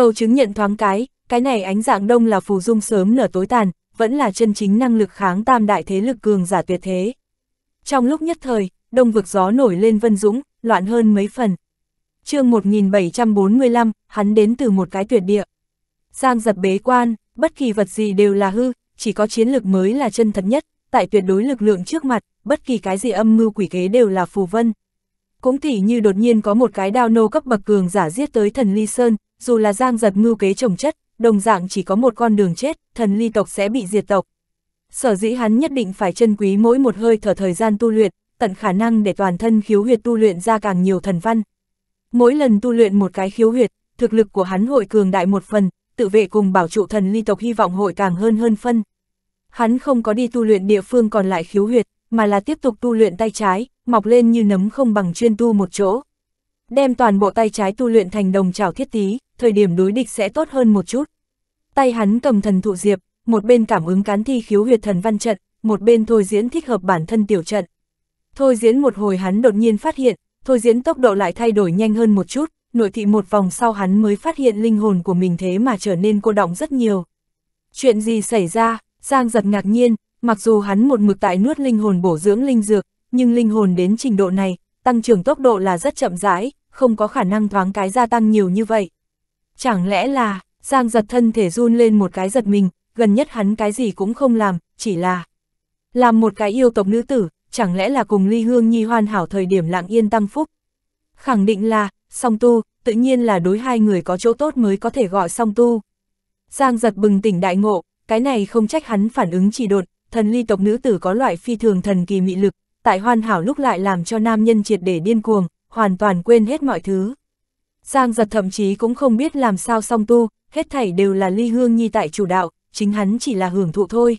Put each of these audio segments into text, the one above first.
Cầu chứng nhận thoáng cái, cái này ánh dạng đông là phù dung sớm nở tối tàn, vẫn là chân chính năng lực kháng tam đại thế lực cường giả tuyệt thế. Trong lúc nhất thời, đông vực gió nổi lên vân dũng, loạn hơn mấy phần. chương 1745, hắn đến từ một cái tuyệt địa. Giang giật bế quan, bất kỳ vật gì đều là hư, chỉ có chiến lực mới là chân thật nhất, tại tuyệt đối lực lượng trước mặt, bất kỳ cái gì âm mưu quỷ kế đều là phù vân. Cũng tỉ như đột nhiên có một cái đao nô cấp bậc cường giả giết tới thần Ly Sơn, dù là giang giật mưu kế trồng chất, đồng dạng chỉ có một con đường chết, thần ly tộc sẽ bị diệt tộc. Sở dĩ hắn nhất định phải chân quý mỗi một hơi thở thời gian tu luyện, tận khả năng để toàn thân khiếu huyệt tu luyện ra càng nhiều thần văn. Mỗi lần tu luyện một cái khiếu huyệt, thực lực của hắn hội cường đại một phần, tự vệ cùng bảo trụ thần ly tộc hy vọng hội càng hơn hơn phân. Hắn không có đi tu luyện địa phương còn lại khiếu huyệt, mà là tiếp tục tu luyện tay trái, mọc lên như nấm không bằng chuyên tu một chỗ đem toàn bộ tay trái tu luyện thành đồng trảo thiết tí, thời điểm đối địch sẽ tốt hơn một chút. Tay hắn cầm thần thụ diệp, một bên cảm ứng cán thi khiếu huyệt thần văn trận, một bên thôi diễn thích hợp bản thân tiểu trận. Thôi diễn một hồi hắn đột nhiên phát hiện, thôi diễn tốc độ lại thay đổi nhanh hơn một chút, nội thị một vòng sau hắn mới phát hiện linh hồn của mình thế mà trở nên cô động rất nhiều. Chuyện gì xảy ra, Giang giật ngạc nhiên, mặc dù hắn một mực tại nuốt linh hồn bổ dưỡng linh dược, nhưng linh hồn đến trình độ này, tăng trưởng tốc độ là rất chậm rãi, không có khả năng thoáng cái gia tăng nhiều như vậy. Chẳng lẽ là, Giang giật thân thể run lên một cái giật mình, gần nhất hắn cái gì cũng không làm, chỉ là làm một cái yêu tộc nữ tử, chẳng lẽ là cùng ly hương nhi hoàn hảo thời điểm lặng yên tăng phúc. Khẳng định là, song tu, tự nhiên là đối hai người có chỗ tốt mới có thể gọi song tu. Giang giật bừng tỉnh đại ngộ, cái này không trách hắn phản ứng chỉ đột, thần ly tộc nữ tử có loại phi thường thần kỳ mị lực, tại hoàn hảo lúc lại làm cho nam nhân triệt để điên cuồng, hoàn toàn quên hết mọi thứ. Giang giật thậm chí cũng không biết làm sao song tu, hết thảy đều là ly hương nhi tại chủ đạo, chính hắn chỉ là hưởng thụ thôi.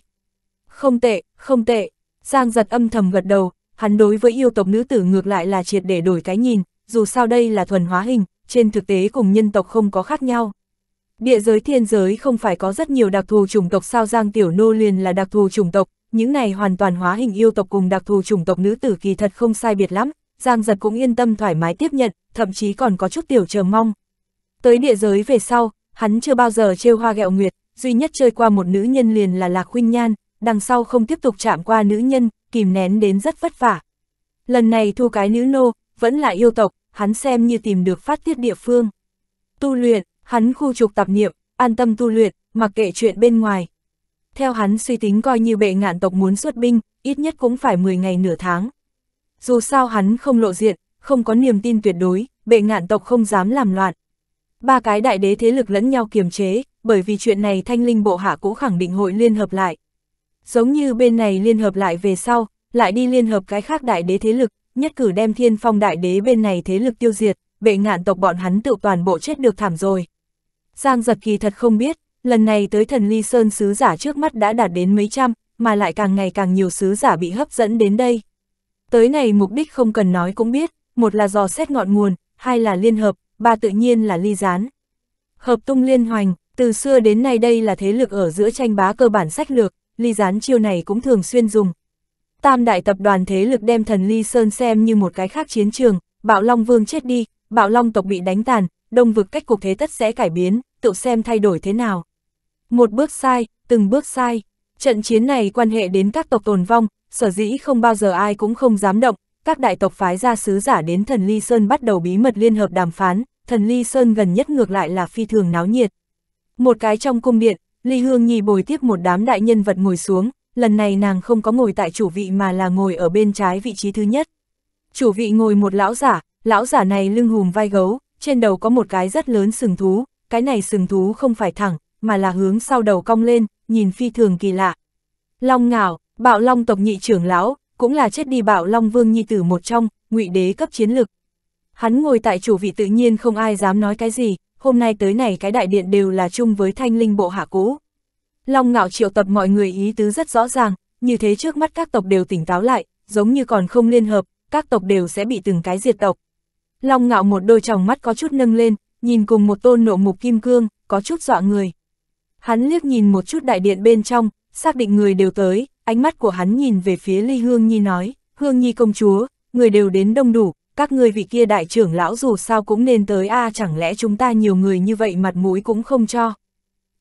Không tệ, không tệ, Giang giật âm thầm gật đầu, hắn đối với yêu tộc nữ tử ngược lại là triệt để đổi cái nhìn, dù sao đây là thuần hóa hình, trên thực tế cùng nhân tộc không có khác nhau. Địa giới thiên giới không phải có rất nhiều đặc thù chủng tộc sao Giang Tiểu Nô liền là đặc thù chủng tộc, những này hoàn toàn hóa hình yêu tộc cùng đặc thù chủng tộc nữ tử kỳ thật không sai biệt lắm, Giang giật cũng yên tâm thoải mái tiếp nhận, thậm chí còn có chút tiểu chờ mong. Tới địa giới về sau, hắn chưa bao giờ trêu hoa gẹo nguyệt, duy nhất chơi qua một nữ nhân liền là Lạc Huynh Nhan, đằng sau không tiếp tục chạm qua nữ nhân, kìm nén đến rất vất vả. Lần này thu cái nữ nô, vẫn là yêu tộc, hắn xem như tìm được phát tiết địa phương. Tu luyện, hắn khu trục tập niệm, an tâm tu luyện, mặc kệ chuyện bên ngoài. Theo hắn suy tính coi như bệ ngạn tộc muốn xuất binh, ít nhất cũng phải 10 ngày nửa tháng, dù sao hắn không lộ diện, không có niềm tin tuyệt đối, bệ ngạn tộc không dám làm loạn. Ba cái đại đế thế lực lẫn nhau kiềm chế, bởi vì chuyện này thanh linh bộ hạ cũ khẳng định hội liên hợp lại. Giống như bên này liên hợp lại về sau, lại đi liên hợp cái khác đại đế thế lực, nhất cử đem thiên phong đại đế bên này thế lực tiêu diệt, bệ ngạn tộc bọn hắn tự toàn bộ chết được thảm rồi. Giang giật kỳ thật không biết, lần này tới thần ly sơn sứ giả trước mắt đã đạt đến mấy trăm, mà lại càng ngày càng nhiều sứ giả bị hấp dẫn đến đây. Tới này mục đích không cần nói cũng biết, một là dò xét ngọn nguồn, hai là liên hợp, ba tự nhiên là ly gián. Hợp tung liên hoành, từ xưa đến nay đây là thế lực ở giữa tranh bá cơ bản sách lược, ly gián chiêu này cũng thường xuyên dùng. Tam đại tập đoàn thế lực đem thần ly sơn xem như một cái khác chiến trường, bạo long vương chết đi, bạo long tộc bị đánh tàn, đông vực cách cục thế tất sẽ cải biến, tự xem thay đổi thế nào. Một bước sai, từng bước sai, trận chiến này quan hệ đến các tộc tồn vong, sở dĩ không bao giờ ai cũng không dám động, các đại tộc phái ra sứ giả đến thần Ly Sơn bắt đầu bí mật liên hợp đàm phán, thần Ly Sơn gần nhất ngược lại là phi thường náo nhiệt. Một cái trong cung điện, Ly Hương Nhi bồi tiếp một đám đại nhân vật ngồi xuống, lần này nàng không có ngồi tại chủ vị mà là ngồi ở bên trái vị trí thứ nhất. Chủ vị ngồi một lão giả, lão giả này lưng hùm vai gấu, trên đầu có một cái rất lớn sừng thú, cái này sừng thú không phải thẳng, mà là hướng sau đầu cong lên, nhìn phi thường kỳ lạ. Long ngào, Bạo Long tộc nhị trưởng lão, cũng là chết đi Bạo Long Vương nhi tử một trong, ngụy đế cấp chiến lực. Hắn ngồi tại chủ vị tự nhiên không ai dám nói cái gì, hôm nay tới này cái đại điện đều là chung với thanh linh bộ hạ cũ. Long ngạo triệu tập mọi người ý tứ rất rõ ràng, như thế trước mắt các tộc đều tỉnh táo lại, giống như còn không liên hợp, các tộc đều sẽ bị từng cái diệt tộc. Long ngạo một đôi tròng mắt có chút nâng lên, nhìn cùng một tôn nộ mục kim cương, có chút dọa người. Hắn liếc nhìn một chút đại điện bên trong, xác định người đều tới, ánh mắt của hắn nhìn về phía Ly Hương Nhi nói, Hương Nhi công chúa, người đều đến đông đủ, các ngươi vị kia đại trưởng lão dù sao cũng nên tới a à, chẳng lẽ chúng ta nhiều người như vậy mặt mũi cũng không cho.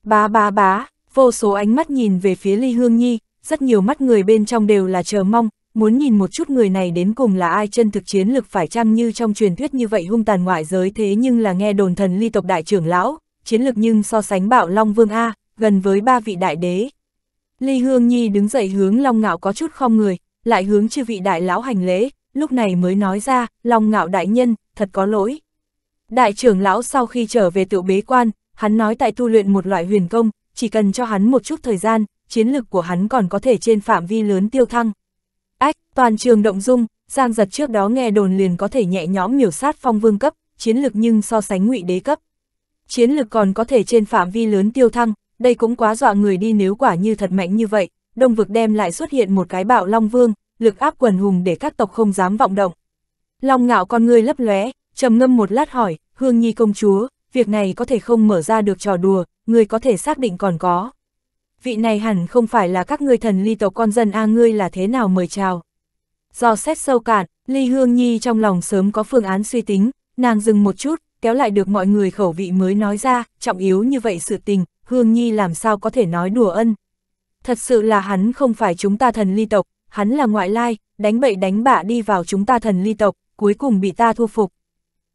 Bá bá bá, vô số ánh mắt nhìn về phía Ly Hương Nhi, rất nhiều mắt người bên trong đều là chờ mong, muốn nhìn một chút người này đến cùng là ai chân thực chiến lực phải chăng như trong truyền thuyết như vậy hung tàn ngoại giới thế nhưng là nghe đồn thần ly tộc đại trưởng lão, chiến lực nhưng so sánh bạo Long Vương A, gần với ba vị đại đế, Ly Hương Nhi đứng dậy hướng Long Ngạo có chút không người, lại hướng chư vị đại lão hành lễ, lúc này mới nói ra, Long Ngạo đại nhân, thật có lỗi. Đại trưởng lão sau khi trở về tự bế quan, hắn nói tại tu luyện một loại huyền công, chỉ cần cho hắn một chút thời gian, chiến lực của hắn còn có thể trên phạm vi lớn tiêu thăng. Ách, toàn trường động dung, Giang giật trước đó nghe đồn liền có thể nhẹ nhõm miểu sát phong vương cấp, chiến lực nhưng so sánh ngụy đế cấp. Chiến lực còn có thể trên phạm vi lớn tiêu thăng, đây cũng quá dọa người đi nếu quả như thật mạnh như vậy, đông vực đem lại xuất hiện một cái bạo long vương, lực áp quần hùng để các tộc không dám vọng động. Long ngạo con ngươi lấp lóe, trầm ngâm một lát hỏi, Hương Nhi công chúa, việc này có thể không mở ra được trò đùa, người có thể xác định còn có. Vị này hẳn không phải là các ngươi thần ly tộc con dân a ngươi là thế nào mời chào. Do xét sâu cạn, Ly Hương Nhi trong lòng sớm có phương án suy tính, nàng dừng một chút, kéo lại được mọi người khẩu vị mới nói ra, trọng yếu như vậy sự tình, Hương Nhi làm sao có thể nói đùa ân. Thật sự là hắn không phải chúng ta thần ly tộc, hắn là ngoại lai, đánh bậy đánh bạ đi vào chúng ta thần ly tộc, cuối cùng bị ta thu phục.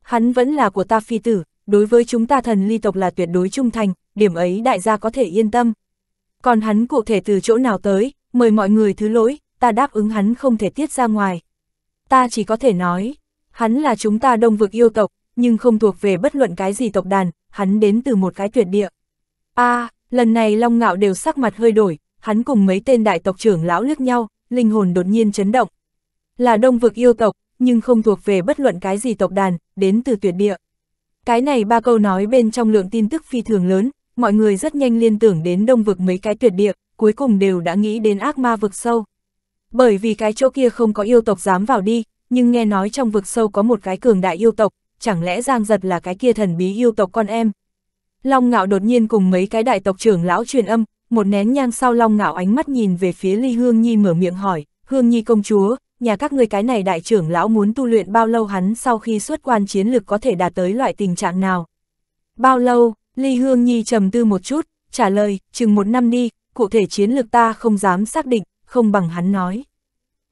Hắn vẫn là của ta phi tử, đối với chúng ta thần ly tộc là tuyệt đối trung thành, điểm ấy đại gia có thể yên tâm. Còn hắn cụ thể từ chỗ nào tới, mời mọi người thứ lỗi, ta đáp ứng hắn không thể tiết ra ngoài. Ta chỉ có thể nói, hắn là chúng ta đông vực yêu tộc, nhưng không thuộc về bất luận cái gì tộc đàn, hắn đến từ một cái tuyệt địa a à, lần này Long Ngạo đều sắc mặt hơi đổi, hắn cùng mấy tên đại tộc trưởng lão liếc nhau, linh hồn đột nhiên chấn động. Là đông vực yêu tộc, nhưng không thuộc về bất luận cái gì tộc đàn, đến từ tuyệt địa. Cái này ba câu nói bên trong lượng tin tức phi thường lớn, mọi người rất nhanh liên tưởng đến đông vực mấy cái tuyệt địa, cuối cùng đều đã nghĩ đến ác ma vực sâu. Bởi vì cái chỗ kia không có yêu tộc dám vào đi, nhưng nghe nói trong vực sâu có một cái cường đại yêu tộc, chẳng lẽ Giang Giật là cái kia thần bí yêu tộc con em, Long Ngạo đột nhiên cùng mấy cái đại tộc trưởng lão truyền âm, một nén nhang sau Long Ngạo ánh mắt nhìn về phía Ly Hương Nhi mở miệng hỏi, Hương Nhi công chúa, nhà các ngươi cái này đại trưởng lão muốn tu luyện bao lâu hắn sau khi xuất quan chiến lực có thể đạt tới loại tình trạng nào? Bao lâu? Ly Hương Nhi trầm tư một chút, trả lời, chừng một năm đi, cụ thể chiến lược ta không dám xác định, không bằng hắn nói.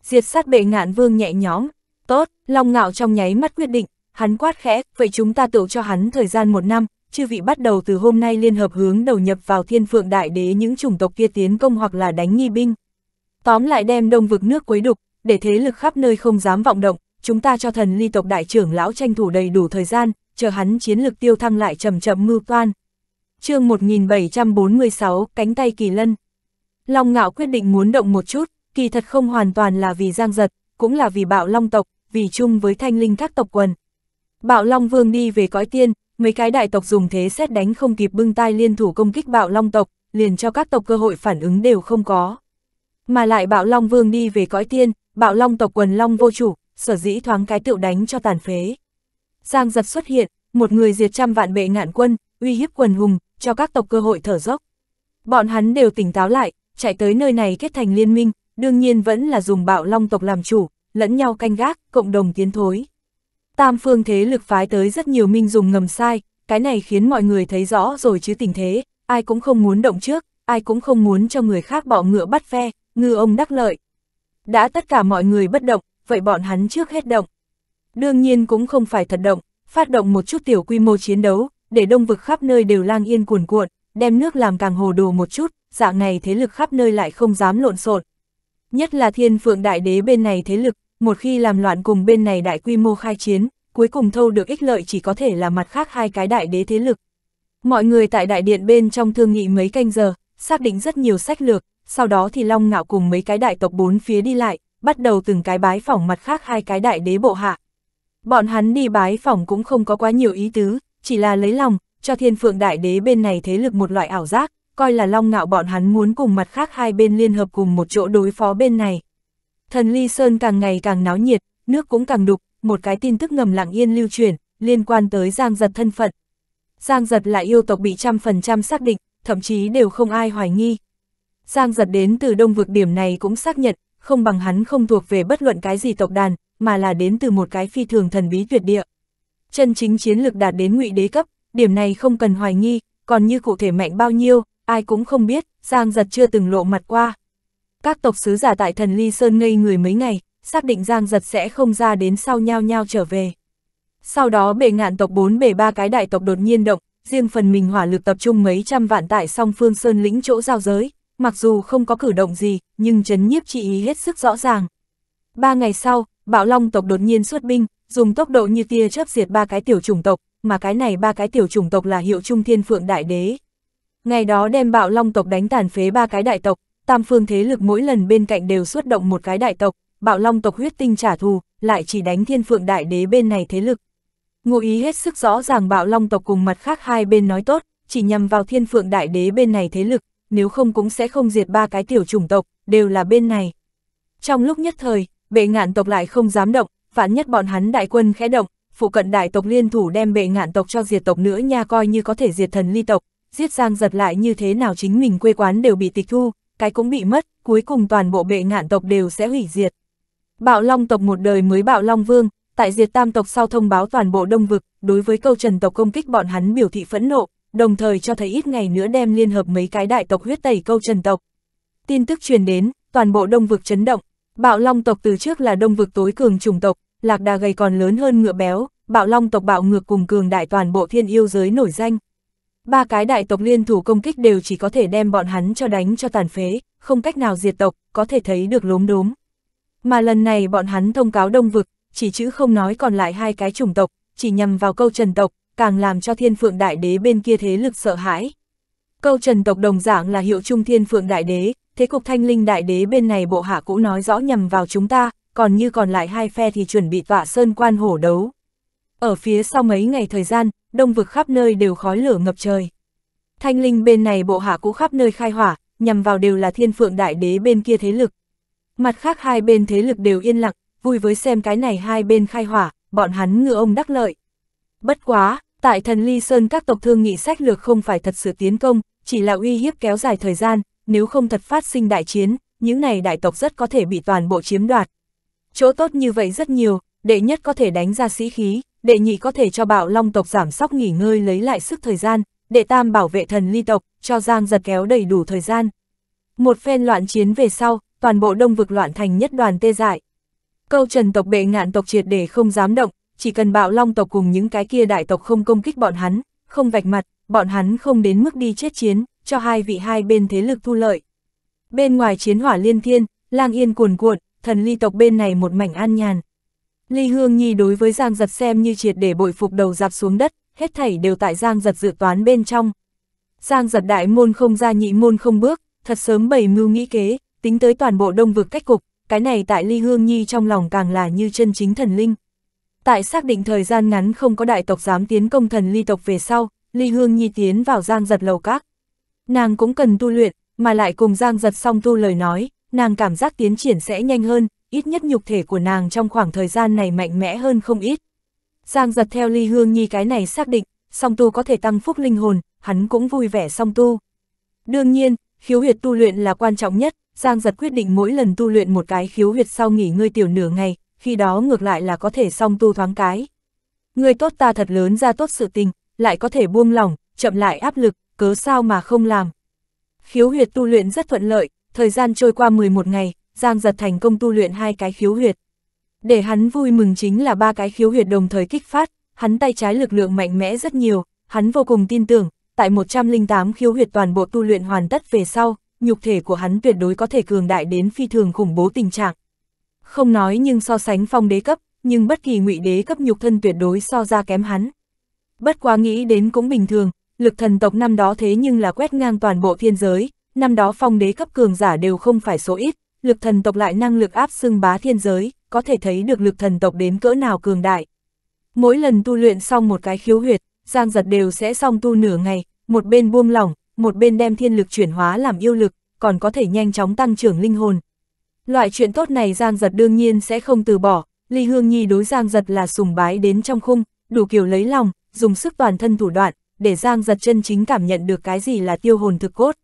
Diệt sát bệ ngạn vương nhẹ nhõm, tốt, Long Ngạo trong nháy mắt quyết định, hắn quát khẽ, vậy chúng ta tự cho hắn thời gian một năm, chư vị bắt đầu từ hôm nay liên hợp hướng đầu nhập vào thiên phượng đại đế những chủng tộc kia tiến công hoặc là đánh nghi binh. Tóm lại đem đông vực nước quấy đục, để thế lực khắp nơi không dám vọng động, chúng ta cho thần ly tộc đại trưởng lão tranh thủ đầy đủ thời gian, chờ hắn chiến lực tiêu thăng lại chậm chậm mưu toan. chương 1746, cánh tay kỳ lân. Long ngạo quyết định muốn động một chút, kỳ thật không hoàn toàn là vì giang giật, cũng là vì bạo long tộc, vì chung với thanh linh các tộc quần. Bạo long vương đi về cõi tiên, mấy cái đại tộc dùng thế xét đánh không kịp bưng tai liên thủ công kích bạo long tộc, liền cho các tộc cơ hội phản ứng đều không có. Mà lại bạo long vương đi về cõi tiên, bạo long tộc quần long vô chủ, sở dĩ thoáng cái tựu đánh cho tàn phế. Giang giật xuất hiện, một người diệt trăm vạn bệ ngạn quân, uy hiếp quần hùng, cho các tộc cơ hội thở dốc. Bọn hắn đều tỉnh táo lại, chạy tới nơi này kết thành liên minh, đương nhiên vẫn là dùng bạo long tộc làm chủ, lẫn nhau canh gác, cộng đồng tiến thối. Tam phương thế lực phái tới rất nhiều minh dùng ngầm sai, cái này khiến mọi người thấy rõ rồi chứ tình thế, ai cũng không muốn động trước, ai cũng không muốn cho người khác bỏ ngựa bắt phe, ngư ông đắc lợi. Đã tất cả mọi người bất động, vậy bọn hắn trước hết động. Đương nhiên cũng không phải thật động, phát động một chút tiểu quy mô chiến đấu, để đông vực khắp nơi đều lang yên cuồn cuộn, đem nước làm càng hồ đồ một chút, dạng này thế lực khắp nơi lại không dám lộn xộn. Nhất là thiên phượng đại đế bên này thế lực, một khi làm loạn cùng bên này đại quy mô khai chiến, cuối cùng thâu được ích lợi chỉ có thể là mặt khác hai cái đại đế thế lực. Mọi người tại đại điện bên trong thương nghị mấy canh giờ, xác định rất nhiều sách lược, sau đó thì Long Ngạo cùng mấy cái đại tộc bốn phía đi lại, bắt đầu từng cái bái phỏng mặt khác hai cái đại đế bộ hạ. Bọn hắn đi bái phỏng cũng không có quá nhiều ý tứ, chỉ là lấy lòng, cho thiên phượng đại đế bên này thế lực một loại ảo giác, coi là Long Ngạo bọn hắn muốn cùng mặt khác hai bên liên hợp cùng một chỗ đối phó bên này, Thần Ly Sơn càng ngày càng náo nhiệt, nước cũng càng đục, một cái tin tức ngầm lặng yên lưu truyền, liên quan tới Giang Giật thân phận. Giang Giật là yêu tộc bị trăm phần trăm xác định, thậm chí đều không ai hoài nghi. Giang Giật đến từ đông vực điểm này cũng xác nhận, không bằng hắn không thuộc về bất luận cái gì tộc đàn, mà là đến từ một cái phi thường thần bí tuyệt địa. Chân chính chiến lược đạt đến ngụy đế cấp, điểm này không cần hoài nghi, còn như cụ thể mạnh bao nhiêu, ai cũng không biết, Giang Giật chưa từng lộ mặt qua các tộc sứ giả tại thần ly sơn ngây người mấy ngày, xác định Giang Giật sẽ không ra đến sau nhau nhau trở về. Sau đó bề ngạn tộc bốn bề ba cái đại tộc đột nhiên động, riêng phần mình hỏa lực tập trung mấy trăm vạn tại song phương sơn lĩnh chỗ giao giới, mặc dù không có cử động gì, nhưng chấn nhiếp chị ý hết sức rõ ràng. Ba ngày sau, Bạo Long tộc đột nhiên xuất binh, dùng tốc độ như tia chớp diệt ba cái tiểu chủng tộc, mà cái này ba cái tiểu chủng tộc là hiệu trung thiên phượng đại đế. Ngày đó đem Bạo Long tộc đánh tàn phế ba cái đại tộc, tam phương thế lực mỗi lần bên cạnh đều xuất động một cái đại tộc, bạo long tộc huyết tinh trả thù, lại chỉ đánh thiên phượng đại đế bên này thế lực. Ngụ ý hết sức rõ ràng bạo long tộc cùng mặt khác hai bên nói tốt, chỉ nhằm vào thiên phượng đại đế bên này thế lực, nếu không cũng sẽ không diệt ba cái tiểu chủng tộc, đều là bên này. Trong lúc nhất thời, bệ ngạn tộc lại không dám động, phản nhất bọn hắn đại quân khẽ động, phụ cận đại tộc liên thủ đem bệ ngạn tộc cho diệt tộc nữa nha coi như có thể diệt thần ly tộc, giết giang giật lại như thế nào chính mình quê quán đều bị tịch thu, cái cũng bị mất, cuối cùng toàn bộ bệ ngạn tộc đều sẽ hủy diệt. Bạo Long tộc một đời mới Bạo Long Vương, tại diệt tam tộc sau thông báo toàn bộ đông vực, đối với câu trần tộc công kích bọn hắn biểu thị phẫn nộ, đồng thời cho thấy ít ngày nữa đem liên hợp mấy cái đại tộc huyết tẩy câu trần tộc. Tin tức truyền đến, toàn bộ đông vực chấn động, Bạo Long tộc từ trước là đông vực tối cường chủng tộc, lạc đà gầy còn lớn hơn ngựa béo, Bạo Long tộc bạo ngược cùng cường đại toàn bộ thiên yêu giới nổi danh, ba cái đại tộc liên thủ công kích đều chỉ có thể đem bọn hắn cho đánh cho tàn phế, không cách nào diệt tộc, có thể thấy được lốm đốm. Mà lần này bọn hắn thông cáo đông vực, chỉ chữ không nói còn lại hai cái chủng tộc, chỉ nhằm vào câu trần tộc, càng làm cho thiên phượng đại đế bên kia thế lực sợ hãi. Câu trần tộc đồng dạng là hiệu trung thiên phượng đại đế, thế cục thanh linh đại đế bên này bộ hạ cũ nói rõ nhằm vào chúng ta, còn như còn lại hai phe thì chuẩn bị tọa sơn quan hổ đấu. Ở phía sau mấy ngày thời gian, đông vực khắp nơi đều khói lửa ngập trời. Thanh linh bên này bộ hạ cũ khắp nơi khai hỏa, nhằm vào đều là thiên phượng đại đế bên kia thế lực. Mặt khác hai bên thế lực đều yên lặng, vui với xem cái này hai bên khai hỏa, bọn hắn ngựa ông đắc lợi. Bất quá, tại thần ly sơn các tộc thương nghị sách lược không phải thật sự tiến công, chỉ là uy hiếp kéo dài thời gian, nếu không thật phát sinh đại chiến, những này đại tộc rất có thể bị toàn bộ chiếm đoạt. Chỗ tốt như vậy rất nhiều, đệ nhất có thể đánh ra sĩ khí, đệ nhị có thể cho bạo long tộc giảm sóc nghỉ ngơi lấy lại sức thời gian, đệ tam bảo vệ thần ly tộc, cho giang giật kéo đầy đủ thời gian. Một phen loạn chiến về sau, toàn bộ đông vực loạn thành nhất đoàn tê dại. Câu trần tộc bệ ngạn tộc triệt để không dám động, chỉ cần bạo long tộc cùng những cái kia đại tộc không công kích bọn hắn, không vạch mặt, bọn hắn không đến mức đi chết chiến, cho hai vị hai bên thế lực thu lợi. Bên ngoài chiến hỏa liên thiên, lang yên cuồn cuộn, thần ly tộc bên này một mảnh an nhàn, Ly Hương Nhi đối với Giang Giật xem như triệt để bội phục đầu dạp xuống đất, hết thảy đều tại Giang Giật dự toán bên trong. Giang Giật đại môn không ra nhị môn không bước, thật sớm bày mưu nghĩ kế, tính tới toàn bộ đông vực cách cục, cái này tại Ly Hương Nhi trong lòng càng là như chân chính thần linh. Tại xác định thời gian ngắn không có đại tộc dám tiến công thần ly tộc về sau, Ly Hương Nhi tiến vào Giang Giật lầu các. Nàng cũng cần tu luyện, mà lại cùng Giang Giật song tu lời nói, nàng cảm giác tiến triển sẽ nhanh hơn, ít nhất nhục thể của nàng trong khoảng thời gian này mạnh mẽ hơn không ít. Giang giật theo ly hương nhi cái này xác định, song tu có thể tăng phúc linh hồn, hắn cũng vui vẻ song tu. Đương nhiên, khiếu huyệt tu luyện là quan trọng nhất, Giang giật quyết định mỗi lần tu luyện một cái khiếu huyệt sau nghỉ ngơi tiểu nửa ngày, khi đó ngược lại là có thể song tu thoáng cái. Người tốt ta thật lớn ra tốt sự tình, lại có thể buông lỏng, chậm lại áp lực, cớ sao mà không làm. Khiếu huyệt tu luyện rất thuận lợi, thời gian trôi qua 11 ngày, Giang giật thành công tu luyện hai cái khiếu huyệt. Để hắn vui mừng chính là ba cái khiếu huyệt đồng thời kích phát, hắn tay trái lực lượng mạnh mẽ rất nhiều, hắn vô cùng tin tưởng, tại 108 khiếu huyệt toàn bộ tu luyện hoàn tất về sau, nhục thể của hắn tuyệt đối có thể cường đại đến phi thường khủng bố tình trạng. Không nói nhưng so sánh phong đế cấp, nhưng bất kỳ ngụy đế cấp nhục thân tuyệt đối so ra kém hắn. Bất quá nghĩ đến cũng bình thường, lực thần tộc năm đó thế nhưng là quét ngang toàn bộ thiên giới, năm đó phong đế cấp cường giả đều không phải số ít, lực thần tộc lại năng lực áp xưng bá thiên giới, có thể thấy được lực thần tộc đến cỡ nào cường đại. Mỗi lần tu luyện xong một cái khiếu huyệt, Giang Giật đều sẽ xong tu nửa ngày, một bên buông lỏng, một bên đem thiên lực chuyển hóa làm yêu lực, còn có thể nhanh chóng tăng trưởng linh hồn. Loại chuyện tốt này Giang Giật đương nhiên sẽ không từ bỏ, Ly Hương Nhi đối Giang Giật là sùng bái đến trong khung, đủ kiểu lấy lòng, dùng sức toàn thân thủ đoạn, để Giang Giật chân chính cảm nhận được cái gì là tiêu hồn thực cốt.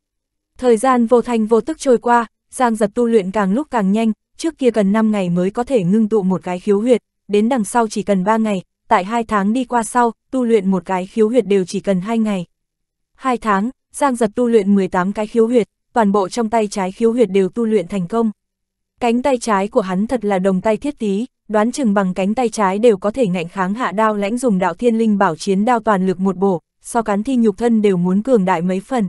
Thời gian vô thanh vô tức trôi qua, Giang giật tu luyện càng lúc càng nhanh, trước kia cần 5 ngày mới có thể ngưng tụ một cái khiếu huyệt, đến đằng sau chỉ cần 3 ngày, tại 2 tháng đi qua sau, tu luyện một cái khiếu huyệt đều chỉ cần 2 ngày. 2 tháng, Giang giật tu luyện 18 cái khiếu huyệt, toàn bộ trong tay trái khiếu huyệt đều tu luyện thành công. Cánh tay trái của hắn thật là đồng tay thiết tí, đoán chừng bằng cánh tay trái đều có thể ngạnh kháng hạ đao lãnh dùng đạo thiên linh bảo chiến đao toàn lực một bổ, so cán thi nhục thân đều muốn cường đại mấy phần.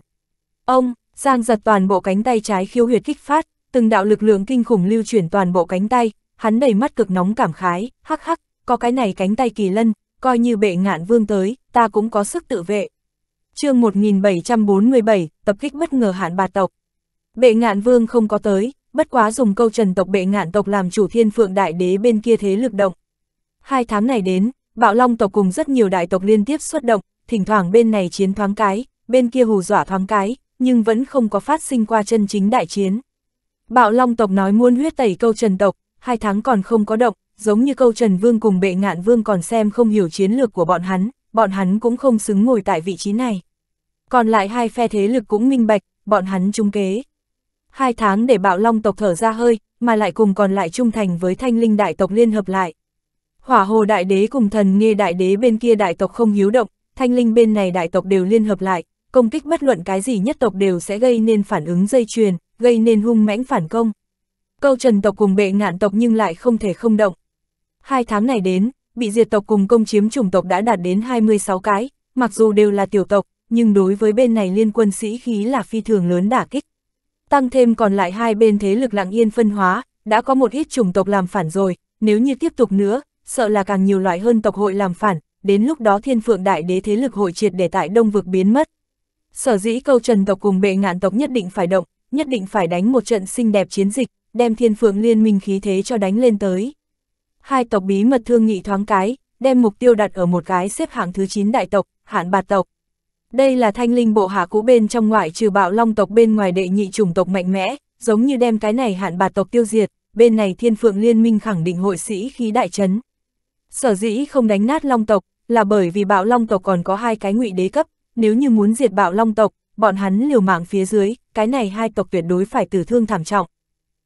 Ông, Giang giật toàn bộ cánh tay trái khiêu huyệt kích phát, từng đạo lực lượng kinh khủng lưu chuyển toàn bộ cánh tay, hắn đầy mắt cực nóng cảm khái, hắc hắc, có cái này cánh tay kỳ lân, coi như bệ ngạn vương tới, ta cũng có sức tự vệ. chương 1747, tập kích bất ngờ hạn bà tộc. Bệ ngạn vương không có tới, bất quá dùng câu trần tộc bệ ngạn tộc làm chủ thiên phượng đại đế bên kia thế lực động. Hai tháng này đến, bạo long tộc cùng rất nhiều đại tộc liên tiếp xuất động, thỉnh thoảng bên này chiến thoáng cái, bên kia hù dọa thoáng cái, nhưng vẫn không có phát sinh qua chân chính đại chiến. Bạo Long tộc nói muốn huyết tẩy câu trần tộc, hai tháng còn không có động, giống như câu trần vương cùng bệ ngạn vương còn xem không hiểu chiến lược của bọn hắn, bọn hắn cũng không xứng ngồi tại vị trí này. Còn lại hai phe thế lực cũng minh bạch, bọn hắn trung kế. Hai tháng để bạo long tộc thở ra hơi, mà lại cùng còn lại trung thành với thanh linh đại tộc liên hợp lại. Hỏa hồ đại đế cùng thần nghe đại đế bên kia đại tộc không hiếu động, thanh linh bên này đại tộc đều liên hợp lại, công kích bất luận cái gì nhất tộc đều sẽ gây nên phản ứng dây chuyền, gây nên hung mãnh phản công. Câu trần tộc cùng bệ ngạn tộc nhưng lại không thể không động. Hai tháng này đến, bị diệt tộc cùng công chiếm chủng tộc đã đạt đến 26 cái, mặc dù đều là tiểu tộc, nhưng đối với bên này liên quân sĩ khí là phi thường lớn đả kích. Tăng thêm còn lại hai bên thế lực lặng yên phân hóa, đã có một ít chủng tộc làm phản rồi, nếu như tiếp tục nữa, sợ là càng nhiều loại hơn tộc hội làm phản, đến lúc đó thiên phượng đại đế thế lực hội triệt để tại đông vực biến mất. Sở dĩ câu trần tộc cùng bệ ngạn tộc nhất định phải động, nhất định phải đánh một trận xinh đẹp chiến dịch, đem thiên phượng liên minh khí thế cho đánh lên tới. Hai tộc bí mật thương nghị thoáng cái, đem mục tiêu đặt ở một cái xếp hạng thứ 9 đại tộc, hạn bạt tộc. Đây là thanh linh bộ hạ cũ bên trong ngoại trừ bạo long tộc bên ngoài đệ nhị chủng tộc mạnh mẽ, giống như đem cái này hạn bạt tộc tiêu diệt, bên này thiên phượng liên minh khẳng định hội sĩ khí đại chấn. Sở dĩ không đánh nát long tộc, là bởi vì bạo long tộc còn có hai cái ngụy đế cấp, nếu như muốn diệt bạo long tộc, bọn hắn liều mạng phía dưới, cái này hai tộc tuyệt đối phải tử thương thảm trọng.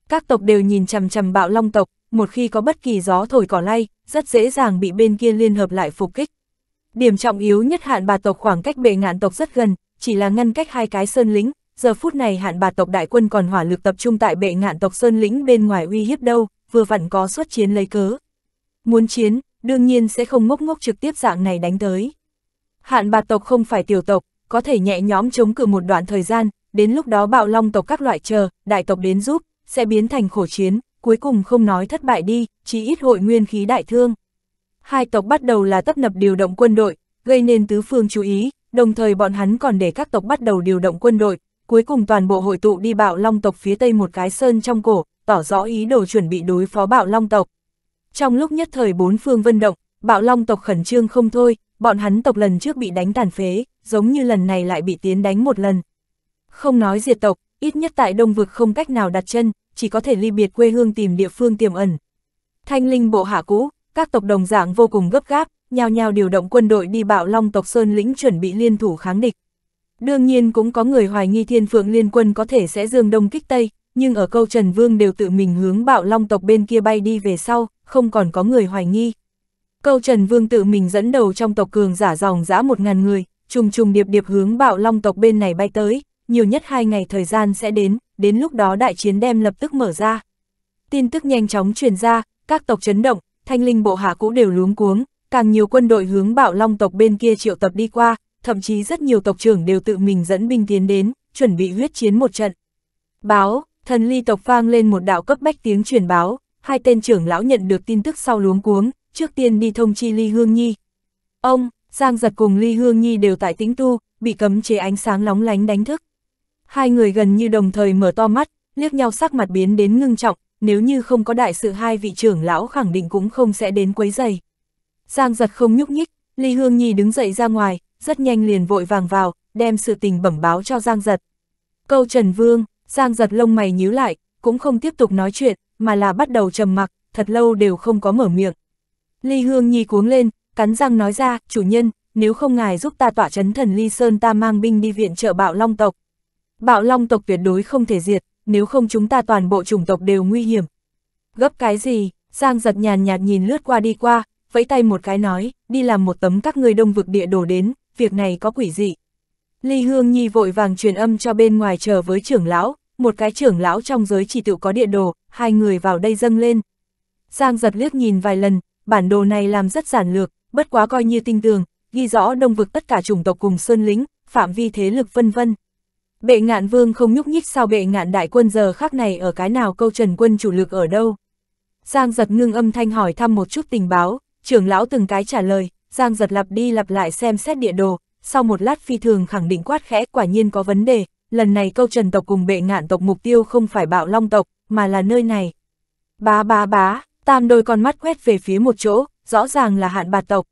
Các tộc đều nhìn chằm chằm bạo long tộc, một khi có bất kỳ gió thổi cỏ lay, rất dễ dàng bị bên kia liên hợp lại phục kích. Điểm trọng yếu nhất hạn bà tộc khoảng cách bệ ngạn tộc rất gần, chỉ là ngăn cách hai cái sơn lĩnh, giờ phút này hạn bà tộc đại quân còn hỏa lực tập trung tại bệ ngạn tộc sơn lĩnh bên ngoài uy hiếp đâu, vừa vặn có xuất chiến lấy cớ. Muốn chiến, đương nhiên sẽ không ngốc ngốc trực tiếp dạng này đánh tới. Hạn bạt tộc không phải tiểu tộc, có thể nhẹ nhóm chống cự một đoạn thời gian, đến lúc đó bạo long tộc các loại chờ, đại tộc đến giúp, sẽ biến thành khổ chiến, cuối cùng không nói thất bại đi, chỉ ít hội nguyên khí đại thương. Hai tộc bắt đầu là tấp nập điều động quân đội, gây nên tứ phương chú ý, đồng thời bọn hắn còn để các tộc bắt đầu điều động quân đội, cuối cùng toàn bộ hội tụ đi bạo long tộc phía tây một cái sơn trong cổ, tỏ rõ ý đồ chuẩn bị đối phó bạo long tộc. Trong lúc nhất thời bốn phương vân động, bạo long tộc khẩn trương không thôi, bọn hắn tộc lần trước bị đánh tàn phế, giống như lần này lại bị tiến đánh một lần. Không nói diệt tộc, ít nhất tại đông vực không cách nào đặt chân, chỉ có thể ly biệt quê hương tìm địa phương tiềm ẩn. Thanh linh bộ hạ cũ, các tộc đồng dạng vô cùng gấp gáp, nhao nhao điều động quân đội đi bạo long tộc Sơn lĩnh chuẩn bị liên thủ kháng địch. Đương nhiên cũng có người hoài nghi thiên phượng liên quân có thể sẽ dương đông kích tây, nhưng ở câu Trần Vương đều tự mình hướng bạo long tộc bên kia bay đi về sau, không còn có người hoài nghi. Câu Trần Vương tự mình dẫn đầu trong tộc cường giả dòng dã một ngàn người, trùng trùng điệp điệp hướng bạo long tộc bên này bay tới, nhiều nhất hai ngày thời gian sẽ đến, đến lúc đó đại chiến đem lập tức mở ra. Tin tức nhanh chóng truyền ra, các tộc chấn động, thanh linh bộ hạ cũng đều luống cuống, càng nhiều quân đội hướng bạo long tộc bên kia triệu tập đi qua, thậm chí rất nhiều tộc trưởng đều tự mình dẫn binh tiến đến, chuẩn bị huyết chiến một trận. Báo, thần ly tộc vang lên một đạo cấp bách tiếng truyền báo, hai tên trưởng lão nhận được tin tức sau luống cuống, trước tiên đi thông chi Ly Hương Nhi. Ông, Giang Giật cùng Ly Hương Nhi đều tại tĩnh tu, bị cấm chế ánh sáng lóng lánh đánh thức. Hai người gần như đồng thời mở to mắt, liếc nhau sắc mặt biến đến ngưng trọng, nếu như không có đại sự hai vị trưởng lão khẳng định cũng không sẽ đến quấy giày. Giang Giật không nhúc nhích, Ly Hương Nhi đứng dậy ra ngoài, rất nhanh liền vội vàng vào, đem sự tình bẩm báo cho Giang Giật. Câu Trần Vương, Giang Giật lông mày nhíu lại, cũng không tiếp tục nói chuyện, mà là bắt đầu trầm mặc, thật lâu đều không có mở miệng. Ly Hương Nhi cuống lên, cắn răng nói ra, chủ nhân, nếu không ngài giúp ta tỏa chấn thần Ly Sơn ta mang binh đi viện trợ bạo long tộc. Bạo long tộc tuyệt đối không thể diệt, nếu không chúng ta toàn bộ chủng tộc đều nguy hiểm. Gấp cái gì, Giang giật nhàn nhạt nhìn lướt qua đi qua, vẫy tay một cái nói, đi làm một tấm các người đông vực địa đổ đến, việc này có quỷ dị. Ly Hương Nhi vội vàng truyền âm cho bên ngoài chờ với trưởng lão, một cái trưởng lão trong giới chỉ tự có địa đồ, hai người vào đây dâng lên. Giang giật liếc nhìn vài lần, bản đồ này làm rất giản lược, bất quá coi như tinh tường, ghi rõ đông vực tất cả chủng tộc cùng sơn lính, phạm vi thế lực vân vân. Bệ ngạn vương không nhúc nhích sao bệ ngạn đại quân giờ khác này ở cái nào câu trần quân chủ lực ở đâu. Giang giật ngưng âm thanh hỏi thăm một chút tình báo, trưởng lão từng cái trả lời, Giang giật lặp đi lặp lại xem xét địa đồ, sau một lát phi thường khẳng định quát khẽ quả nhiên có vấn đề, lần này câu trần tộc cùng bệ ngạn tộc mục tiêu không phải bạo long tộc, mà là nơi này. Bá bá bá, tam đôi con mắt quét về phía một chỗ, rõ ràng là hạn bạt tộc.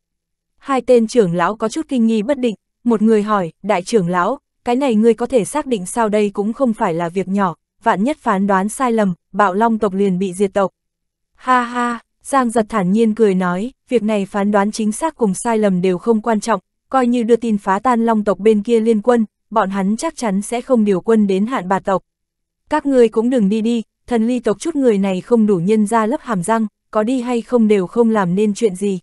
Hai tên trưởng lão có chút kinh nghi bất định, một người hỏi, đại trưởng lão, cái này ngươi có thể xác định sao đây cũng không phải là việc nhỏ, vạn nhất phán đoán sai lầm, bạo long tộc liền bị diệt tộc. Ha ha, Giang giật thản nhiên cười nói, việc này phán đoán chính xác cùng sai lầm đều không quan trọng, coi như đưa tin phá tan long tộc bên kia liên quân, bọn hắn chắc chắn sẽ không điều quân đến hạn bà tộc. Các ngươi cũng đừng đi đi, thần ly tộc chút người này không đủ nhân ra lấp hàm răng, có đi hay không đều không làm nên chuyện gì.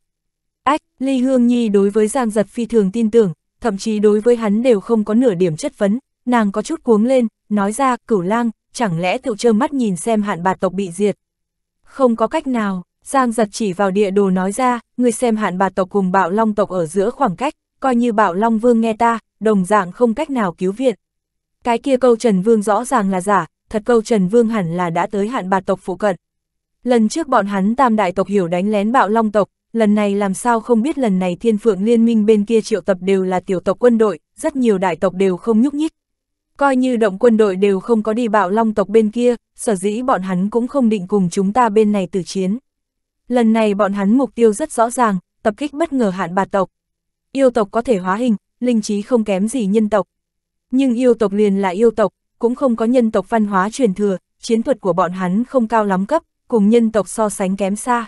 Ách, Ly Hương Nhi đối với Giang Giật phi thường tin tưởng, thậm chí đối với hắn đều không có nửa điểm chất vấn, nàng có chút cuống lên, nói ra, cửu lang, chẳng lẽ tự trơ mắt nhìn xem hạn bạt tộc bị diệt. Không có cách nào, Giang Giật chỉ vào địa đồ nói ra, người xem hạn bạt tộc cùng bạo long tộc ở giữa khoảng cách, coi như bạo long vương nghe ta, đồng dạng không cách nào cứu viện. Cái kia câu Trần Vương rõ ràng là giả, thật câu Trần Vương hẳn là đã tới hạn bạt tộc phụ cận. Lần trước bọn hắn tam đại tộc hiểu đánh lén bạo long tộc, lần này làm sao không biết lần này thiên phượng liên minh bên kia triệu tập đều là tiểu tộc quân đội, rất nhiều đại tộc đều không nhúc nhích. Coi như động quân đội đều không có đi bạo long tộc bên kia, sở dĩ bọn hắn cũng không định cùng chúng ta bên này tử chiến. Lần này bọn hắn mục tiêu rất rõ ràng, tập kích bất ngờ hạn bạt tộc. Yêu tộc có thể hóa hình, linh trí không kém gì nhân tộc. Nhưng yêu tộc liền là yêu tộc, cũng không có nhân tộc văn hóa truyền thừa, chiến thuật của bọn hắn không cao lắm cấp, cùng nhân tộc so sánh kém xa.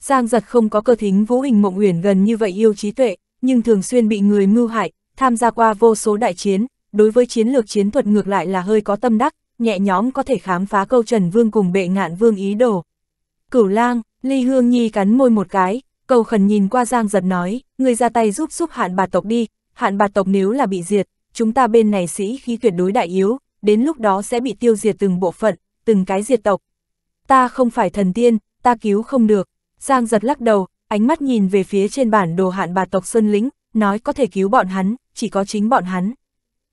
Giang giật không có cơ thính vũ hình mộng uyển gần như vậy yêu trí tuệ, nhưng thường xuyên bị người mưu hại, tham gia qua vô số đại chiến, đối với chiến lược chiến thuật ngược lại là hơi có tâm đắc, nhẹ nhõm có thể khám phá câu Trần Vương cùng bệ ngạn vương ý đồ. Cửu lang, Ly Hương Nhi cắn môi một cái, cầu khẩn nhìn qua Giang giật nói, người ra tay giúp giúp hạn bà tộc đi, hạn bà tộc nếu là bị diệt, chúng ta bên này sĩ khi tuyệt đối đại yếu, đến lúc đó sẽ bị tiêu diệt từng bộ phận, từng cái diệt tộc. Ta không phải thần tiên, ta cứu không được. Giang giật lắc đầu, ánh mắt nhìn về phía trên bản đồ hạn bà tộc Sơn Lĩnh, nói có thể cứu bọn hắn, chỉ có chính bọn hắn.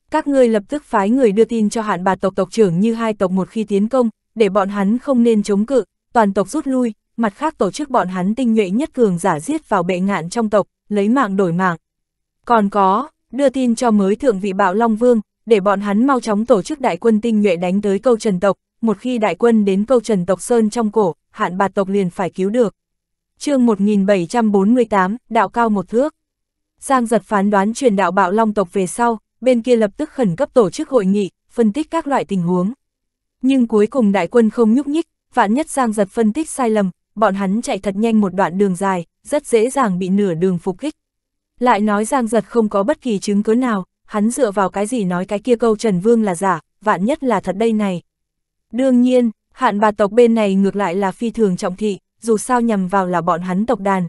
Các ngươi lập tức phái người đưa tin cho hạn bà tộc tộc trưởng như hai tộc một khi tiến công, để bọn hắn không nên chống cự, toàn tộc rút lui, mặt khác tổ chức bọn hắn tinh nhuệ nhất cường giả giết vào bệ ngạn trong tộc, lấy mạng đổi mạng. Còn có, đưa tin cho mới thượng vị bạo Long Vương, để bọn hắn mau chóng tổ chức đại quân tinh nhuệ đánh tới câu trần tộc, một khi đại quân đến câu trần tộc Sơn trong cổ, hạn bạt tộc liền phải cứu được. chương 1748, đạo cao một thước. Giang giật phán đoán truyền đạo bạo long tộc về sau, bên kia lập tức khẩn cấp tổ chức hội nghị, phân tích các loại tình huống. Nhưng cuối cùng đại quân không nhúc nhích, vạn nhất Giang giật phân tích sai lầm, bọn hắn chạy thật nhanh một đoạn đường dài, rất dễ dàng bị nửa đường phục kích. Lại nói Giang giật không có bất kỳ chứng cứ nào, hắn dựa vào cái gì nói cái kia câu Trần Vương là giả, vạn nhất là thật đây này. Đương nhiên, hạn bà tộc bên này ngược lại là phi thường trọng thị, dù sao nhằm vào là bọn hắn tộc đàn.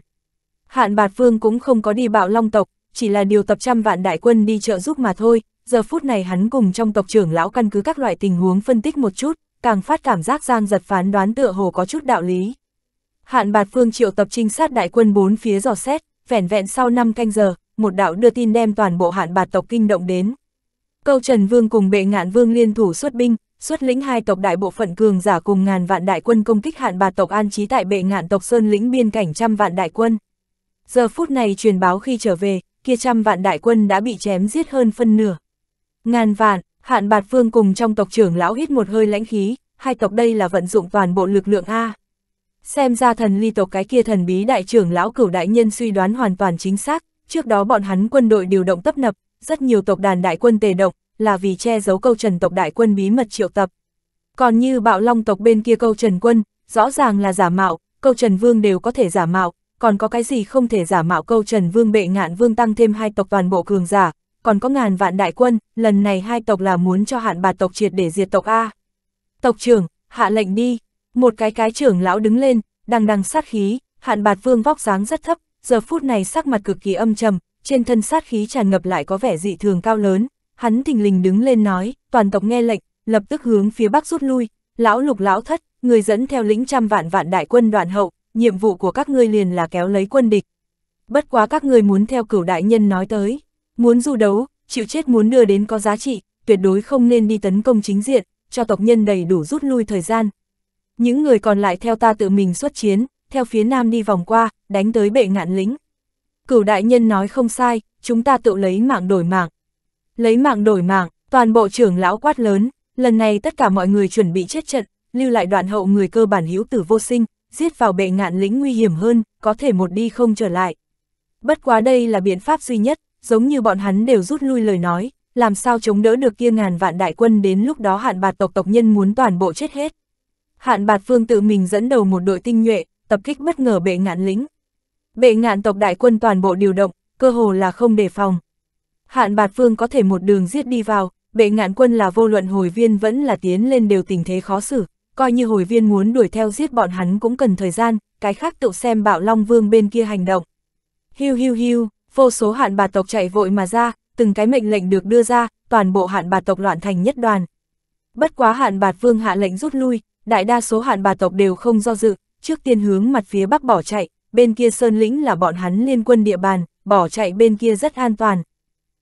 Hạn bạt vương cũng không có đi bạo long tộc, chỉ là điều tập trăm vạn đại quân đi trợ giúp mà thôi, giờ phút này hắn cùng trong tộc trưởng lão căn cứ các loại tình huống phân tích một chút, càng phát cảm giác giang giật phán đoán tựa hồ có chút đạo lý. Hạn bạt vương triệu tập trinh sát đại quân bốn phía dò xét, vẻn vẹn sau 5 canh giờ, một đạo đưa tin đem toàn bộ hạn bạt tộc kinh động đến. Câu Trần Vương cùng bệ ngạn vương liên thủ xuất binh, xuất lĩnh hai tộc đại bộ phận cường giả cùng ngàn vạn đại quân công kích hạn bạt tộc an trí tại bệ ngạn tộc sơn lĩnh biên cảnh trăm vạn đại quân. Giờ phút này truyền báo khi trở về, kia trăm vạn đại quân đã bị chém giết hơn phân nửa. Ngàn vạn, hạn bạt vương cùng trong tộc trưởng lão hít một hơi lãnh khí, hai tộc đây là vận dụng toàn bộ lực lượng A. Xem ra thần ly tộc cái kia thần bí đại trưởng lão cửu đại nhân suy đoán hoàn toàn chính xác, Trước đó bọn hắn quân đội điều động tấp nập, rất nhiều tộc đàn đại quân tề động, là vì che giấu câu trần tộc đại quân bí mật triệu tập. Còn như bạo long tộc bên kia câu trần quân, rõ ràng là giả mạo, câu trần vương đều có thể giả mạo, còn có cái gì không thể giả mạo câu trần vương bệ ngạn vương tăng thêm hai tộc toàn bộ cường giả, còn có ngàn vạn đại quân, lần này hai tộc là muốn cho hạn bà tộc triệt để diệt tộc A. Tộc trưởng, hạ lệnh đi, một cái cái trưởng lão đứng lên, đằng đằng sát khí, hạn bạt vương vóc dáng rất thấp, giờ phút này sắc mặt cực kỳ âm trầm, trên thân sát khí tràn ngập lại có vẻ dị thường cao lớn, hắn thình lình đứng lên nói, toàn tộc nghe lệnh, lập tức hướng phía bắc rút lui, lão lục lão thất, người dẫn theo lĩnh trăm vạn vạn đại quân đoàn hậu, nhiệm vụ của các ngươi liền là kéo lấy quân địch. Bất quá các ngươi muốn theo cửu đại nhân nói tới, muốn du đấu, chịu chết muốn đưa đến có giá trị, tuyệt đối không nên đi tấn công chính diện, cho tộc nhân đầy đủ rút lui thời gian. Những người còn lại theo ta tự mình xuất chiến, theo phía nam đi vòng qua, đánh tới bệ ngạn lính. Cửu đại nhân nói không sai, chúng ta tự lấy mạng đổi mạng. Lấy mạng đổi mạng, toàn bộ trưởng lão quát lớn, lần này tất cả mọi người chuẩn bị chết trận, lưu lại đoạn hậu người cơ bản hữu tử vô sinh, giết vào bệ ngạn lính nguy hiểm hơn, có thể một đi không trở lại. Bất quá đây là biện pháp duy nhất, giống như bọn hắn đều rút lui lời nói, làm sao chống đỡ được kia ngàn vạn đại quân đến lúc đó hạn bạt tộc tộc nhân muốn toàn bộ chết hết. Hạn bạt phương tự mình dẫn đầu một đội tinh nhuệ, tập kích bất ngờ bệ ngạn lĩnh. Bệ ngạn tộc đại quân toàn bộ điều động, cơ hồ là không đề phòng. Hạn bạt phương có thể một đường giết đi vào, bệ ngạn quân là vô luận hồi viên vẫn là tiến lên đều tình thế khó xử, coi như hồi viên muốn đuổi theo giết bọn hắn cũng cần thời gian, cái khác tự xem bạo long vương bên kia hành động. Hiu hiu hiu, vô số hạn bạt tộc chạy vội mà ra, từng cái mệnh lệnh được đưa ra, toàn bộ hạn bạt tộc loạn thành nhất đoàn. Bất quá hạn bạt vương hạ lệnh rút lui, đại đa số hạn bạt tộc đều không do dự, trước tiên hướng mặt phía bắc bỏ chạy, bên kia sơn lĩnh là bọn hắn liên quân địa bàn, bỏ chạy bên kia rất an toàn.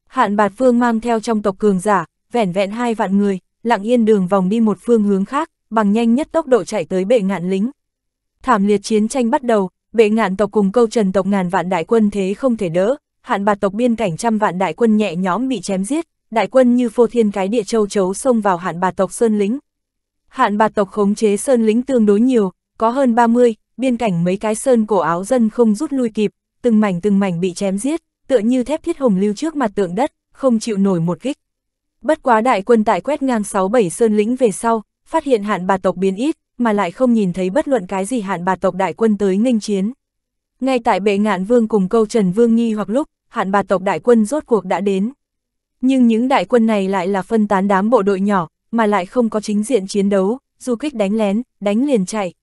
Hạn bạt phương mang theo trong tộc cường giả, vẻn vẹn hai vạn người, lặng yên đường vòng đi một phương hướng khác, bằng nhanh nhất tốc độ chạy tới bệ ngạn lính. Thảm liệt chiến tranh bắt đầu, bệ ngạn tộc cùng câu trần tộc ngàn vạn đại quân thế không thể đỡ, hạn bạt tộc biên cảnh trăm vạn đại quân nhẹ nhóm bị chém giết, đại quân như phô thiên cái địa châu chấu xông vào hạn bạt tộc sơn lính. Hạn bạt tộc khống chế sơn lính tương đối nhiều, có hơn 30, biên cảnh mấy cái sơn cổ áo dân không rút lui kịp, từng mảnh từng mảnh bị chém giết, tựa như thép thiết hồng lưu trước mặt tượng đất, không chịu nổi một kích. Bất quá đại quân tại quét ngang 6-7 sơn lĩnh về sau, phát hiện hạn bà tộc biến ít, mà lại không nhìn thấy bất luận cái gì hạn bà tộc đại quân tới nghênh chiến. Ngay tại bệ ngạn vương cùng câu Trần Vương nghi hoặc lúc, hạn bà tộc đại quân rốt cuộc đã đến. Nhưng những đại quân này lại là phân tán đám bộ đội nhỏ, mà lại không có chính diện chiến đấu, du kích đánh lén, đánh liền chạy.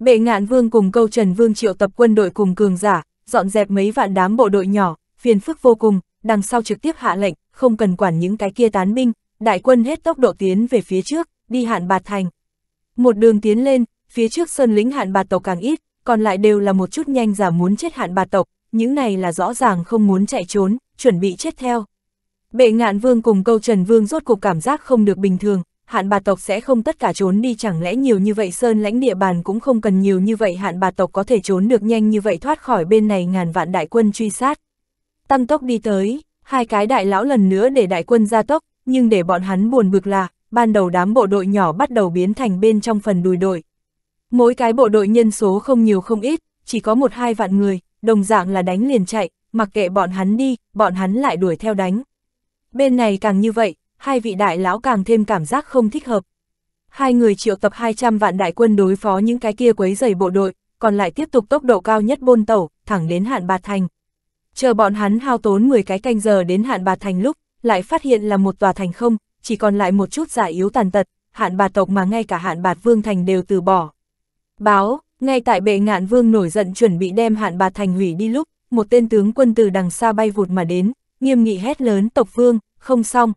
Bệ ngạn vương cùng câu trần vương triệu tập quân đội cùng cường giả, dọn dẹp mấy vạn đám bộ đội nhỏ, phiền phức vô cùng, đằng sau trực tiếp hạ lệnh, không cần quản những cái kia tán binh, đại quân hết tốc độ tiến về phía trước, đi hạn bạt thành. Một đường tiến lên, phía trước sơn lính hạn bạt tộc càng ít, còn lại đều là một chút nhanh giả muốn chết hạn bạt tộc, những này là rõ ràng không muốn chạy trốn, chuẩn bị chết theo. Bệ ngạn vương cùng câu trần vương rốt cuộc cảm giác không được bình thường, hạn bà tộc sẽ không tất cả trốn đi chẳng lẽ nhiều như vậy sơn lãnh địa bàn cũng không cần nhiều như vậy hạn bà tộc có thể trốn được nhanh như vậy thoát khỏi bên này ngàn vạn đại quân truy sát. Tăng tốc đi tới, hai cái đại lão lần nữa để đại quân ra tốc, nhưng để bọn hắn buồn bực là, ban đầu đám bộ đội nhỏ bắt đầu biến thành bên trong phần đùi đội. Mỗi cái bộ đội nhân số không nhiều không ít, chỉ có một hai vạn người, đồng dạng là đánh liền chạy, mặc kệ bọn hắn đi, bọn hắn lại đuổi theo đánh. Bên này càng như vậy, hai vị đại lão càng thêm cảm giác không thích hợp. Hai người triệu tập 200 vạn đại quân đối phó những cái kia quấy rầy bộ đội, còn lại tiếp tục tốc độ cao nhất bôn tẩu, thẳng đến hạn bạt thành. Chờ bọn hắn hao tốn 10 cái canh giờ đến hạn bạt thành lúc, lại phát hiện là một tòa thành không, chỉ còn lại một chút giả yếu tàn tật, hạn bạt tộc mà ngay cả hạn bạt vương thành đều từ bỏ. Báo, ngay tại bệ ngạn vương nổi giận chuẩn bị đem hạn bạt thành hủy đi lúc, một tên tướng quân từ đằng xa bay vụt mà đến, nghiêm nghị hét lớn tộc vương, không xong,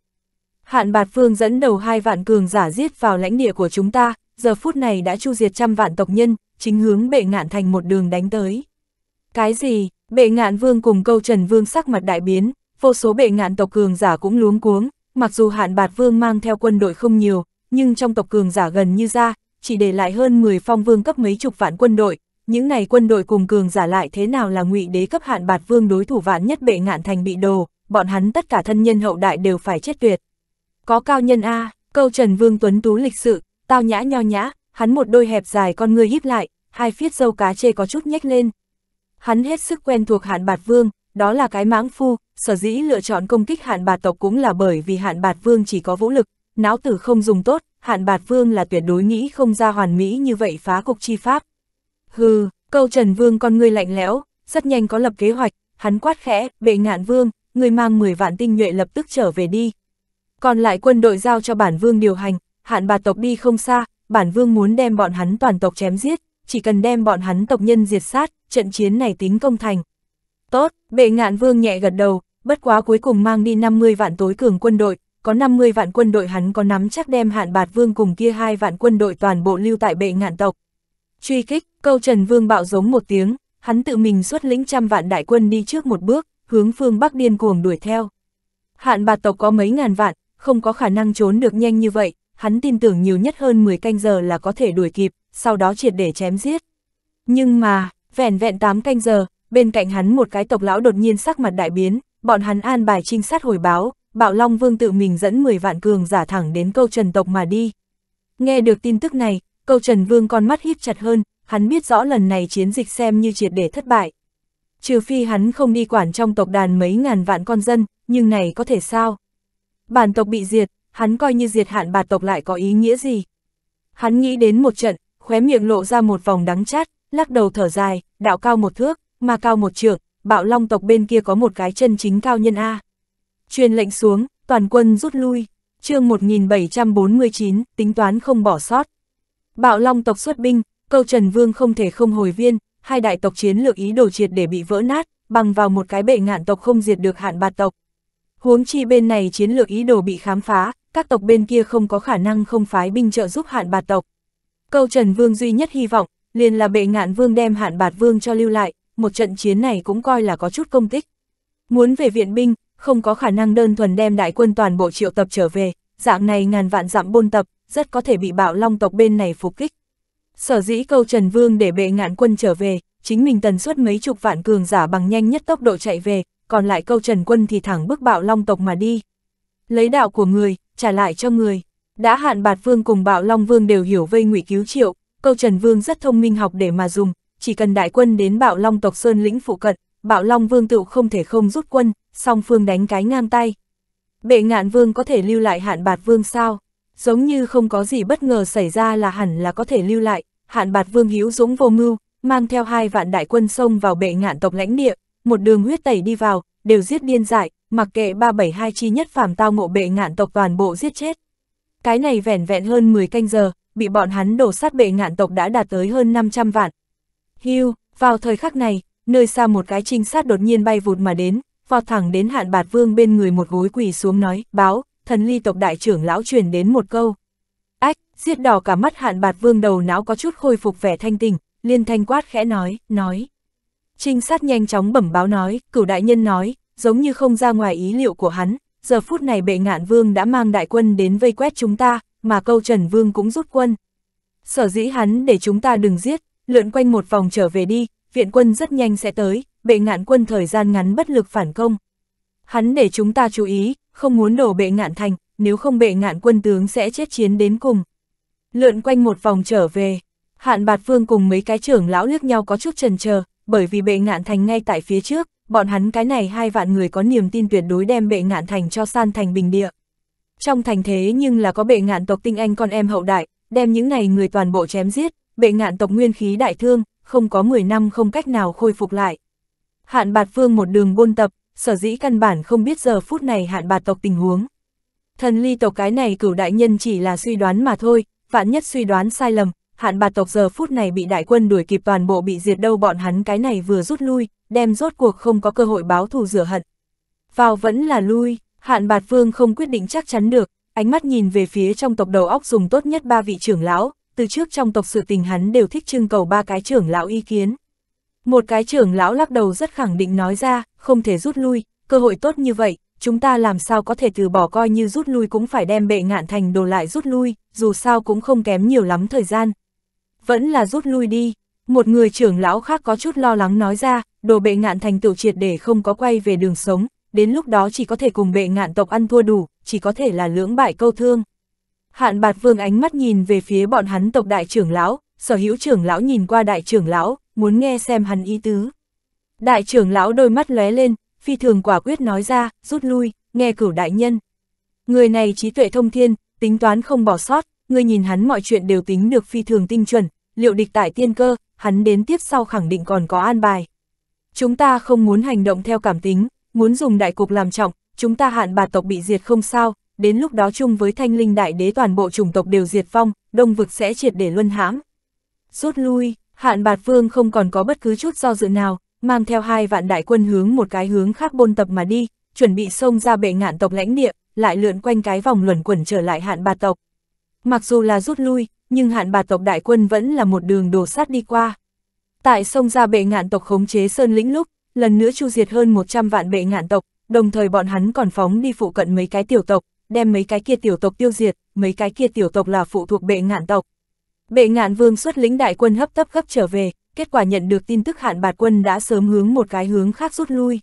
Hạn bạt Vương dẫn đầu hai vạn cường giả giết vào lãnh địa của chúng ta, giờ phút này đã chu diệt trăm vạn tộc nhân, chính hướng bệ ngạn thành một đường đánh tới. Cái gì, bệ ngạn vương cùng câu trần vương sắc mặt đại biến, vô số bệ ngạn tộc cường giả cũng luống cuống, mặc dù hạn bạt vương mang theo quân đội không nhiều, nhưng trong tộc cường giả gần như ra, chỉ để lại hơn 10 phong vương cấp mấy chục vạn quân đội, những này quân đội cùng cường giả lại thế nào là ngụy đế cấp hạn bạt vương đối thủ vạn nhất bệ ngạn thành bị đồ, bọn hắn tất cả thân nhân hậu đại đều phải chết tuyệt. Có cao nhân A, câu Trần Vương Tuấn Tú lịch sự, tao nhã nho nhã, hắn một đôi hẹp dài con ngươi híp lại, hai phiết dâu cá chê có chút nhếch lên. Hắn hết sức quen thuộc hạn bạt vương, đó là cái mãng phu, sở dĩ lựa chọn công kích hạn bạt tộc cũng là bởi vì hạn bạt vương chỉ có vũ lực, não tử không dùng tốt, hạn bạt vương là tuyệt đối nghĩ không ra hoàn mỹ như vậy phá cục chi pháp. Hừ, câu Trần Vương con ngươi lạnh lẽo, rất nhanh có lập kế hoạch, hắn quát khẽ, bệ ngạn vương, người mang 10 vạn tinh nhuệ lập tức trở về đi, còn lại quân đội giao cho bản vương điều hành, hạn bà tộc đi không xa, bản vương muốn đem bọn hắn toàn tộc chém giết, chỉ cần đem bọn hắn tộc nhân diệt sát, trận chiến này tính công thành. Tốt, bệ ngạn vương nhẹ gật đầu, bất quá cuối cùng mang đi 50 vạn tối cường quân đội, có 50 vạn quân đội hắn có nắm chắc đem hạn bạt vương cùng kia hai vạn quân đội toàn bộ lưu tại bệ ngạn tộc. Truy kích, câu trần vương bạo giống một tiếng, hắn tự mình xuất lĩnh trăm vạn đại quân đi trước một bước, hướng phương Bắc điên cuồng đuổi theo. Hạn bạt tộc có mấy ngàn vạn, không có khả năng trốn được nhanh như vậy, hắn tin tưởng nhiều nhất hơn 10 canh giờ là có thể đuổi kịp, sau đó triệt để chém giết. Nhưng mà, vẻn vẹn 8 canh giờ, bên cạnh hắn một cái tộc lão đột nhiên sắc mặt đại biến, bọn hắn an bài trinh sát hồi báo, Bạo Long Vương tự mình dẫn 10 vạn cường giả thẳng đến câu trần tộc mà đi. Nghe được tin tức này, câu trần vương con mắt híp chặt hơn, hắn biết rõ lần này chiến dịch xem như triệt để thất bại. Trừ phi hắn không đi quản trong tộc đàn mấy ngàn vạn con dân, nhưng này có thể sao? bản tộc bị diệt, hắn coi như diệt hạn bà tộc lại có ý nghĩa gì. Hắn nghĩ đến một trận, khóe miệng lộ ra một vòng đắng chát, lắc đầu thở dài, đạo cao một thước, mà cao một trượng, bạo long tộc bên kia có một cái chân chính cao nhân A. Truyền lệnh xuống, toàn quân rút lui, chương 1749, tính toán không bỏ sót. Bạo long tộc xuất binh, câu Trần Vương không thể không hồi viên, hai đại tộc chiến lược ý đồ triệt để bị vỡ nát, bằng vào một cái bệ ngạn tộc không diệt được hạn bạt tộc, Huống chi bên này chiến lược ý đồ bị khám phá, các tộc bên kia không có khả năng không phái binh trợ giúp hạn bạt tộc. Câu Trần Vương duy nhất hy vọng, liền là bệ ngạn vương đem hạn bạt vương cho lưu lại, một trận chiến này cũng coi là có chút công tích. Muốn về viện binh, không có khả năng đơn thuần đem đại quân toàn bộ triệu tập trở về, dạng này ngàn vạn dặm bôn tập, rất có thể bị bạo long tộc bên này phục kích. Sở dĩ câu Trần Vương để bệ ngạn quân trở về, chính mình tần suất mấy chục vạn cường giả bằng nhanh nhất tốc độ chạy về, còn lại câu Trần Quân thì thẳng bước bạo long tộc mà đi. Lấy đạo của người, trả lại cho người. Đã hạn bạt vương cùng bạo long vương đều hiểu vây ngụy cứu triệu, câu Trần Vương rất thông minh học để mà dùng, chỉ cần đại quân đến bạo long tộc Sơn lĩnh phụ cận, bạo long vương tựu không thể không rút quân, song phương đánh cái ngang tay. Bệ ngạn vương có thể lưu lại hạn bạt vương sao? Giống như không có gì bất ngờ xảy ra là hẳn là có thể lưu lại, hạn bạt vương hiếu dũng vô mưu, mang theo hai vạn đại quân xông vào bệ ngạn tộc lãnh địa, một đường huyết tẩy đi vào, đều giết điên dại, mặc kệ 372 chi nhất phàm tao ngộ bệ ngạn tộc toàn bộ giết chết. Cái này vẻn vẹn hơn 10 canh giờ, bị bọn hắn đổ sát bệ ngạn tộc đã đạt tới hơn 500 vạn. Hưu, vào thời khắc này, nơi xa một cái trinh sát đột nhiên bay vụt mà đến, vọt thẳng đến hạn bạt vương bên người một gối quỳ xuống nói, báo, thần ly tộc đại trưởng lão truyền đến một câu. Ách, giết đỏ cả mắt hạn bạt vương đầu não có chút khôi phục vẻ thanh tình, liên thanh quát khẽ nói, nói. Trinh sát nhanh chóng bẩm báo nói, cửu đại nhân nói, giống như không ra ngoài ý liệu của hắn, giờ phút này bệ ngạn vương đã mang đại quân đến vây quét chúng ta, mà câu trần vương cũng rút quân. Sở dĩ hắn để chúng ta đừng giết, lượn quanh một vòng trở về đi, viện quân rất nhanh sẽ tới, bệ ngạn quân thời gian ngắn bất lực phản công. Hắn để chúng ta chú ý, không muốn đổ bệ ngạn thành, nếu không bệ ngạn quân tướng sẽ chết chiến đến cùng. Lượn quanh một vòng trở về, hạn bạt vương cùng mấy cái trưởng lão liếc nhau có chút trần chờ bởi vì bệ ngạn thành ngay tại phía trước, bọn hắn cái này hai vạn người có niềm tin tuyệt đối đem bệ ngạn thành cho san thành bình địa. Trong thành thế nhưng là có bệ ngạn tộc tinh anh con em hậu đại, đem những này người toàn bộ chém giết, bệ ngạn tộc nguyên khí đại thương, không có 10 năm không cách nào khôi phục lại. Hạn bạt phương một đường buôn tập, sở dĩ căn bản không biết giờ phút này hạn bạt tộc tình huống. Thần ly tộc cái này cửu đại nhân chỉ là suy đoán mà thôi, vạn nhất suy đoán sai lầm, hạn bạt tộc giờ phút này bị đại quân đuổi kịp toàn bộ bị diệt đâu bọn hắn cái này vừa rút lui, đem rốt cuộc không có cơ hội báo thù rửa hận. Vào vẫn là lui, hạn bạt vương không quyết định chắc chắn được, ánh mắt nhìn về phía trong tộc đầu óc dùng tốt nhất ba vị trưởng lão, từ trước trong tộc sự tình hắn đều thích trưng cầu ba cái trưởng lão ý kiến. Một cái trưởng lão lắc đầu rất khẳng định nói ra, không thể rút lui, cơ hội tốt như vậy, chúng ta làm sao có thể từ bỏ coi như rút lui cũng phải đem bệ ngạn thành đồ lại rút lui, dù sao cũng không kém nhiều lắm thời gian, vẫn là rút lui đi. Một người trưởng lão khác có chút lo lắng nói ra, đồ bệ ngạn thành tựu triệt để không có quay về đường sống, đến lúc đó chỉ có thể cùng bệ ngạn tộc ăn thua đủ, chỉ có thể là lưỡng bại câu thương. Hạn bạt vương ánh mắt nhìn về phía bọn hắn tộc đại trưởng lão, sở hữu trưởng lão nhìn qua đại trưởng lão, muốn nghe xem hắn ý tứ. Đại trưởng lão đôi mắt lóe lên, phi thường quả quyết nói ra, rút lui, nghe cửu đại nhân. Người này trí tuệ thông thiên, tính toán không bỏ sót, ngươi nhìn hắn mọi chuyện đều tính được phi thường tinh chuẩn, liệu địch tại tiên cơ, hắn đến tiếp sau khẳng định còn có an bài. Chúng ta không muốn hành động theo cảm tính, muốn dùng đại cục làm trọng, chúng ta hạn bà tộc bị diệt không sao, đến lúc đó chung với thanh linh đại đế toàn bộ chủng tộc đều diệt vong, đông vực sẽ triệt để luân hãm. Rút lui, hạn bạt vương không còn có bất cứ chút do dự nào, mang theo hai vạn đại quân hướng một cái hướng khác bôn tập mà đi, chuẩn bị xông ra bệ ngạn tộc lãnh địa, lại lượn quanh cái vòng luẩn quẩn trở lại hạn bạt tộc. Mặc dù là rút lui, nhưng hạn bạt tộc đại quân vẫn là một đường đổ sát đi qua. Tại sông ra bệ ngạn tộc khống chế sơn lĩnh lúc, lần nữa chu diệt hơn 100 vạn bệ ngạn tộc, đồng thời bọn hắn còn phóng đi phụ cận mấy cái tiểu tộc, đem mấy cái kia tiểu tộc tiêu diệt, mấy cái kia tiểu tộc là phụ thuộc bệ ngạn tộc. Bệ ngạn vương xuất lĩnh đại quân hấp tấp gấp trở về, kết quả nhận được tin tức hạn bạt quân đã sớm hướng một cái hướng khác rút lui.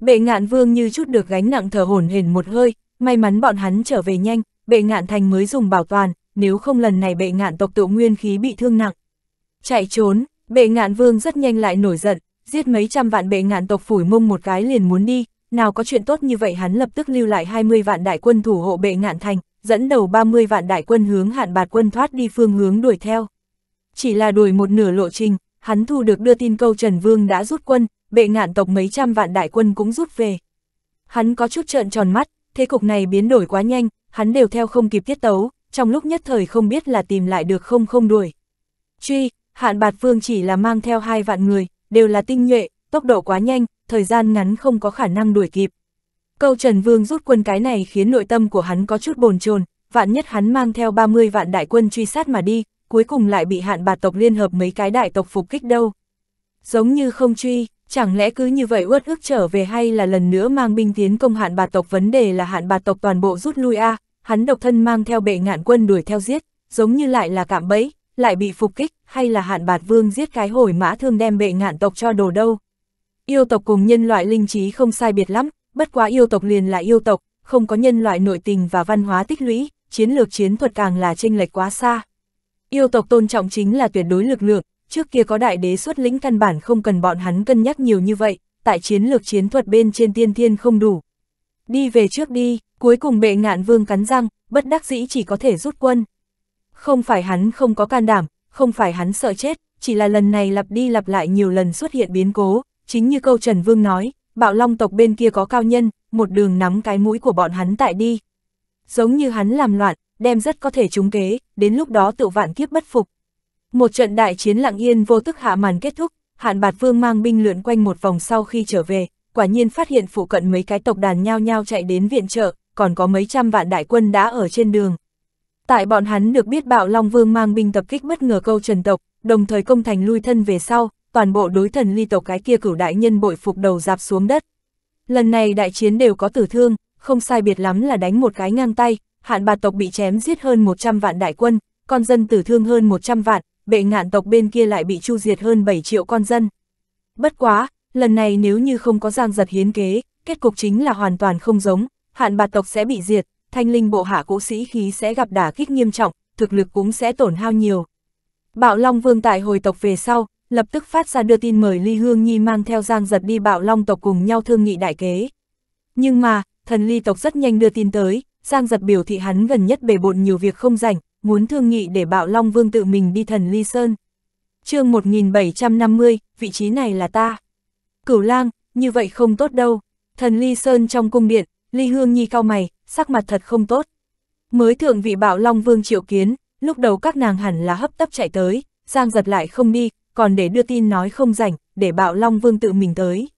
Bệ ngạn vương như chút được gánh nặng thở hổn hển một hơi, may mắn bọn hắn trở về nhanh, bệ ngạn thành mới dùng bảo toàn, nếu không lần này bệ ngạn tộc tự nguyên khí bị thương nặng. Chạy trốn, bệ ngạn vương rất nhanh lại nổi giận, giết mấy trăm vạn bệ ngạn tộc phủi mông một cái liền muốn đi, nào có chuyện tốt như vậy hắn lập tức lưu lại 20 vạn đại quân thủ hộ bệ ngạn thành, dẫn đầu 30 vạn đại quân hướng hạn bạt quân thoát đi phương hướng đuổi theo. Chỉ là đuổi một nửa lộ trình, hắn thu được đưa tin câu Trần Vương đã rút quân, bệ ngạn tộc mấy trăm vạn đại quân cũng rút về. Hắn có chút trợn tròn mắt, thế cục này biến đổi quá nhanh, hắn đều theo không kịp tiết tấu, trong lúc nhất thời không biết là tìm lại được không không đuổi. Truy, hạn bạt phương chỉ là mang theo hai vạn người, đều là tinh nhuệ, tốc độ quá nhanh, thời gian ngắn không có khả năng đuổi kịp. Câu Trần Vương rút quân cái này khiến nội tâm của hắn có chút bồn chồn vạn nhất hắn mang theo 30 vạn đại quân truy sát mà đi, cuối cùng lại bị hạn bạt tộc liên hợp mấy cái đại tộc phục kích đâu. Giống như không truy, Chẳng lẽ cứ như vậy uất ức trở về hay là lần nữa mang binh tiến công hạn bạt tộc vấn đề là hạn bạt tộc toàn bộ rút lui a à, hắn độc thân mang theo bệ ngạn quân đuổi theo giết, giống như lại là cạm bẫy, lại bị phục kích, hay là hạn bạt vương giết cái hồi mã thương đem bệ ngạn tộc cho đồ đâu. Yêu tộc cùng nhân loại linh trí không sai biệt lắm, bất quá yêu tộc liền là yêu tộc, không có nhân loại nội tình và văn hóa tích lũy, chiến lược chiến thuật càng là chênh lệch quá xa. Yêu tộc tôn trọng chính là tuyệt đối lực lượng, trước kia có đại đế xuất lĩnh căn bản không cần bọn hắn cân nhắc nhiều như vậy, tại chiến lược chiến thuật bên trên tiên thiên không đủ. Đi về trước đi, cuối cùng bệ ngạn vương cắn răng, bất đắc dĩ chỉ có thể rút quân. Không phải hắn không có can đảm, không phải hắn sợ chết, chỉ là lần này lặp đi lặp lại nhiều lần xuất hiện biến cố, chính như câu Trần Vương nói, bạo long tộc bên kia có cao nhân, một đường nắm cái mũi của bọn hắn tại đi. Giống như hắn làm loạn, đem rất có thể trúng kế, đến lúc đó tự vạn kiếp bất phục. Một trận đại chiến lặng yên vô tức hạ màn kết thúc, hạn bạt vương mang binh lượn quanh một vòng sau khi trở về, quả nhiên phát hiện phụ cận mấy cái tộc đàn nhao nhao chạy đến viện trợ, còn có mấy trăm vạn đại quân đã ở trên đường. Tại bọn hắn được biết bạo Long Vương mang binh tập kích bất ngờ câu trần tộc, đồng thời công thành lui thân về sau, toàn bộ đối thần ly tộc cái kia cửu đại nhân bội phục đầu dạp xuống đất. Lần này đại chiến đều có tử thương, không sai biệt lắm là đánh một cái ngang tay, hạn bạt tộc bị chém giết hơn 100 vạn đại quân, con dân tử thương hơn 100 vạn, bệ ngạn tộc bên kia lại bị chu diệt hơn 7 triệu con dân. Bất quá, lần này nếu như không có giang giật hiến kế, kết cục chính là hoàn toàn không giống, hạn bạt tộc sẽ bị diệt, thanh linh bộ hạ cũ sĩ khí sẽ gặp đả kích nghiêm trọng, thực lực cũng sẽ tổn hao nhiều. Bạo Long Vương tại hồi tộc về sau, lập tức phát ra đưa tin mời Ly Hương Nhi mang theo giang giật đi bạo Long tộc cùng nhau thương nghị đại kế. Nhưng mà, thần ly tộc rất nhanh đưa tin tới, giang giật biểu thị hắn gần nhất bề bộn nhiều việc không rảnh, muốn thương nghị để Bạo Long Vương tự mình đi thần Ly Sơn. chương 1750, vị trí này là ta. Cửu lang, như vậy không tốt đâu. Thần Ly Sơn trong cung điện, Ly Hương Nhi cao mày, sắc mặt thật không tốt. Mới thượng vị Bạo Long Vương triệu kiến, lúc đầu các nàng hẳn là hấp tấp chạy tới, Giang giật lại không đi, còn để đưa tin nói không rảnh, để Bạo Long Vương tự mình tới.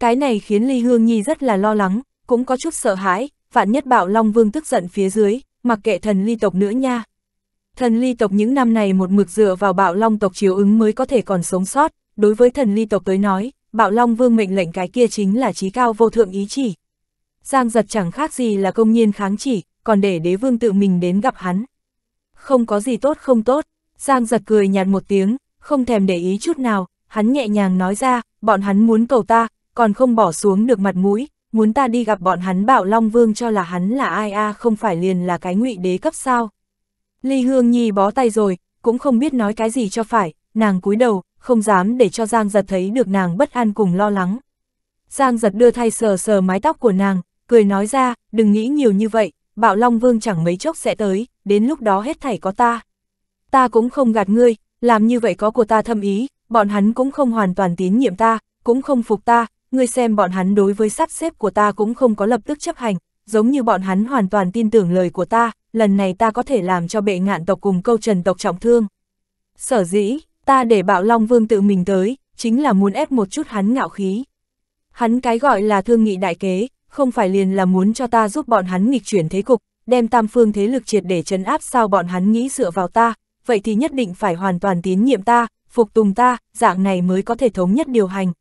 Cái này khiến Ly Hương Nhi rất là lo lắng, cũng có chút sợ hãi, vạn nhất Bạo Long Vương tức giận phía dưới, mặc kệ thần ly tộc nữa nha, Thần ly tộc những năm này một mực dựa vào bạo long tộc chiếu ứng mới có thể còn sống sót, đối với thần ly tộc tới nói, bạo long vương mệnh lệnh cái kia chính là trí cao vô thượng ý chỉ. Giang giật chẳng khác gì là công nhiên kháng chỉ, còn để đế vương tự mình đến gặp hắn. Không có gì tốt không tốt, Giang giật cười nhạt một tiếng, không thèm để ý chút nào, hắn nhẹ nhàng nói ra, bọn hắn muốn cầu ta, còn không bỏ xuống được mặt mũi, muốn ta đi gặp bọn hắn bảo Long Vương cho là hắn là ai a à, không phải liền là cái ngụy đế cấp sao. Ly Hương Nhi bó tay rồi, cũng không biết nói cái gì cho phải, nàng cúi đầu, không dám để cho Giang Giật thấy được nàng bất an cùng lo lắng. Giang Giật đưa thay sờ sờ mái tóc của nàng, cười nói ra, đừng nghĩ nhiều như vậy, bạo Long Vương chẳng mấy chốc sẽ tới, đến lúc đó hết thảy có ta. Ta cũng không gạt ngươi, làm như vậy có của ta thâm ý, bọn hắn cũng không hoàn toàn tín nhiệm ta, cũng không phục ta, ngươi xem bọn hắn đối với sắp xếp của ta cũng không có lập tức chấp hành, giống như bọn hắn hoàn toàn tin tưởng lời của ta, lần này ta có thể làm cho bệ ngạn tộc cùng câu trần tộc trọng thương. Sở dĩ, ta để bạo Long Vương tự mình tới, chính là muốn ép một chút hắn ngạo khí. Hắn cái gọi là thương nghị đại kế, không phải liền là muốn cho ta giúp bọn hắn nghịch chuyển thế cục, đem tam phương thế lực triệt để chấn áp sao bọn hắn nghĩ dựa vào ta, vậy thì nhất định phải hoàn toàn tín nhiệm ta, phục tùng ta, dạng này mới có thể thống nhất điều hành.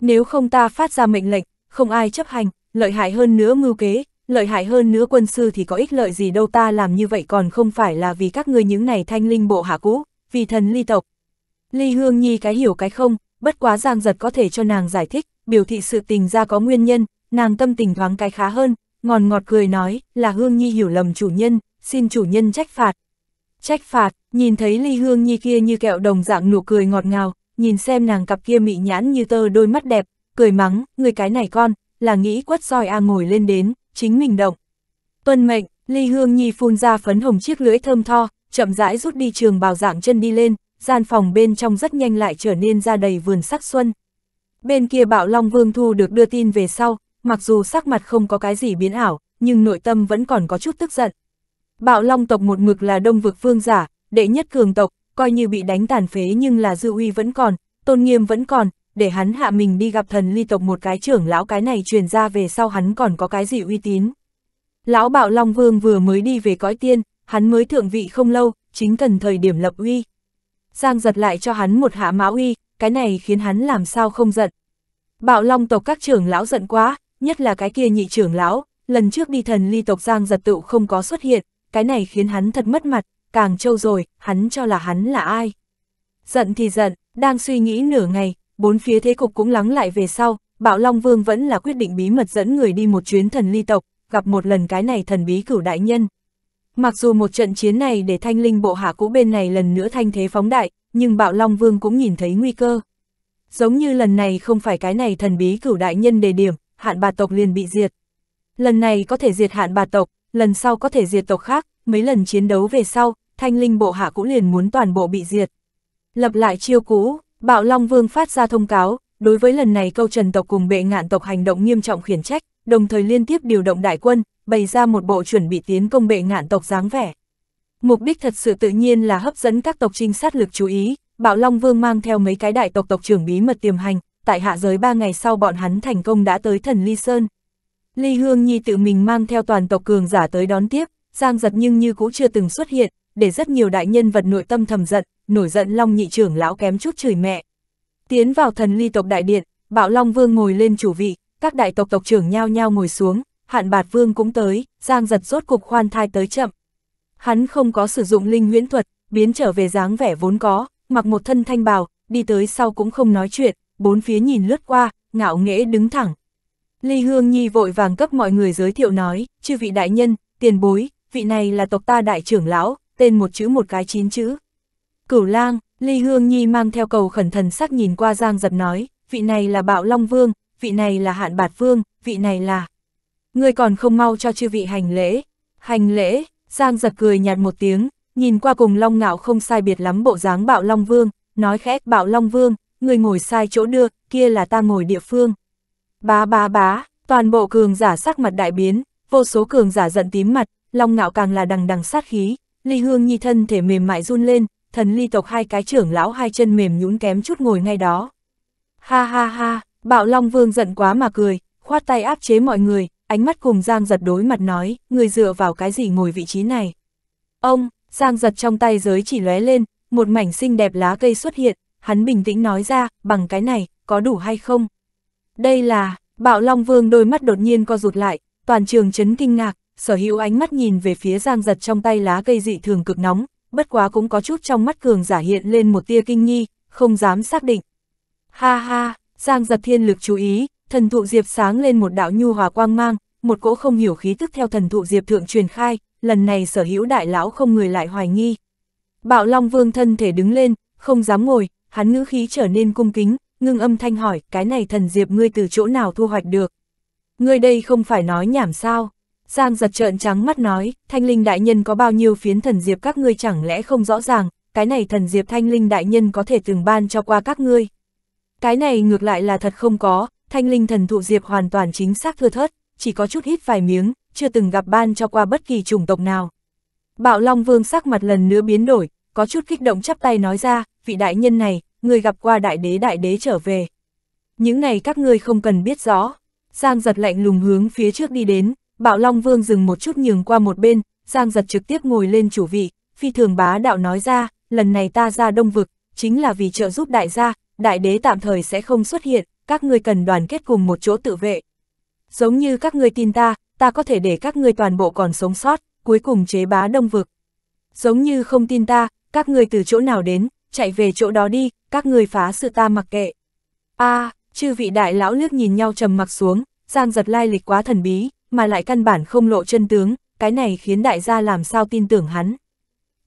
Nếu không ta phát ra mệnh lệnh, không ai chấp hành, lợi hại hơn nữa mưu kế, lợi hại hơn nữa quân sư thì có ích lợi gì đâu ta làm như vậy còn không phải là vì các ngươi những này thanh linh bộ hạ cũ, vì thần ly tộc. Ly Hương Nhi cái hiểu cái không, bất quá Giang Giật có thể cho nàng giải thích, biểu thị sự tình ra có nguyên nhân, nàng tâm tình thoáng cái khá hơn, ngòn ngọt cười nói, là Hương Nhi hiểu lầm chủ nhân, xin chủ nhân trách phạt. Trách phạt, nhìn thấy Ly Hương Nhi kia như kẹo đồng dạng nụ cười ngọt ngào, nhìn xem nàng cặp kia mị nhãn như tơ đôi mắt đẹp, cười mắng, người cái này con, là nghĩ quất soi a ngồi lên đến, chính mình động. Tuân mệnh, Ly Hương Nhi phun ra phấn hồng chiếc lưỡi thơm tho, chậm rãi rút đi trường bào dạng chân đi lên, gian phòng bên trong rất nhanh lại trở nên ra đầy vườn sắc xuân. Bên kia bạo Long Vương Thu được đưa tin về sau, mặc dù sắc mặt không có cái gì biến ảo, nhưng nội tâm vẫn còn có chút tức giận. Bạo Long tộc một mực là đông vực vương giả, đệ nhất cường tộc, coi như bị đánh tàn phế nhưng là dư uy vẫn còn, tôn nghiêm vẫn còn, để hắn hạ mình đi gặp thần ly tộc một cái trưởng lão cái này truyền ra về sau hắn còn có cái gì uy tín. Lão bạo Long Vương vừa mới đi về cõi tiên, hắn mới thượng vị không lâu, chính cần thời điểm lập uy. Giang giật lại cho hắn một hạ mã uy, cái này khiến hắn làm sao không giận. Bạo Long tộc các trưởng lão giận quá, nhất là cái kia nhị trưởng lão, lần trước đi thần ly tộc Giang giật tựu không có xuất hiện, cái này khiến hắn thật mất mặt, càng trâu rồi, hắn cho là hắn là ai. Giận thì giận, đang suy nghĩ nửa ngày, bốn phía thế cục cũng lắng lại về sau, Bạo Long Vương vẫn là quyết định bí mật dẫn người đi một chuyến thần ly tộc, gặp một lần cái này thần bí cửu đại nhân. Mặc dù một trận chiến này để thanh linh bộ hạ cũ bên này lần nữa thanh thế phóng đại, nhưng Bạo Long Vương cũng nhìn thấy nguy cơ. Giống như lần này không phải cái này thần bí cửu đại nhân đề điểm, hạn bà tộc liền bị diệt. Lần này có thể diệt hạn bà tộc, lần sau có thể diệt tộc khác, mấy lần chiến đấu về sau, thanh linh bộ hạ cũ liền muốn toàn bộ bị diệt. Lập lại chiêu cũ, Bạo Long Vương phát ra thông cáo, đối với lần này câu trần tộc cùng bệ ngạn tộc hành động nghiêm trọng khiển trách, đồng thời liên tiếp điều động đại quân, bày ra một bộ chuẩn bị tiến công bệ ngạn tộc dáng vẻ. Mục đích thật sự tự nhiên là hấp dẫn các tộc trinh sát lực chú ý, Bạo Long Vương mang theo mấy cái đại tộc tộc trưởng bí mật tiềm hành, tại hạ giới ba ngày sau bọn hắn thành công đã tới thần Ly Sơn. Ly Hương Nhi tự mình mang theo toàn tộc cường giả tới đón tiếp, Giang giật nhưng như cũ chưa từng xuất hiện, để rất nhiều đại nhân vật nội tâm thầm giận, nổi giận Long nhị trưởng lão kém chút chửi mẹ. Tiến vào thần ly tộc đại điện, Bạo Long Vương ngồi lên chủ vị, các đại tộc tộc trưởng nhao nhao ngồi xuống, Hạn Bạt Vương cũng tới, Giang giật rốt cục khoan thai tới chậm. Hắn không có sử dụng linh huyễn thuật, biến trở về dáng vẻ vốn có, mặc một thân thanh bào, đi tới sau cũng không nói chuyện, bốn phía nhìn lướt qua, ngạo nghễ đứng thẳng. Ly Hương Nhi vội vàng cấp mọi người giới thiệu nói, chư vị đại nhân, tiền bối, vị này là tộc ta đại trưởng lão, tên một chữ một cái chín chữ. Cửu lang, Ly Hương Nhi mang theo cầu khẩn thần sắc nhìn qua Giang Giật nói, vị này là Bạo Long Vương, vị này là Hạn Bạt Vương, vị này là... Ngươi còn không mau cho chư vị hành lễ. Hành lễ, Giang Giật cười nhạt một tiếng, nhìn qua cùng Long Ngạo không sai biệt lắm bộ dáng Bạo Long Vương, nói khẽ Bạo Long Vương, người ngồi sai chỗ đưa, kia là ta ngồi địa phương. Bá bá bá, toàn bộ cường giả sắc mặt đại biến, vô số cường giả giận tím mặt, Long Ngạo càng là đằng đằng sát khí, Ly Hương Nhi thân thể mềm mại run lên, thần ly tộc hai cái trưởng lão hai chân mềm nhũn kém chút ngồi ngay đó. Ha ha ha, bạo Long Vương giận quá mà cười, khoát tay áp chế mọi người, ánh mắt cùng Giang giật đối mặt nói, người dựa vào cái gì ngồi vị trí này. Ông, Giang giật trong tay giới chỉ lóe lên, một mảnh xinh đẹp lá cây xuất hiện, hắn bình tĩnh nói ra, bằng cái này, có đủ hay không? Đây là, bạo Long Vương đôi mắt đột nhiên co rụt lại, toàn trường chấn kinh ngạc, sở hữu ánh mắt nhìn về phía giang giật trong tay lá cây dị thường cực nóng, bất quá cũng có chút trong mắt cường giả hiện lên một tia kinh nghi, không dám xác định. Ha ha, giang giật thiên lực chú ý, thần thụ diệp sáng lên một đạo nhu hòa quang mang, một cỗ không hiểu khí tức theo thần thụ diệp thượng truyền khai, lần này sở hữu đại lão không người lại hoài nghi. Bạo Long Vương thân thể đứng lên, không dám ngồi, hắn ngữ khí trở nên cung kính, ngưng âm thanh hỏi, cái này thần diệp ngươi từ chỗ nào thu hoạch được? Ngươi đây không phải nói nhảm sao? Giang giật trợn trắng mắt nói, thanh linh đại nhân có bao nhiêu phiến thần diệp các ngươi chẳng lẽ không rõ ràng, cái này thần diệp thanh linh đại nhân có thể từng ban cho qua các ngươi. Cái này ngược lại là thật không có, thanh linh thần thụ diệp hoàn toàn chính xác thưa thớt, chỉ có chút hít vài miếng, chưa từng gặp ban cho qua bất kỳ chủng tộc nào. Bạo Long Vương sắc mặt lần nữa biến đổi, có chút kích động chắp tay nói ra, vị đại nhân này, người gặp qua đại đế đại đế trở về. Những này các ngươi không cần biết rõ. Giang giật lạnh lùng hướng phía trước đi đến, Bạo Long Vương dừng một chút nhường qua một bên, Giang giật trực tiếp ngồi lên chủ vị, phi thường bá đạo nói ra, lần này ta ra đông vực, chính là vì trợ giúp đại gia, đại đế tạm thời sẽ không xuất hiện, các ngươi cần đoàn kết cùng một chỗ tự vệ. Giống như các ngươi tin ta, ta có thể để các ngươi toàn bộ còn sống sót, cuối cùng chế bá đông vực. Giống như không tin ta, các ngươi từ chỗ nào đến, chạy về chỗ đó đi, các ngươi phá sự ta mặc kệ. a chư vị đại lão lướt nhìn nhau trầm mặc xuống, Giang giật lai lịch quá thần bí, mà lại căn bản không lộ chân tướng, cái này khiến đại gia làm sao tin tưởng hắn.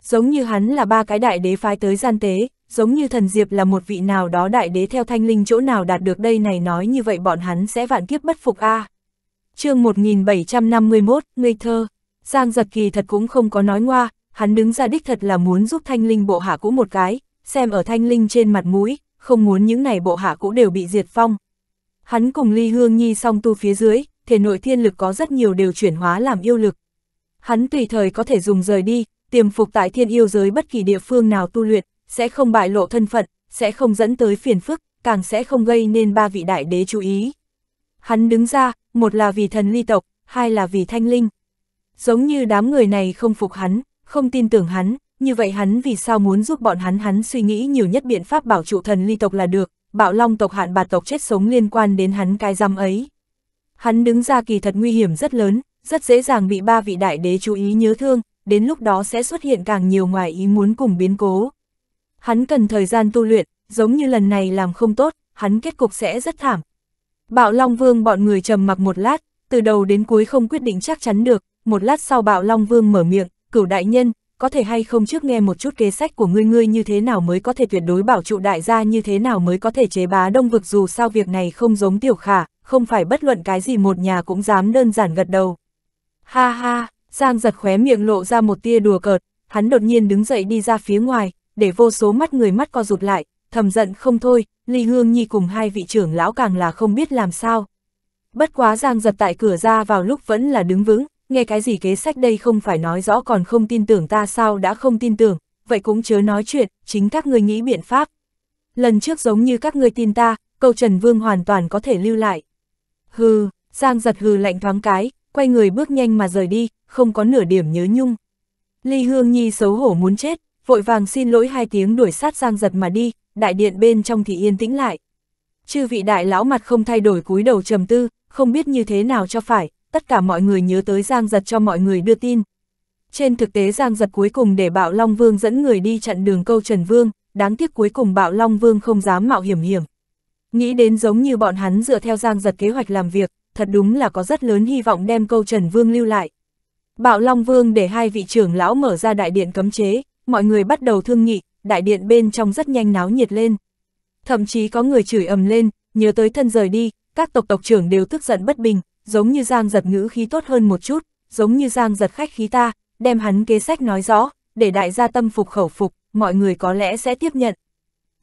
Giống như hắn là ba cái đại đế phái tới gian tế, giống như thần diệp là một vị nào đó đại đế theo thanh linh chỗ nào đạt được đây này nói như vậy bọn hắn sẽ vạn kiếp bất phục a. À. Chương 1751, ngây thơ. Giang Giật Kỳ thật cũng không có nói ngoa, hắn đứng ra đích thật là muốn giúp thanh linh bộ hạ cũ một cái, xem ở thanh linh trên mặt mũi, không muốn những này bộ hạ cũ đều bị diệt phong. Hắn cùng Ly Hương Nhi song tu phía dưới, thể nội thiên lực có rất nhiều đều chuyển hóa làm yêu lực. Hắn tùy thời có thể dùng rời đi, tiềm phục tại thiên yêu giới bất kỳ địa phương nào tu luyện, sẽ không bại lộ thân phận, sẽ không dẫn tới phiền phức, càng sẽ không gây nên ba vị đại đế chú ý. Hắn đứng ra, một là vì thần ly tộc, hai là vì thanh linh. Giống như đám người này không phục hắn, không tin tưởng hắn, như vậy hắn vì sao muốn giúp bọn hắn hắn suy nghĩ nhiều nhất biện pháp bảo trụ thần ly tộc là được, bạo long tộc hạn bà tộc chết sống liên quan đến hắn cái giam ấy. Hắn đứng ra kỳ thật nguy hiểm rất lớn, rất dễ dàng bị ba vị đại đế chú ý nhớ thương, đến lúc đó sẽ xuất hiện càng nhiều ngoài ý muốn cùng biến cố. Hắn cần thời gian tu luyện, giống như lần này làm không tốt, hắn kết cục sẽ rất thảm. Bạo Long Vương bọn người trầm mặc một lát, từ đầu đến cuối không quyết định chắc chắn được, một lát sau Bạo Long Vương mở miệng, cửu đại nhân, có thể hay không trước nghe một chút kế sách của ngươi ngươi như thế nào mới có thể tuyệt đối bảo trụ đại gia như thế nào mới có thể chế bá đông vực dù sao việc này không giống tiểu khả, không phải bất luận cái gì một nhà cũng dám đơn giản gật đầu. Ha ha, Giang giật khóe miệng lộ ra một tia đùa cợt, hắn đột nhiên đứng dậy đi ra phía ngoài, để vô số mắt người mắt co rụt lại, thầm giận không thôi, Ly Hương Nhi cùng hai vị trưởng lão càng là không biết làm sao. Bất quá Giang giật tại cửa ra vào lúc vẫn là đứng vững, nghe cái gì kế sách đây không phải nói rõ còn không tin tưởng ta sao đã không tin tưởng, vậy cũng chớ nói chuyện, chính các người nghĩ biện pháp. Lần trước giống như các người tin ta, câu Trần Vương hoàn toàn có thể lưu lại. Hừ, Giang giật hừ lạnh thoáng cái, quay người bước nhanh mà rời đi, không có nửa điểm nhớ nhung. Ly Hương Nhi xấu hổ muốn chết, vội vàng xin lỗi hai tiếng đuổi sát Giang giật mà đi, đại điện bên trong thì yên tĩnh lại. Chư vị đại lão mặt không thay đổi cúi đầu trầm tư, không biết như thế nào cho phải, tất cả mọi người nhớ tới Giang giật cho mọi người đưa tin. Trên thực tế Giang giật cuối cùng để Bạo Long Vương dẫn người đi chặn đường câu Trần Vương, đáng tiếc cuối cùng Bạo Long Vương không dám mạo hiểm hiểm, Nghĩ đến giống như bọn hắn dựa theo giang giật kế hoạch làm việc, thật đúng là có rất lớn hy vọng đem câu Trần Vương lưu lại. Bạo Long Vương để hai vị trưởng lão mở ra đại điện cấm chế, mọi người bắt đầu thương nghị, đại điện bên trong rất nhanh náo nhiệt lên. Thậm chí có người chửi ầm lên, nhớ tới thân rời đi, các tộc tộc trưởng đều tức giận bất bình, giống như Giang giật ngữ khí tốt hơn một chút, giống như Giang giật khách khí ta, đem hắn kế sách nói rõ, để đại gia tâm phục khẩu phục, mọi người có lẽ sẽ tiếp nhận.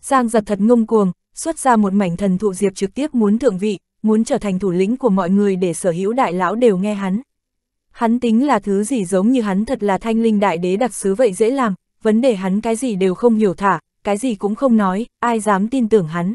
Giang giật thật ngông cuồng, xuất ra một mảnh thần thụ diệp trực tiếp muốn thượng vị, muốn trở thành thủ lĩnh của mọi người để sở hữu đại lão đều nghe hắn. Hắn tính là thứ gì giống như hắn thật là thanh linh đại đế đặc sứ vậy dễ làm, vấn đề hắn cái gì đều không hiểu thả, cái gì cũng không nói, ai dám tin tưởng hắn.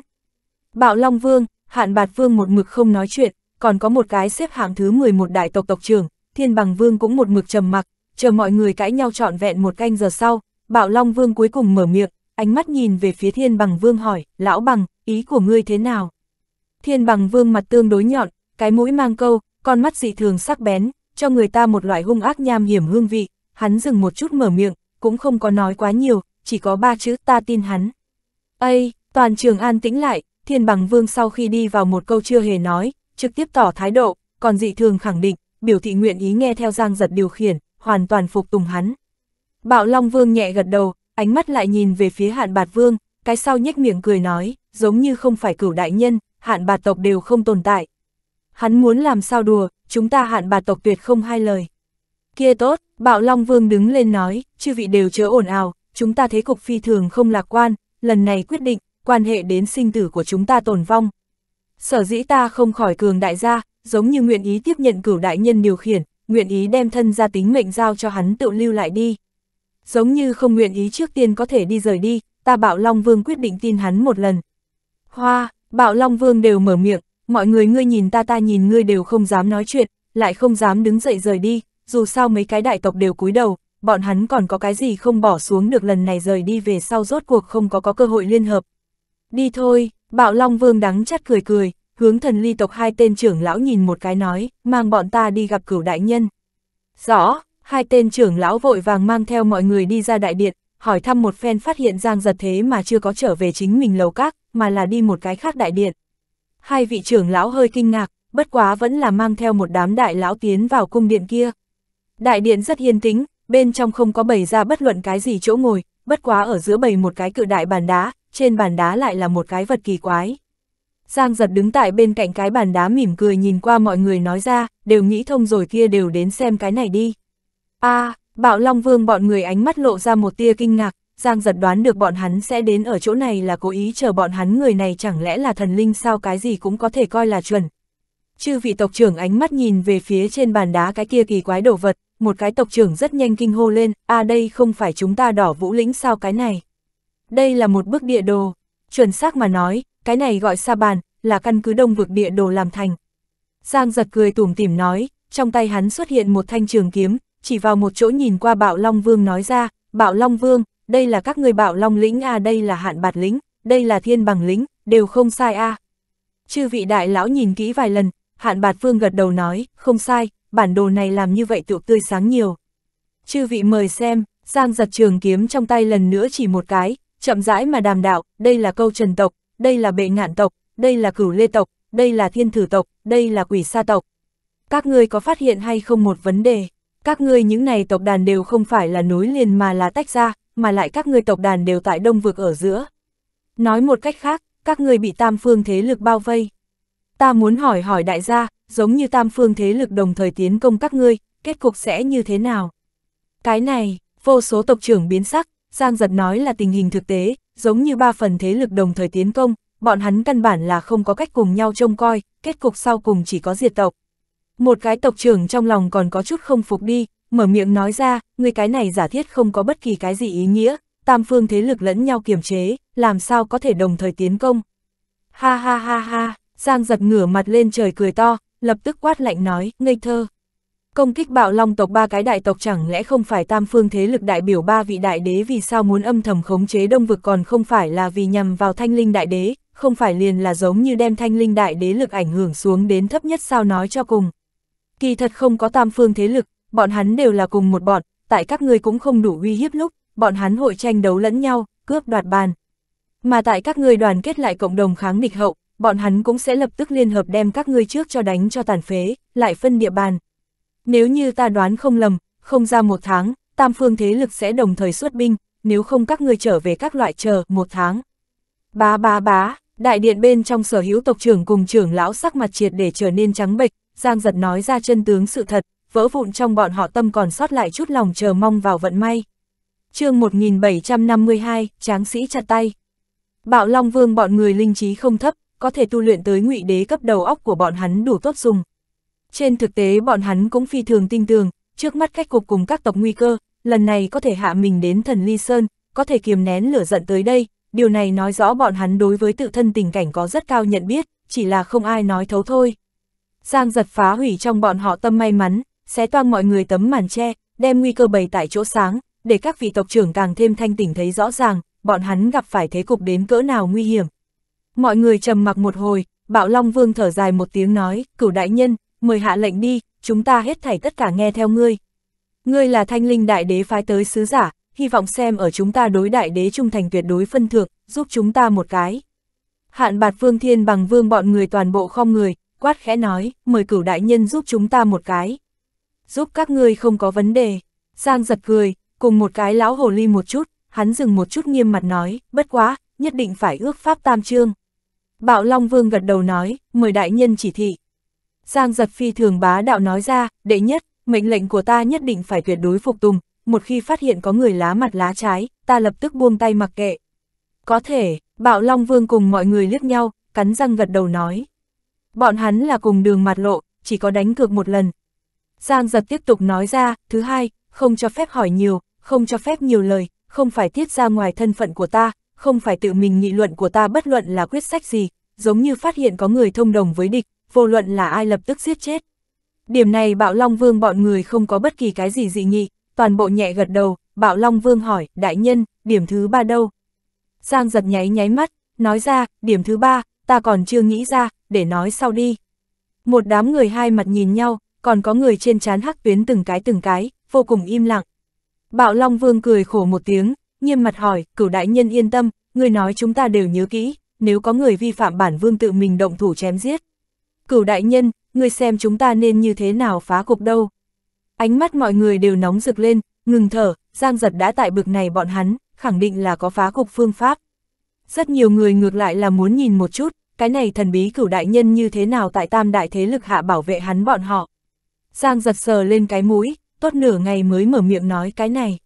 Bạo Long Vương, Hạn Bạt Vương một mực không nói chuyện, còn có một cái xếp hạng thứ 11 đại tộc tộc trưởng, Thiên Bằng Vương cũng một mực trầm mặc, chờ mọi người cãi nhau trọn vẹn một canh giờ sau, Bạo Long Vương cuối cùng mở miệng, ánh mắt nhìn về phía thiên bằng vương hỏi, lão bằng, ý của ngươi thế nào? Thiên bằng vương mặt tương đối nhọn, cái mũi mang câu, con mắt dị thường sắc bén, cho người ta một loại hung ác nham hiểm hương vị, hắn dừng một chút mở miệng, cũng không có nói quá nhiều, chỉ có ba chữ ta tin hắn. Ây, toàn trường an tĩnh lại, thiên bằng vương sau khi đi vào một câu chưa hề nói, trực tiếp tỏ thái độ, còn dị thường khẳng định, biểu thị nguyện ý nghe theo giang giật điều khiển, hoàn toàn phục tùng hắn. Bạo Long Vương nhẹ gật đầu, ánh mắt lại nhìn về phía hạn bạt vương, cái sau nhếch miệng cười nói, giống như không phải cửu đại nhân, hạn bạt tộc đều không tồn tại. Hắn muốn làm sao đùa, chúng ta hạn bạt tộc tuyệt không hai lời. Kia tốt, bạo Long Vương đứng lên nói, chư vị đều chớ ồn ào, chúng ta thế cục phi thường không lạc quan, lần này quyết định, quan hệ đến sinh tử của chúng ta tồn vong. Sở dĩ ta không khỏi cường đại gia, giống như nguyện ý tiếp nhận cửu đại nhân điều khiển, nguyện ý đem thân ra tính mệnh giao cho hắn tự lưu lại đi giống như không nguyện ý trước tiên có thể đi rời đi, ta Bạo Long Vương quyết định tin hắn một lần. Hoa, Bạo Long Vương đều mở miệng, mọi người ngươi nhìn ta ta nhìn ngươi đều không dám nói chuyện, lại không dám đứng dậy rời đi, dù sao mấy cái đại tộc đều cúi đầu, bọn hắn còn có cái gì không bỏ xuống được lần này rời đi về sau rốt cuộc không có có cơ hội liên hợp. Đi thôi, Bạo Long Vương đắng chắt cười cười, hướng thần ly tộc hai tên trưởng lão nhìn một cái nói, mang bọn ta đi gặp cửu đại nhân. Rõ, hai tên trưởng lão vội vàng mang theo mọi người đi ra đại điện, hỏi thăm một phen phát hiện Giang Giật thế mà chưa có trở về chính mình lầu các, mà là đi một cái khác đại điện. Hai vị trưởng lão hơi kinh ngạc, bất quá vẫn là mang theo một đám đại lão tiến vào cung điện kia. Đại điện rất yên tĩnh, bên trong không có bày ra bất luận cái gì chỗ ngồi, bất quá ở giữa bày một cái cự đại bàn đá, trên bàn đá lại là một cái vật kỳ quái. Giang giật đứng tại bên cạnh cái bàn đá mỉm cười nhìn qua mọi người nói ra, đều nghĩ thông rồi kia đều đến xem cái này đi a à, bạo long vương bọn người ánh mắt lộ ra một tia kinh ngạc, Giang giật đoán được bọn hắn sẽ đến ở chỗ này là cố ý chờ bọn hắn người này chẳng lẽ là thần linh sao cái gì cũng có thể coi là chuẩn. Chư vị tộc trưởng ánh mắt nhìn về phía trên bàn đá cái kia kỳ quái đồ vật, một cái tộc trưởng rất nhanh kinh hô lên, à đây không phải chúng ta đỏ vũ lĩnh sao cái này. Đây là một bức địa đồ, chuẩn xác mà nói, cái này gọi sa bàn, là căn cứ đông vực địa đồ làm thành. Giang giật cười tủm tỉm nói, trong tay hắn xuất hiện một thanh trường kiếm, chỉ vào một chỗ nhìn qua Bạo Long Vương nói ra, Bạo Long Vương, đây là các người Bạo Long lĩnh a à, đây là Hạn Bạt lĩnh, đây là Thiên Bằng lĩnh, đều không sai a. À. Chư vị đại lão nhìn kỹ vài lần, Hạn Bạt Vương gật đầu nói, không sai, bản đồ này làm như vậy tựu tươi sáng nhiều. Chư vị mời xem, Giang giật trường kiếm trong tay lần nữa chỉ một cái, chậm rãi mà đàm đạo, đây là câu trần tộc, đây là bệ ngạn tộc, đây là cửu lê tộc, đây là thiên thử tộc, đây là quỷ sa tộc. Các ngươi có phát hiện hay không một vấn đề? các ngươi những này tộc đàn đều không phải là nối liền mà là tách ra, mà lại các ngươi tộc đàn đều tại đông vực ở giữa. Nói một cách khác, các ngươi bị tam phương thế lực bao vây. Ta muốn hỏi hỏi đại gia, giống như tam phương thế lực đồng thời tiến công các ngươi, kết cục sẽ như thế nào? Cái này, vô số tộc trưởng biến sắc, Giang Giật nói là tình hình thực tế, giống như ba phần thế lực đồng thời tiến công, bọn hắn căn bản là không có cách cùng nhau trông coi, kết cục sau cùng chỉ có diệt tộc. Một cái tộc trưởng trong lòng còn có chút không phục đi, mở miệng nói ra, người cái này giả thiết không có bất kỳ cái gì ý nghĩa, tam phương thế lực lẫn nhau kiềm chế, làm sao có thể đồng thời tiến công. Ha ha ha ha, Giang giật ngửa mặt lên trời cười to, lập tức quát lạnh nói, ngây thơ. Công kích bạo long tộc ba cái đại tộc chẳng lẽ không phải tam phương thế lực đại biểu ba vị đại đế vì sao muốn âm thầm khống chế đông vực còn không phải là vì nhằm vào thanh linh đại đế, không phải liền là giống như đem thanh linh đại đế lực ảnh hưởng xuống đến thấp nhất sao nói cho cùng. Kỳ thật không có tam phương thế lực, bọn hắn đều là cùng một bọn, tại các ngươi cũng không đủ uy hiếp lúc, bọn hắn hội tranh đấu lẫn nhau, cướp đoạt bàn. Mà tại các ngươi đoàn kết lại cộng đồng kháng địch hậu, bọn hắn cũng sẽ lập tức liên hợp đem các ngươi trước cho đánh cho tàn phế, lại phân địa bàn. Nếu như ta đoán không lầm, không ra một tháng, tam phương thế lực sẽ đồng thời xuất binh, nếu không các ngươi trở về các loại chờ một tháng. Bá bá bá, đại điện bên trong sở hữu tộc trưởng cùng trưởng lão sắc mặt triệt để trở nên trắng bệch, Giang giật nói ra chân tướng sự thật, vỡ vụn trong bọn họ tâm còn sót lại chút lòng chờ mong vào vận may. chương 1752, Tráng sĩ chặt tay. Bạo Long Vương bọn người linh trí không thấp, có thể tu luyện tới ngụy đế cấp đầu óc của bọn hắn đủ tốt dùng. Trên thực tế bọn hắn cũng phi thường tinh tường, trước mắt cách cục cùng các tộc nguy cơ, lần này có thể hạ mình đến thần Ly Sơn, có thể kiềm nén lửa giận tới đây, điều này nói rõ bọn hắn đối với tự thân tình cảnh có rất cao nhận biết, chỉ là không ai nói thấu thôi. Giang giật phá hủy trong bọn họ tâm may mắn, xé toang mọi người tấm màn che, đem nguy cơ bày tại chỗ sáng, để các vị tộc trưởng càng thêm thanh tỉnh thấy rõ ràng, bọn hắn gặp phải thế cục đến cỡ nào nguy hiểm. Mọi người trầm mặc một hồi, Bạo Long Vương thở dài một tiếng nói, cửu đại nhân, mời hạ lệnh đi, chúng ta hết thảy tất cả nghe theo ngươi. Ngươi là thanh linh đại đế phái tới sứ giả, hy vọng xem ở chúng ta đối đại đế trung thành tuyệt đối phân thượng, giúp chúng ta một cái. Hạn bạt Vương Thiên bằng vương bọn người toàn bộ không người, quát khẽ nói, mời cửu đại nhân giúp chúng ta một cái. Giúp các ngươi không có vấn đề. Giang giật cười, cùng một cái lão hồ ly một chút, hắn dừng một chút nghiêm mặt nói, bất quá, nhất định phải ước pháp tam trương. Bạo Long Vương gật đầu nói, mời đại nhân chỉ thị. Giang giật phi thường bá đạo nói ra, đệ nhất, mệnh lệnh của ta nhất định phải tuyệt đối phục tùng, một khi phát hiện có người lá mặt lá trái, ta lập tức buông tay mặc kệ. Có thể, Bạo Long Vương cùng mọi người liếc nhau, cắn răng gật đầu nói. Bọn hắn là cùng đường mặt lộ, chỉ có đánh cược một lần. Giang giật tiếp tục nói ra, thứ hai, không cho phép hỏi nhiều, không cho phép nhiều lời, không phải tiết ra ngoài thân phận của ta, không phải tự mình nghị luận của ta bất luận là quyết sách gì, giống như phát hiện có người thông đồng với địch, vô luận là ai lập tức giết chết. Điểm này Bạo Long Vương bọn người không có bất kỳ cái gì dị nghị, toàn bộ nhẹ gật đầu, Bạo Long Vương hỏi, đại nhân, điểm thứ ba đâu? Giang giật nháy nháy mắt, nói ra, điểm thứ ba, ta còn chưa nghĩ ra, để nói sau đi. Một đám người hai mặt nhìn nhau, còn có người trên chán hắc tuyến từng cái từng cái, vô cùng im lặng. Bạo Long Vương cười khổ một tiếng, nghiêm mặt hỏi, cửu đại nhân yên tâm, người nói chúng ta đều nhớ kỹ, nếu có người vi phạm bản vương tự mình động thủ chém giết. Cửu đại nhân, người xem chúng ta nên như thế nào phá cục đâu. Ánh mắt mọi người đều nóng rực lên, ngừng thở, Giang Giật đã tại bực này bọn hắn, khẳng định là có phá cục phương pháp. Rất nhiều người ngược lại là muốn nhìn một chút, cái này thần bí cửu đại nhân như thế nào tại tam đại thế lực hạ bảo vệ hắn bọn họ. Giang giật sờ lên cái mũi, tốt nửa ngày mới mở miệng nói cái này.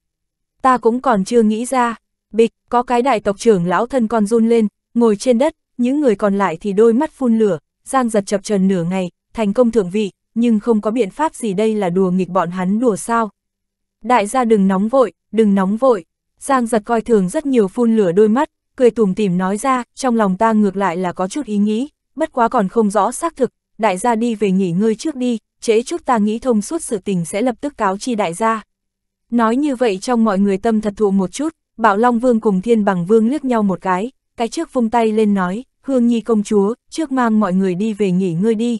Ta cũng còn chưa nghĩ ra, bịch, có cái đại tộc trưởng lão thân con run lên, ngồi trên đất, những người còn lại thì đôi mắt phun lửa, Giang giật chập trần nửa ngày, thành công thượng vị, nhưng không có biện pháp gì đây là đùa nghịch bọn hắn đùa sao. Đại gia đừng nóng vội, đừng nóng vội, Giang giật coi thường rất nhiều phun lửa đôi mắt, cười tùm tỉm nói ra, trong lòng ta ngược lại là có chút ý nghĩ, bất quá còn không rõ xác thực, đại gia đi về nghỉ ngơi trước đi, trễ chút ta nghĩ thông suốt sự tình sẽ lập tức cáo chi đại gia. Nói như vậy trong mọi người tâm thật thụ một chút, Bảo Long Vương cùng Thiên Bằng Vương liếc nhau một cái, cái trước vung tay lên nói, Hương Nhi công chúa, trước mang mọi người đi về nghỉ ngơi đi.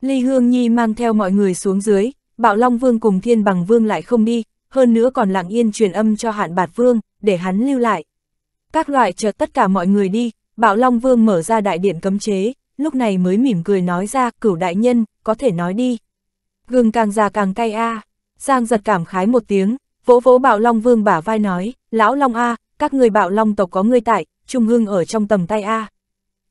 Ly Hương Nhi mang theo mọi người xuống dưới, Bảo Long Vương cùng Thiên Bằng Vương lại không đi, hơn nữa còn lặng yên truyền âm cho Hạn Bạt Vương, để hắn lưu lại. Các loại chợt tất cả mọi người đi, Bạo Long Vương mở ra đại điện cấm chế, lúc này mới mỉm cười nói ra, cửu đại nhân, có thể nói đi. gương càng già càng cay a à. Giang giật cảm khái một tiếng, vỗ vỗ Bạo Long Vương bả vai nói, lão Long a các người Bạo Long tộc có ngươi tại, trung hưng ở trong tầm tay a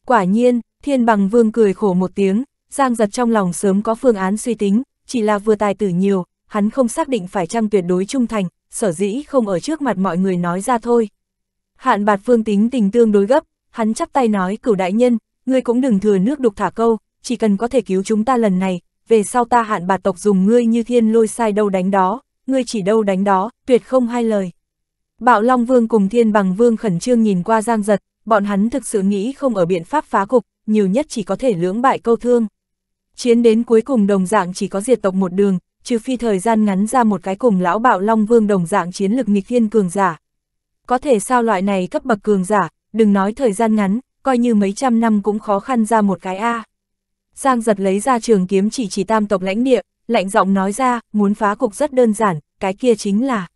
Quả nhiên, thiên bằng vương cười khổ một tiếng, Giang giật trong lòng sớm có phương án suy tính, chỉ là vừa tài tử nhiều, hắn không xác định phải chăng tuyệt đối trung thành, sở dĩ không ở trước mặt mọi người nói ra thôi. Hạn bạt phương tính tình tương đối gấp, hắn chắp tay nói cửu đại nhân, ngươi cũng đừng thừa nước đục thả câu, chỉ cần có thể cứu chúng ta lần này, về sau ta hạn bạt tộc dùng ngươi như thiên lôi sai đâu đánh đó, ngươi chỉ đâu đánh đó, tuyệt không hai lời. Bạo Long Vương cùng Thiên Bằng Vương khẩn trương nhìn qua Giang Giật, bọn hắn thực sự nghĩ không ở biện pháp phá cục, nhiều nhất chỉ có thể lưỡng bại câu thương. Chiến đến cuối cùng đồng dạng chỉ có diệt tộc một đường, trừ phi thời gian ngắn ra một cái cùng lão Bạo Long Vương đồng dạng chiến lực nghịch thiên cường giả, có thể sao loại này cấp bậc cường giả, đừng nói thời gian ngắn, coi như mấy trăm năm cũng khó khăn ra một cái A. Giang giật lấy ra trường kiếm chỉ chỉ tam tộc lãnh địa, lạnh giọng nói ra, muốn phá cục rất đơn giản, cái kia chính là.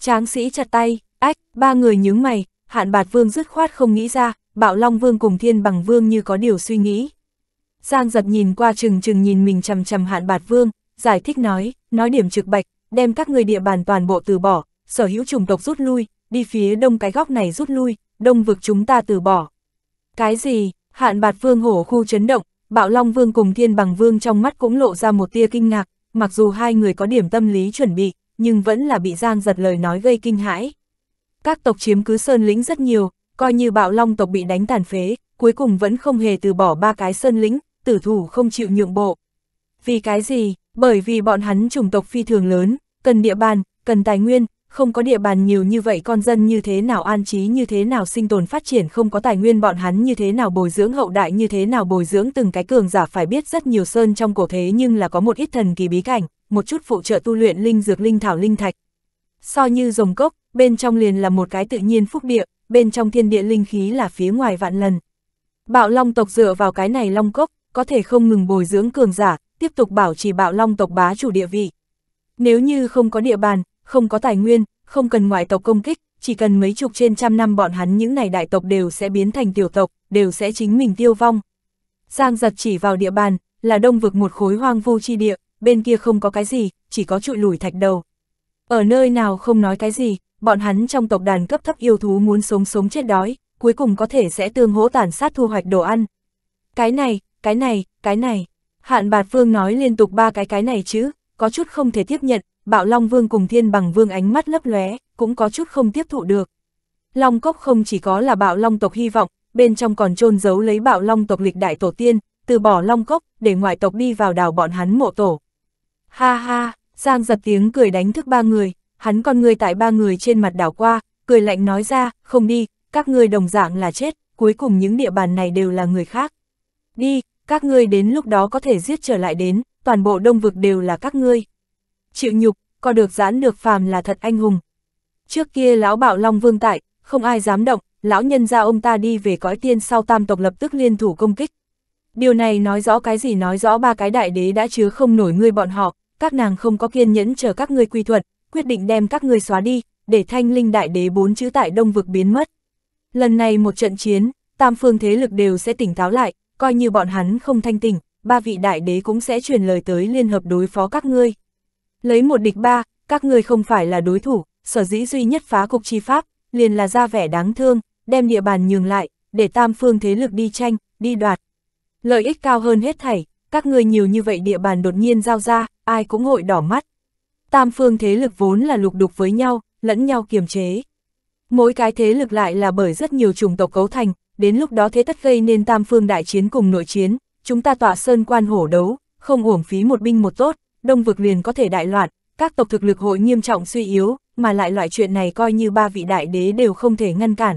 Tráng sĩ chặt tay, ách, ba người nhướng mày, hạn bạt vương dứt khoát không nghĩ ra, bạo long vương cùng thiên bằng vương như có điều suy nghĩ. Giang giật nhìn qua chừng chừng nhìn mình chầm chầm hạn bạt vương, giải thích nói, nói điểm trực bạch, đem các người địa bàn toàn bộ từ bỏ, sở hữu chủng tộc rút lui, đi phía đông cái góc này rút lui, đông vực chúng ta từ bỏ. Cái gì, hạn bạt vương hổ khu chấn động, bạo long vương cùng thiên bằng vương trong mắt cũng lộ ra một tia kinh ngạc, mặc dù hai người có điểm tâm lý chuẩn bị, nhưng vẫn là bị giang giật lời nói gây kinh hãi. Các tộc chiếm cứ sơn lĩnh rất nhiều, coi như bạo long tộc bị đánh tàn phế, cuối cùng vẫn không hề từ bỏ ba cái sơn lĩnh, tử thủ không chịu nhượng bộ. Vì cái gì? Bởi vì bọn hắn chủng tộc phi thường lớn, cần địa bàn, cần tài nguyên, không có địa bàn nhiều như vậy con dân như thế nào an trí như thế nào sinh tồn phát triển không có tài nguyên bọn hắn như thế nào bồi dưỡng hậu đại như thế nào bồi dưỡng từng cái cường giả phải biết rất nhiều sơn trong cổ thế nhưng là có một ít thần kỳ bí cảnh, một chút phụ trợ tu luyện linh dược linh thảo linh thạch. So như rồng cốc, bên trong liền là một cái tự nhiên phúc địa, bên trong thiên địa linh khí là phía ngoài vạn lần. Bạo Long tộc dựa vào cái này Long cốc, có thể không ngừng bồi dưỡng cường giả, tiếp tục bảo trì Bạo Long tộc bá chủ địa vị. Nếu như không có địa bàn, không có tài nguyên, không cần ngoại tộc công kích, chỉ cần mấy chục trên trăm năm bọn hắn những này đại tộc đều sẽ biến thành tiểu tộc, đều sẽ chính mình tiêu vong. Giang giật chỉ vào địa bàn, là đông vực một khối hoang vu chi địa, bên kia không có cái gì, chỉ có trụi lùi thạch đầu. Ở nơi nào không nói cái gì, bọn hắn trong tộc đàn cấp thấp yêu thú muốn sống sống chết đói, cuối cùng có thể sẽ tương hỗ tàn sát thu hoạch đồ ăn. Cái này, cái này, cái này. Hạn bạt phương nói liên tục ba cái cái này chứ, có chút không thể tiếp nhận, Bạo Long Vương cùng Thiên Bằng Vương ánh mắt lấp lóe, cũng có chút không tiếp thụ được. Long cốc không chỉ có là Bạo Long tộc hy vọng, bên trong còn chôn giấu lấy Bạo Long tộc lịch đại tổ tiên, từ bỏ Long cốc để ngoại tộc đi vào đảo bọn hắn mộ tổ. Ha ha, Giang giật tiếng cười đánh thức ba người, hắn con người tại ba người trên mặt đảo qua, cười lạnh nói ra, không đi, các ngươi đồng dạng là chết, cuối cùng những địa bàn này đều là người khác. Đi, các ngươi đến lúc đó có thể giết trở lại đến, toàn bộ đông vực đều là các ngươi chịu nhục, có được gián được phàm là thật anh hùng. Trước kia lão bảo Long Vương tại, không ai dám động, lão nhân ra ông ta đi về cõi tiên sau tam tộc lập tức liên thủ công kích. Điều này nói rõ cái gì nói rõ ba cái đại đế đã chứa không nổi ngươi bọn họ, các nàng không có kiên nhẫn chờ các ngươi quy thuận, quyết định đem các ngươi xóa đi, để thanh linh đại đế bốn chữ tại đông vực biến mất. Lần này một trận chiến, tam phương thế lực đều sẽ tỉnh táo lại, coi như bọn hắn không thanh tỉnh, ba vị đại đế cũng sẽ truyền lời tới liên hợp đối phó các ngươi. Lấy một địch ba, các ngươi không phải là đối thủ, sở dĩ duy nhất phá cục chi pháp, liền là ra vẻ đáng thương, đem địa bàn nhường lại, để tam phương thế lực đi tranh, đi đoạt. Lợi ích cao hơn hết thảy, các ngươi nhiều như vậy địa bàn đột nhiên giao ra, ai cũng hội đỏ mắt. Tam phương thế lực vốn là lục đục với nhau, lẫn nhau kiềm chế. Mỗi cái thế lực lại là bởi rất nhiều chủng tộc cấu thành, đến lúc đó thế tất gây nên tam phương đại chiến cùng nội chiến, chúng ta tọa sơn quan hổ đấu, không uổng phí một binh một tốt, đông vực liền có thể đại loạn, các tộc thực lực hội nghiêm trọng suy yếu, mà lại loại chuyện này coi như ba vị đại đế đều không thể ngăn cản.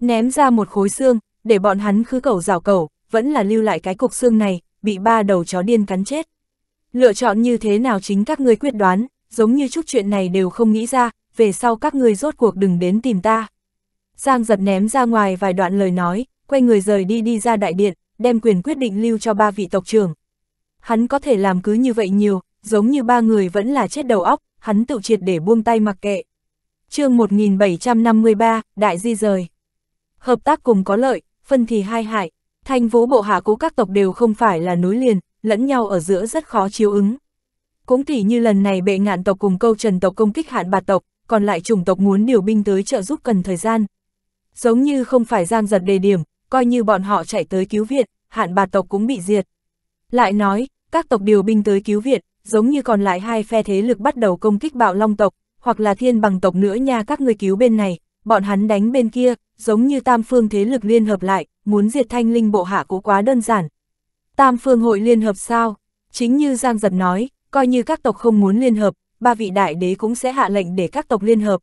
Ném ra một khối xương, để bọn hắn khứ cầu rào cầu, vẫn là lưu lại cái cục xương này, bị ba đầu chó điên cắn chết. Lựa chọn như thế nào chính các ngươi quyết đoán, giống như chút chuyện này đều không nghĩ ra, về sau các ngươi rốt cuộc đừng đến tìm ta. Giang giật ném ra ngoài vài đoạn lời nói, quay người rời đi đi ra đại điện, đem quyền quyết định lưu cho ba vị tộc trưởng hắn có thể làm cứ như vậy nhiều, giống như ba người vẫn là chết đầu óc, hắn tự triệt để buông tay mặc kệ. chương 1753, Đại Di Rời Hợp tác cùng có lợi, phân thì hai hại, thành phố bộ hạ cố các tộc đều không phải là núi liền, lẫn nhau ở giữa rất khó chiếu ứng. Cũng tỉ như lần này bệ ngạn tộc cùng câu trần tộc công kích hạn bạt tộc, còn lại chủng tộc muốn điều binh tới trợ giúp cần thời gian. Giống như không phải giang giật đề điểm, coi như bọn họ chạy tới cứu viện, hạn bạt tộc cũng bị diệt. Lại nói, các tộc điều binh tới cứu viện, giống như còn lại hai phe thế lực bắt đầu công kích bạo long tộc, hoặc là thiên bằng tộc nữa nha các người cứu bên này, bọn hắn đánh bên kia, giống như tam phương thế lực liên hợp lại, muốn diệt thanh linh bộ hạ cũng quá đơn giản. Tam phương hội liên hợp sao? Chính như Giang Giật nói, coi như các tộc không muốn liên hợp, ba vị đại đế cũng sẽ hạ lệnh để các tộc liên hợp.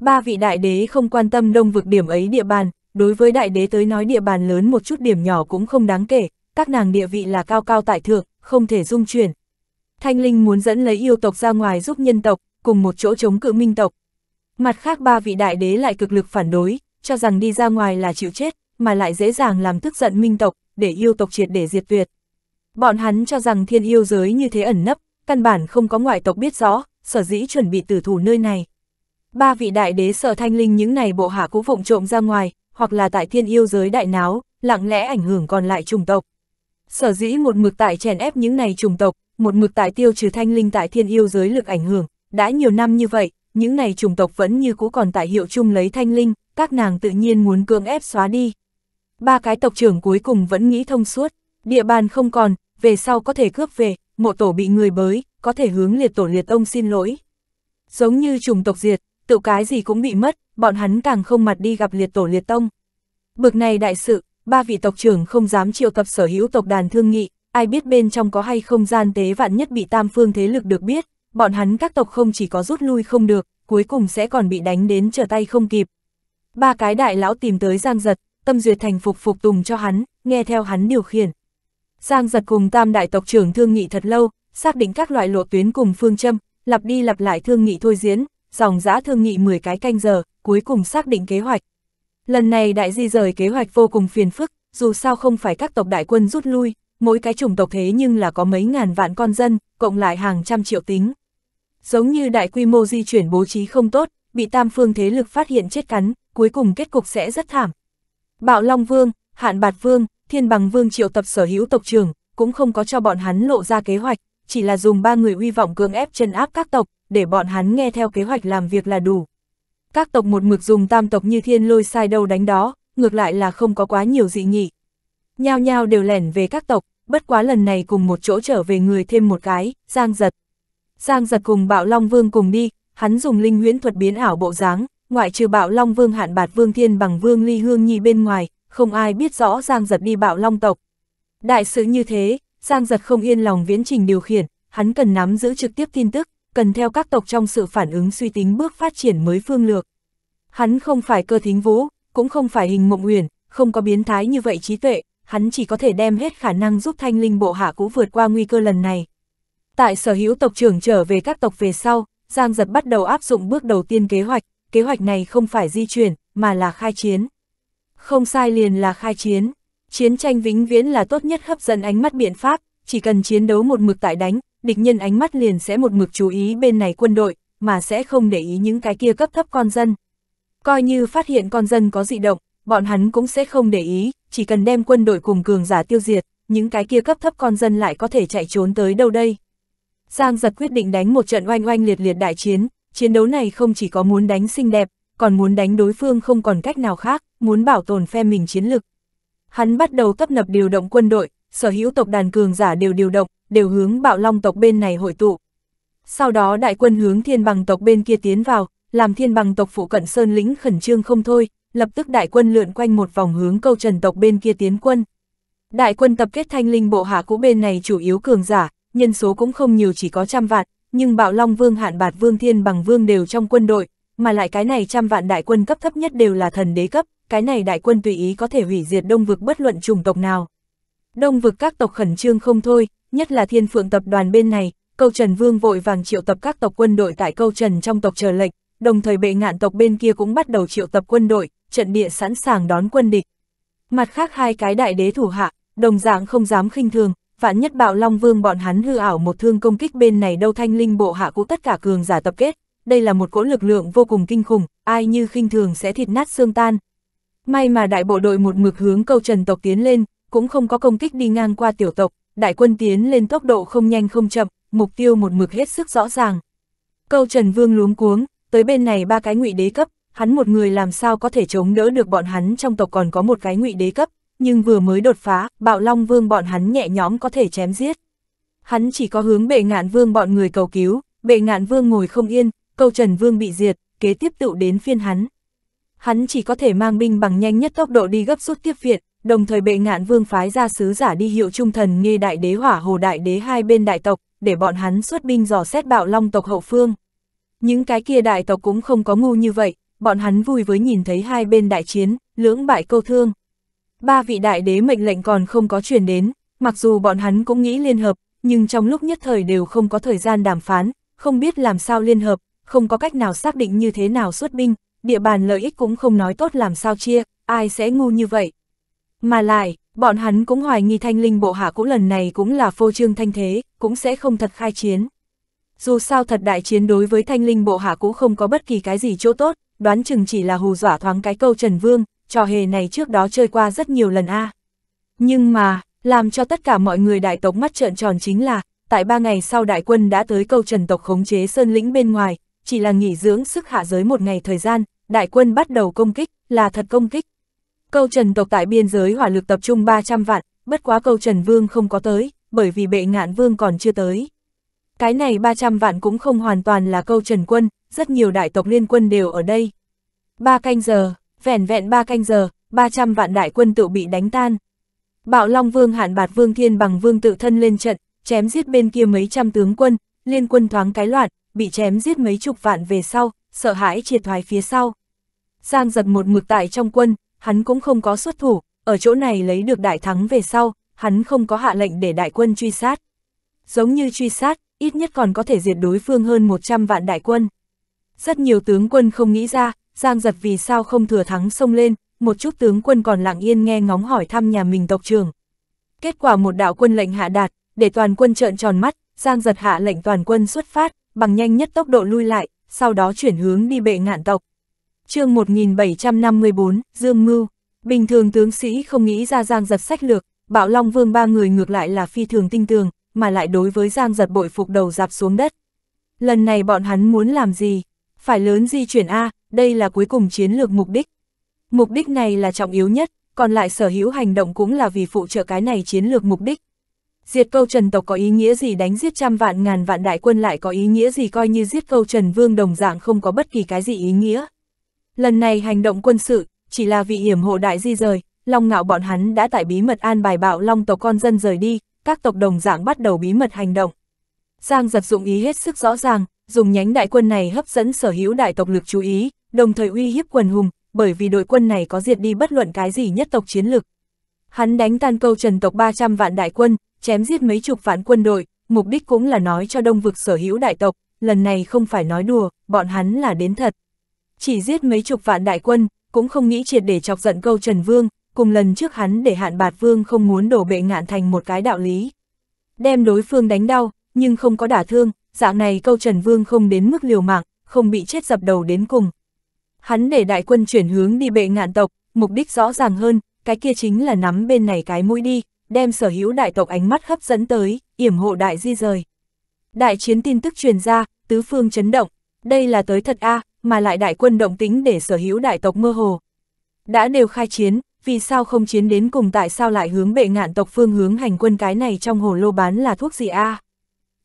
Ba vị đại đế không quan tâm đông vực điểm ấy địa bàn, đối với đại đế tới nói địa bàn lớn một chút điểm nhỏ cũng không đáng kể, các nàng địa vị là cao cao tại thượng, không thể dung chuyển. Thanh Linh muốn dẫn lấy yêu tộc ra ngoài giúp nhân tộc, cùng một chỗ chống cự minh tộc. Mặt khác ba vị đại đế lại cực lực phản đối, cho rằng đi ra ngoài là chịu chết, mà lại dễ dàng làm tức giận minh tộc, để yêu tộc triệt để diệt tuyệt. Bọn hắn cho rằng thiên yêu giới như thế ẩn nấp, căn bản không có ngoại tộc biết rõ, sở dĩ chuẩn bị tử thủ nơi này. Ba vị đại đế sợ thanh linh những này bộ hạ cũ vụng trộm ra ngoài, hoặc là tại thiên yêu giới đại náo, lặng lẽ ảnh hưởng còn lại chủng tộc. Sở dĩ một mực tại chèn ép những này chủng tộc, một mực tại tiêu trừ thanh linh tại thiên yêu giới lực ảnh hưởng, đã nhiều năm như vậy, những này chủng tộc vẫn như cũ còn tại hiệu chung lấy thanh linh, các nàng tự nhiên muốn cưỡng ép xóa đi. Ba cái tộc trưởng cuối cùng vẫn nghĩ thông suốt, địa bàn không còn, về sau có thể cướp về, mộ tổ bị người bới, có thể hướng liệt tổ liệt ông xin lỗi. Giống như chủng tộc diệt, tự cái gì cũng bị mất, bọn hắn càng không mặt đi gặp liệt tổ liệt tông. Bực này đại sự, ba vị tộc trưởng không dám triệu tập sở hữu tộc đàn thương nghị, ai biết bên trong có hay không gian tế vạn nhất bị tam phương thế lực được biết, bọn hắn các tộc không chỉ có rút lui không được, cuối cùng sẽ còn bị đánh đến trở tay không kịp. Ba cái đại lão tìm tới Giang Giật, tâm duyệt thành phục phục tùng cho hắn, nghe theo hắn điều khiển. Giang Giật cùng tam đại tộc trưởng thương nghị thật lâu, xác định các loại lộ tuyến cùng phương châm, lặp đi lặp lại thương nghị thôi diễn, dòng giã thương nghị 10 cái canh giờ, cuối cùng xác định kế hoạch. Lần này đại di rời kế hoạch vô cùng phiền phức, dù sao không phải các tộc đại quân rút lui, mỗi cái chủng tộc thế nhưng là có mấy ngàn vạn con dân, cộng lại hàng trăm triệu tính. Giống như đại quy mô di chuyển bố trí không tốt, bị tam phương thế lực phát hiện chết cắn, cuối cùng kết cục sẽ rất thảm. Bạo Long Vương, Hạn Bạt Vương, Thiên Bằng Vương triệu tập sở hữu tộc trưởng, cũng không có cho bọn hắn lộ ra kế hoạch, chỉ là dùng ba người uy vọng cưỡng ép chân áp các tộc, để bọn hắn nghe theo kế hoạch làm việc là đủ các tộc một mực dùng tam tộc như thiên lôi sai đâu đánh đó, ngược lại là không có quá nhiều dị nghị. Nhao nhao đều lẻn về các tộc, bất quá lần này cùng một chỗ trở về người thêm một cái, Giang Giật. Giang Giật cùng Bạo Long Vương cùng đi, hắn dùng linh huyễn thuật biến ảo bộ dáng, ngoại trừ Bạo Long Vương hạn bạt Vương Thiên bằng Vương Ly Hương Nhi bên ngoài, không ai biết rõ Giang Giật đi Bạo Long tộc. Đại sự như thế, Giang Giật không yên lòng viễn trình điều khiển, hắn cần nắm giữ trực tiếp tin tức, cần theo các tộc trong sự phản ứng suy tính bước phát triển mới phương lược. Hắn không phải cơ thính vũ, cũng không phải hình mộng huyền, không có biến thái như vậy trí tuệ, hắn chỉ có thể đem hết khả năng giúp thanh linh bộ hạ cũ vượt qua nguy cơ lần này. Tại sở hữu tộc trưởng trở về các tộc về sau, Giang Giật bắt đầu áp dụng bước đầu tiên kế hoạch, kế hoạch này không phải di chuyển, mà là khai chiến. Không sai liền là khai chiến, chiến tranh vĩnh viễn là tốt nhất hấp dẫn ánh mắt biện pháp, chỉ cần chiến đấu một mực tại đánh, địch nhân ánh mắt liền sẽ một mực chú ý bên này quân đội, mà sẽ không để ý những cái kia cấp thấp con dân. Coi như phát hiện con dân có dị động, bọn hắn cũng sẽ không để ý, chỉ cần đem quân đội cùng cường giả tiêu diệt, những cái kia cấp thấp con dân lại có thể chạy trốn tới đâu đây. Giang giật quyết định đánh một trận oanh oanh liệt liệt đại chiến, chiến đấu này không chỉ có muốn đánh xinh đẹp, còn muốn đánh đối phương không còn cách nào khác, muốn bảo tồn phe mình chiến lực. Hắn bắt đầu tấp nập điều động quân đội, sở hữu tộc đàn cường giả đều điều động, đều hướng bạo long tộc bên này hội tụ. Sau đó đại quân hướng thiên bằng tộc bên kia tiến vào, làm thiên bằng tộc phụ cận sơn lĩnh khẩn trương không thôi, lập tức đại quân lượn quanh một vòng hướng câu trần tộc bên kia tiến quân. Đại quân tập kết thanh linh bộ hạ cũ bên này chủ yếu cường giả, nhân số cũng không nhiều chỉ có trăm vạn, nhưng bạo long vương hạn bạt vương thiên bằng vương đều trong quân đội, mà lại cái này trăm vạn đại quân cấp thấp nhất đều là thần đế cấp, cái này đại quân tùy ý có thể hủy diệt đông vực bất luận chủng tộc nào. Đông vực các tộc khẩn trương không thôi, nhất là thiên phượng tập đoàn bên này, câu trần vương vội vàng triệu tập các tộc quân đội tại câu trần trong tộc chờ lệnh, đồng thời bệ ngạn tộc bên kia cũng bắt đầu triệu tập quân đội, trận địa sẵn sàng đón quân địch. Mặt khác hai cái đại đế thủ hạ, đồng dạng không dám khinh thường, vạn nhất bạo long vương bọn hắn hư ảo một thương công kích bên này đâu thanh linh bộ hạ cũ tất cả cường giả tập kết, đây là một cỗ lực lượng vô cùng kinh khủng, ai như khinh thường sẽ thịt nát xương tan. May mà đại bộ đội một mực hướng câu trần tộc tiến lên, cũng không có công kích đi ngang qua tiểu tộc, đại quân tiến lên tốc độ không nhanh không chậm, mục tiêu một mực hết sức rõ ràng. Câu Trần Vương luống cuống, tới bên này ba cái ngụy đế cấp, hắn một người làm sao có thể chống đỡ được bọn hắn trong tộc còn có một cái ngụy đế cấp, nhưng vừa mới đột phá, bạo long vương bọn hắn nhẹ nhõm có thể chém giết. Hắn chỉ có hướng bệ ngạn vương bọn người cầu cứu, bệ ngạn vương ngồi không yên, câu Trần Vương bị diệt, kế tiếp tự đến phiên hắn. Hắn chỉ có thể mang binh bằng nhanh nhất tốc độ đi gấp rút tiếp viện, đồng thời bệ ngạn vương phái ra sứ giả đi hiệu trung thần nghi đại đế hỏa hồ đại đế hai bên đại tộc, để bọn hắn xuất binh dò xét bạo long tộc hậu phương. Những cái kia đại tộc cũng không có ngu như vậy, bọn hắn vui với nhìn thấy hai bên đại chiến, lưỡng bại câu thương. Ba vị đại đế mệnh lệnh còn không có truyền đến, mặc dù bọn hắn cũng nghĩ liên hợp, nhưng trong lúc nhất thời đều không có thời gian đàm phán, không biết làm sao liên hợp, không có cách nào xác định như thế nào xuất binh, địa bàn lợi ích cũng không nói tốt làm sao chia, ai sẽ ngu như vậy. Mà lại, bọn hắn cũng hoài nghi thanh linh bộ hạ cũ lần này cũng là phô trương thanh thế, cũng sẽ không thật khai chiến. Dù sao thật đại chiến đối với thanh linh bộ hạ cũ không có bất kỳ cái gì chỗ tốt, đoán chừng chỉ là hù dọa thoáng cái câu Trần Vương, trò hề này trước đó chơi qua rất nhiều lần a Nhưng mà, làm cho tất cả mọi người đại tộc mắt trợn tròn chính là, tại ba ngày sau đại quân đã tới câu Trần tộc khống chế sơn lĩnh bên ngoài, chỉ là nghỉ dưỡng sức hạ giới một ngày thời gian, đại quân bắt đầu công kích, là thật công kích. Câu Trần tộc tại biên giới hỏa lực tập trung 300 vạn, bất quá câu Trần Vương không có tới, bởi vì bệ ngạn Vương còn chưa tới. Cái này 300 vạn cũng không hoàn toàn là câu Trần quân, rất nhiều đại tộc liên quân đều ở đây. Ba canh giờ, vẻn vẹn ba canh giờ, 300 vạn đại quân tự bị đánh tan. Bạo Long Vương hạn bạt Vương Thiên bằng Vương tự thân lên trận, chém giết bên kia mấy trăm tướng quân, liên quân thoáng cái loạn, bị chém giết mấy chục vạn về sau, sợ hãi triệt thoái phía sau. Giang giật một mực tại trong quân, hắn cũng không có xuất thủ, ở chỗ này lấy được đại thắng về sau, hắn không có hạ lệnh để đại quân truy sát. Giống như truy sát, ít nhất còn có thể diệt đối phương hơn 100 vạn đại quân. Rất nhiều tướng quân không nghĩ ra, Giang giật vì sao không thừa thắng xông lên, một chút tướng quân còn lặng yên nghe ngóng hỏi thăm nhà mình tộc trường. Kết quả một đạo quân lệnh hạ đạt, để toàn quân trợn tròn mắt, Giang giật hạ lệnh toàn quân xuất phát, bằng nhanh nhất tốc độ lui lại, sau đó chuyển hướng đi bệ ngạn tộc chương 1754, Dương Mưu, bình thường tướng sĩ không nghĩ ra Giang Giật sách lược, Bạo Long Vương ba người ngược lại là phi thường tinh tường, mà lại đối với Giang Giật bội phục đầu dạp xuống đất. Lần này bọn hắn muốn làm gì? Phải lớn di chuyển A, đây là cuối cùng chiến lược mục đích. Mục đích này là trọng yếu nhất, còn lại sở hữu hành động cũng là vì phụ trợ cái này chiến lược mục đích. Diệt câu trần tộc có ý nghĩa gì đánh giết trăm vạn ngàn vạn đại quân lại có ý nghĩa gì coi như giết câu trần vương đồng dạng không có bất kỳ cái gì ý nghĩa. Lần này hành động quân sự, chỉ là vì hiểm hộ đại di rời, Long Ngạo bọn hắn đã tại bí mật an bài bạo Long tộc con dân rời đi, các tộc đồng dạng bắt đầu bí mật hành động. Giang giật dụng ý hết sức rõ ràng, dùng nhánh đại quân này hấp dẫn sở hữu đại tộc lực chú ý, đồng thời uy hiếp quần hùng, bởi vì đội quân này có diệt đi bất luận cái gì nhất tộc chiến lực. Hắn đánh tan câu trần tộc 300 vạn đại quân, chém giết mấy chục vạn quân đội, mục đích cũng là nói cho đông vực sở hữu đại tộc, lần này không phải nói đùa, bọn hắn là đến thật chỉ giết mấy chục vạn đại quân, cũng không nghĩ triệt để chọc giận câu Trần Vương, cùng lần trước hắn để hạn bạt vương không muốn đổ bệ ngạn thành một cái đạo lý. Đem đối phương đánh đau, nhưng không có đả thương, dạng này câu Trần Vương không đến mức liều mạng, không bị chết dập đầu đến cùng. Hắn để đại quân chuyển hướng đi bệ ngạn tộc, mục đích rõ ràng hơn, cái kia chính là nắm bên này cái mũi đi, đem sở hữu đại tộc ánh mắt hấp dẫn tới, yểm hộ đại di rời. Đại chiến tin tức truyền ra, tứ phương chấn động, đây là tới thật a à, mà lại đại quân động tính để sở hữu đại tộc mơ hồ. Đã đều khai chiến, vì sao không chiến đến cùng tại sao lại hướng bệ ngạn tộc phương hướng hành quân cái này trong hồ lô bán là thuốc gì a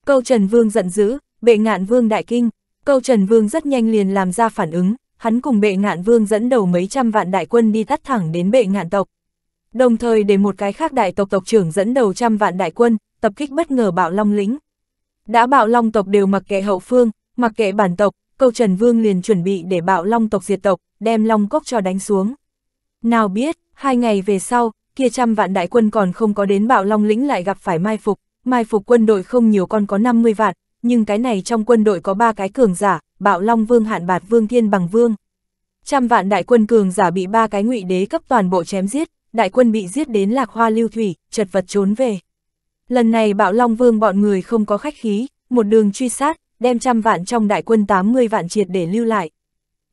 Câu Trần Vương giận dữ, bệ ngạn vương đại kinh, câu Trần Vương rất nhanh liền làm ra phản ứng, hắn cùng bệ ngạn vương dẫn đầu mấy trăm vạn đại quân đi tắt thẳng đến bệ ngạn tộc. Đồng thời để một cái khác đại tộc tộc trưởng dẫn đầu trăm vạn đại quân, tập kích bất ngờ bạo long lĩnh. Đã bạo long tộc đều mặc kệ hậu phương, mặc kệ bản tộc, câu Trần Vương liền chuẩn bị để bạo long tộc diệt tộc, đem long cốc cho đánh xuống. Nào biết, hai ngày về sau, kia trăm vạn đại quân còn không có đến bạo long lĩnh lại gặp phải mai phục, mai phục quân đội không nhiều con có 50 vạn, nhưng cái này trong quân đội có ba cái cường giả, bạo long vương hạn bạt vương thiên bằng vương. Trăm vạn đại quân cường giả bị ba cái ngụy đế cấp toàn bộ chém giết, đại quân bị giết đến lạc hoa lưu thủy, chật vật trốn về. Lần này bạo long vương bọn người không có khách khí, một đường truy sát, đem trăm vạn trong đại quân 80 vạn triệt để lưu lại.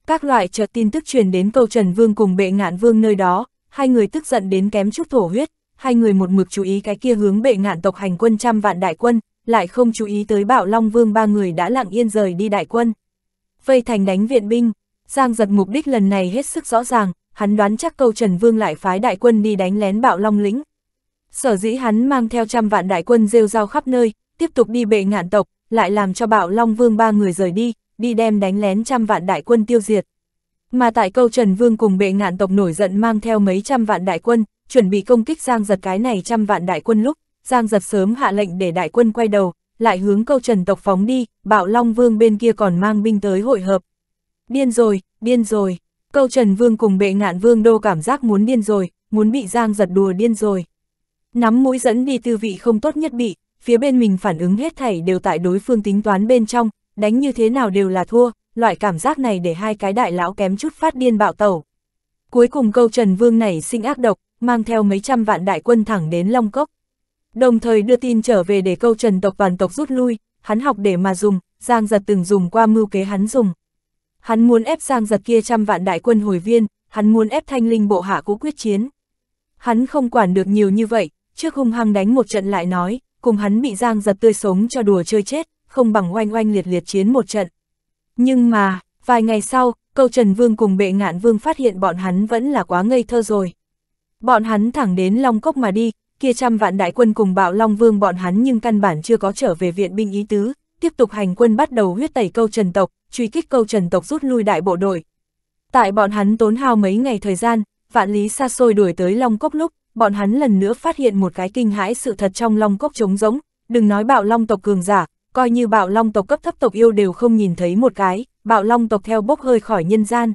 Các loại chợt tin tức truyền đến câu Trần Vương cùng bệ ngạn vương nơi đó, hai người tức giận đến kém chút thổ huyết, hai người một mực chú ý cái kia hướng bệ ngạn tộc hành quân trăm vạn đại quân, lại không chú ý tới bạo Long Vương ba người đã lặng yên rời đi đại quân. Vây thành đánh viện binh, Giang giật mục đích lần này hết sức rõ ràng, hắn đoán chắc câu Trần Vương lại phái đại quân đi đánh lén bạo Long lĩnh. Sở dĩ hắn mang theo trăm vạn đại quân rêu rao khắp nơi, tiếp tục đi bệ ngạn tộc, lại làm cho bạo Long Vương ba người rời đi, đi đem đánh lén trăm vạn đại quân tiêu diệt. Mà tại câu Trần Vương cùng bệ ngạn tộc nổi giận mang theo mấy trăm vạn đại quân, chuẩn bị công kích Giang Giật cái này trăm vạn đại quân lúc, Giang Giật sớm hạ lệnh để đại quân quay đầu, lại hướng câu Trần tộc phóng đi, bạo Long Vương bên kia còn mang binh tới hội hợp. Điên rồi, điên rồi, câu Trần Vương cùng bệ ngạn Vương đô cảm giác muốn điên rồi, muốn bị Giang Giật đùa điên rồi. Nắm mũi dẫn đi tư vị không tốt nhất bị, phía bên mình phản ứng hết thảy đều tại đối phương tính toán bên trong, đánh như thế nào đều là thua, loại cảm giác này để hai cái đại lão kém chút phát điên bạo tẩu. Cuối cùng câu Trần Vương này sinh ác độc, mang theo mấy trăm vạn đại quân thẳng đến Long Cốc. Đồng thời đưa tin trở về để câu Trần tộc toàn tộc rút lui, hắn học để mà dùng, Giang Giật từng dùng qua mưu kế hắn dùng. Hắn muốn ép Giang Giật kia trăm vạn đại quân hồi viên, hắn muốn ép thanh linh bộ hạ cũ quyết chiến. Hắn không quản được nhiều như vậy, trước hung hăng đánh một trận lại nói, cùng hắn bị Giang giật tươi sống cho đùa chơi chết, không bằng oanh oanh liệt liệt chiến một trận. Nhưng mà, vài ngày sau, câu Trần Vương cùng bệ ngạn Vương phát hiện bọn hắn vẫn là quá ngây thơ rồi. Bọn hắn thẳng đến Long Cốc mà đi, kia trăm vạn đại quân cùng bạo Long Vương bọn hắn nhưng căn bản chưa có trở về viện binh ý tứ, tiếp tục hành quân bắt đầu huyết tẩy câu Trần tộc, truy kích câu Trần tộc rút lui đại bộ đội. Tại bọn hắn tốn hao mấy ngày thời gian, vạn lý xa xôi đuổi tới Long Cốc lúc, bọn hắn lần nữa phát hiện một cái kinh hãi sự thật trong long cốc trống rỗng, đừng nói bạo long tộc cường giả, coi như bạo long tộc cấp thấp tộc yêu đều không nhìn thấy một cái, bạo long tộc theo bốc hơi khỏi nhân gian.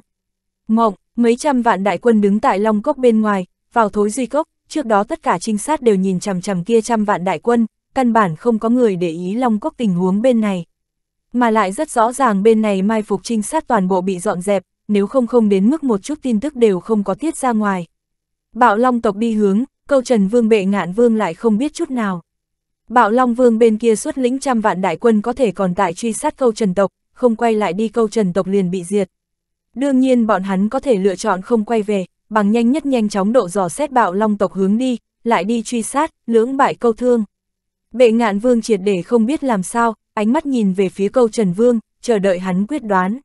Mộng, mấy trăm vạn đại quân đứng tại long cốc bên ngoài, vào thối duy cốc, trước đó tất cả trinh sát đều nhìn chằm chằm kia trăm vạn đại quân, căn bản không có người để ý long cốc tình huống bên này. Mà lại rất rõ ràng bên này mai phục trinh sát toàn bộ bị dọn dẹp, nếu không không đến mức một chút tin tức đều không có tiết ra ngoài. Bạo Long tộc đi hướng, câu Trần Vương bệ ngạn vương lại không biết chút nào. Bạo Long Vương bên kia xuất lĩnh trăm vạn đại quân có thể còn tại truy sát câu Trần tộc, không quay lại đi câu Trần tộc liền bị diệt. Đương nhiên bọn hắn có thể lựa chọn không quay về, bằng nhanh nhất nhanh chóng độ dò xét Bạo Long tộc hướng đi, lại đi truy sát, lưỡng bại câu thương. Bệ ngạn vương triệt để không biết làm sao, ánh mắt nhìn về phía câu Trần Vương, chờ đợi hắn quyết đoán.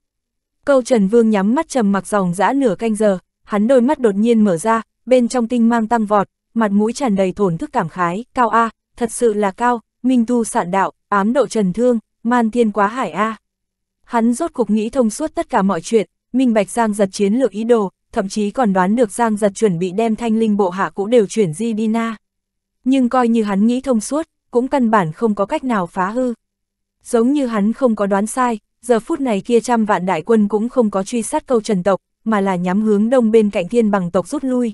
Câu Trần Vương nhắm mắt trầm mặc dòng dã nửa canh giờ, hắn đôi mắt đột nhiên mở ra, bên trong tinh mang tăng vọt, mặt mũi tràn đầy thổn thức cảm khái, cao A, thật sự là cao, minh tu sạn đạo, ám độ trần thương, man thiên quá hải A. Hắn rốt cục nghĩ thông suốt tất cả mọi chuyện, minh bạch Giang giật chiến lược ý đồ, thậm chí còn đoán được Giang giật chuẩn bị đem thanh linh bộ hạ cũ đều chuyển di đi na. Nhưng coi như hắn nghĩ thông suốt, cũng căn bản không có cách nào phá hư. Giống như hắn không có đoán sai, giờ phút này kia trăm vạn đại quân cũng không có truy sát câu trần tộc, mà là nhắm hướng đông bên cạnh thiên bằng tộc rút lui.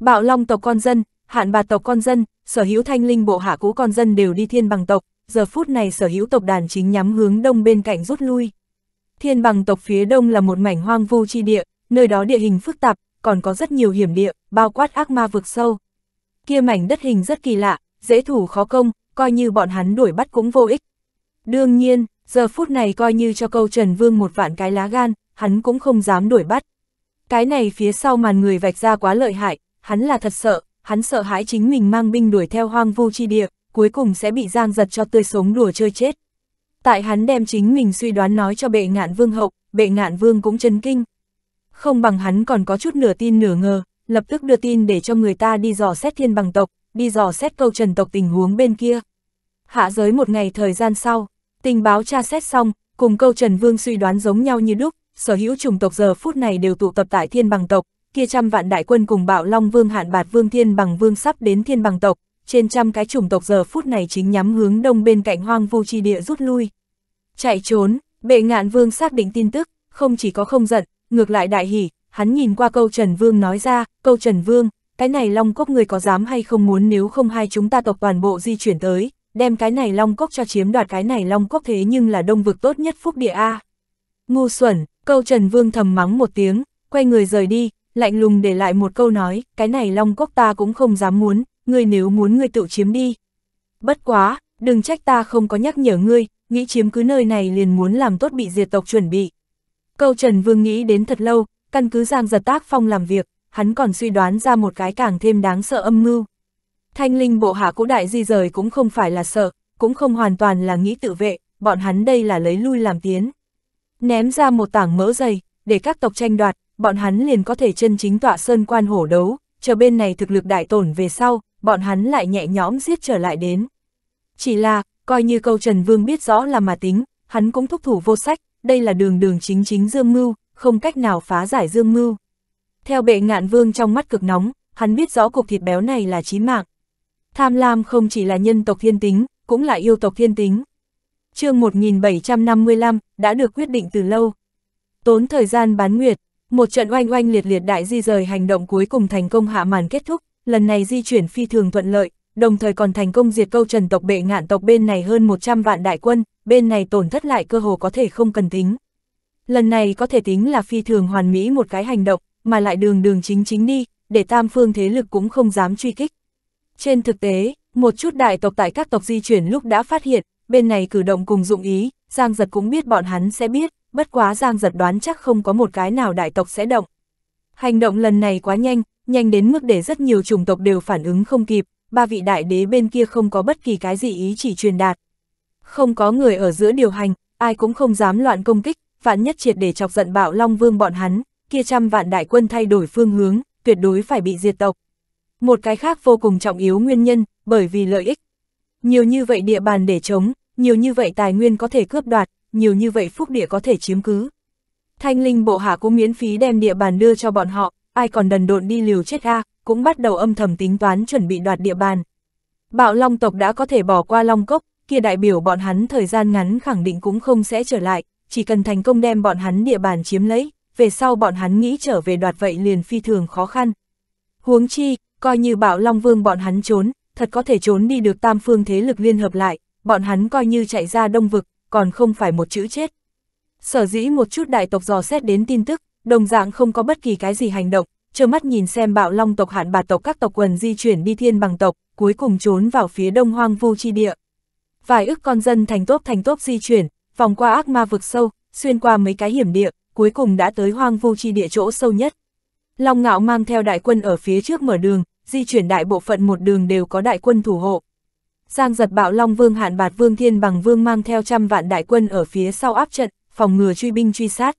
Bạo Long tộc con dân, Hạn Bà tộc con dân, sở hữu Thanh Linh bộ hạ cũ con dân đều đi Thiên Bằng tộc, giờ phút này sở hữu tộc đàn chính nhắm hướng đông bên cạnh rút lui. Thiên Bằng tộc phía đông là một mảnh hoang vu chi địa, nơi đó địa hình phức tạp, còn có rất nhiều hiểm địa, bao quát ác ma vực sâu. Kia mảnh đất hình rất kỳ lạ, dễ thủ khó công, coi như bọn hắn đuổi bắt cũng vô ích. Đương nhiên, giờ phút này coi như cho câu Trần Vương một vạn cái lá gan, hắn cũng không dám đuổi bắt. Cái này phía sau màn người vạch ra quá lợi hại, hắn là thật sợ, hắn sợ hãi chính mình mang binh đuổi theo hoang vu chi địa, cuối cùng sẽ bị giang giật cho tươi sống đùa chơi chết. Tại hắn đem chính mình suy đoán nói cho bệ ngạn vương hậu, bệ ngạn vương cũng chấn kinh. Không bằng hắn còn có chút nửa tin nửa ngờ, lập tức đưa tin để cho người ta đi dò xét thiên bằng tộc, đi dò xét câu trần tộc tình huống bên kia. Hạ giới một ngày thời gian sau, tình báo tra xét xong, cùng câu trần vương suy đoán giống nhau như đúc, sở hữu chủng tộc giờ phút này đều tụ tập tại thiên bằng tộc, kia trăm vạn đại quân cùng bạo long vương hạn bạt vương thiên bằng vương sắp đến thiên bằng tộc, trên trăm cái chủng tộc giờ phút này chính nhắm hướng đông bên cạnh hoang vu chi địa rút lui. Chạy trốn, bệ ngạn vương xác định tin tức, không chỉ có không giận, ngược lại đại hỉ, hắn nhìn qua câu Trần Vương nói ra, câu Trần Vương, cái này long cốc người có dám hay không muốn nếu không hai chúng ta tộc toàn bộ di chuyển tới, đem cái này long cốc cho chiếm đoạt cái này long cốc thế nhưng là đông vực tốt nhất phúc địa A. Ngu xuẩn, câu Trần Vương thầm mắng một tiếng, quay người rời đi, lạnh lùng để lại một câu nói, cái này Long Quốc ta cũng không dám muốn, ngươi nếu muốn ngươi tự chiếm đi. Bất quá, đừng trách ta không có nhắc nhở ngươi, nghĩ chiếm cứ nơi này liền muốn làm tốt bị diệt tộc chuẩn bị. Câu Trần Vương nghĩ đến thật lâu, căn cứ Giang Giật Tác Phong làm việc, hắn còn suy đoán ra một cái càng thêm đáng sợ âm mưu. Thanh linh bộ hạ cũ đại di rời cũng không phải là sợ, cũng không hoàn toàn là nghĩ tự vệ, bọn hắn đây là lấy lui làm tiến. Ném ra một tảng mỡ dày, để các tộc tranh đoạt, bọn hắn liền có thể chân chính tọa sơn quan hổ đấu, chờ bên này thực lực đại tổn về sau, bọn hắn lại nhẹ nhõm giết trở lại đến. Chỉ là, coi như câu Trần Vương biết rõ là mà tính, hắn cũng thúc thủ vô sách, đây là đường đường chính chính Dương Mưu, không cách nào phá giải Dương Mưu. Theo bệ ngạn vương trong mắt cực nóng, hắn biết rõ cục thịt béo này là chí mạng. Tham lam không chỉ là nhân tộc thiên tính, cũng là yêu tộc thiên tính. chương 1755 đã được quyết định từ lâu. Tốn thời gian bán nguyệt, một trận oanh oanh liệt liệt đại di rời hành động cuối cùng thành công hạ màn kết thúc, lần này di chuyển phi thường thuận lợi, đồng thời còn thành công diệt câu trần tộc bệ ngạn tộc bên này hơn 100 vạn đại quân, bên này tổn thất lại cơ hồ có thể không cần tính. Lần này có thể tính là phi thường hoàn mỹ một cái hành động, mà lại đường đường chính chính đi, để tam phương thế lực cũng không dám truy kích. Trên thực tế, một chút đại tộc tại các tộc di chuyển lúc đã phát hiện, bên này cử động cùng dụng ý, Giang Giật cũng biết bọn hắn sẽ biết, bất quá Giang giật đoán chắc không có một cái nào đại tộc sẽ động. Hành động lần này quá nhanh, nhanh đến mức để rất nhiều chủng tộc đều phản ứng không kịp, ba vị đại đế bên kia không có bất kỳ cái gì ý chỉ truyền đạt. Không có người ở giữa điều hành, ai cũng không dám loạn công kích, vạn nhất triệt để chọc giận bạo Long Vương bọn hắn, kia trăm vạn đại quân thay đổi phương hướng, tuyệt đối phải bị diệt tộc. Một cái khác vô cùng trọng yếu nguyên nhân, bởi vì lợi ích. Nhiều như vậy địa bàn để chống, nhiều như vậy tài nguyên có thể cướp đoạt, nhiều như vậy phúc địa có thể chiếm cứ. Thanh linh bộ hạ cũng miễn phí đem địa bàn đưa cho bọn họ, ai còn đần độn đi liều chết a cũng bắt đầu âm thầm tính toán chuẩn bị đoạt địa bàn. Bạo Long tộc đã có thể bỏ qua Long Cốc, kia đại biểu bọn hắn thời gian ngắn khẳng định cũng không sẽ trở lại, chỉ cần thành công đem bọn hắn địa bàn chiếm lấy, về sau bọn hắn nghĩ trở về đoạt vậy liền phi thường khó khăn. Huống chi, coi như Bạo Long Vương bọn hắn trốn, thật có thể trốn đi được tam phương thế lực liên hợp lại, bọn hắn coi như chạy ra đông vực, còn không phải một chữ chết. Sở dĩ một chút đại tộc dò xét đến tin tức, đồng dạng không có bất kỳ cái gì hành động, trơ mắt nhìn xem bạo long tộc hạn bà tộc các tộc quần di chuyển đi thiên bằng tộc, cuối cùng trốn vào phía đông hoang vu chi địa. Vài ức con dân thành tốp thành tốp di chuyển, vòng qua ác ma vực sâu, xuyên qua mấy cái hiểm địa, cuối cùng đã tới hoang vu chi địa chỗ sâu nhất. Long ngạo mang theo đại quân ở phía trước mở đường, di chuyển đại bộ phận một đường đều có đại quân thủ hộ, Giang giật bạo Long Vương Hạn Bạt Vương Thiên Bằng Vương mang theo trăm vạn đại quân ở phía sau áp trận, phòng ngừa truy binh truy sát.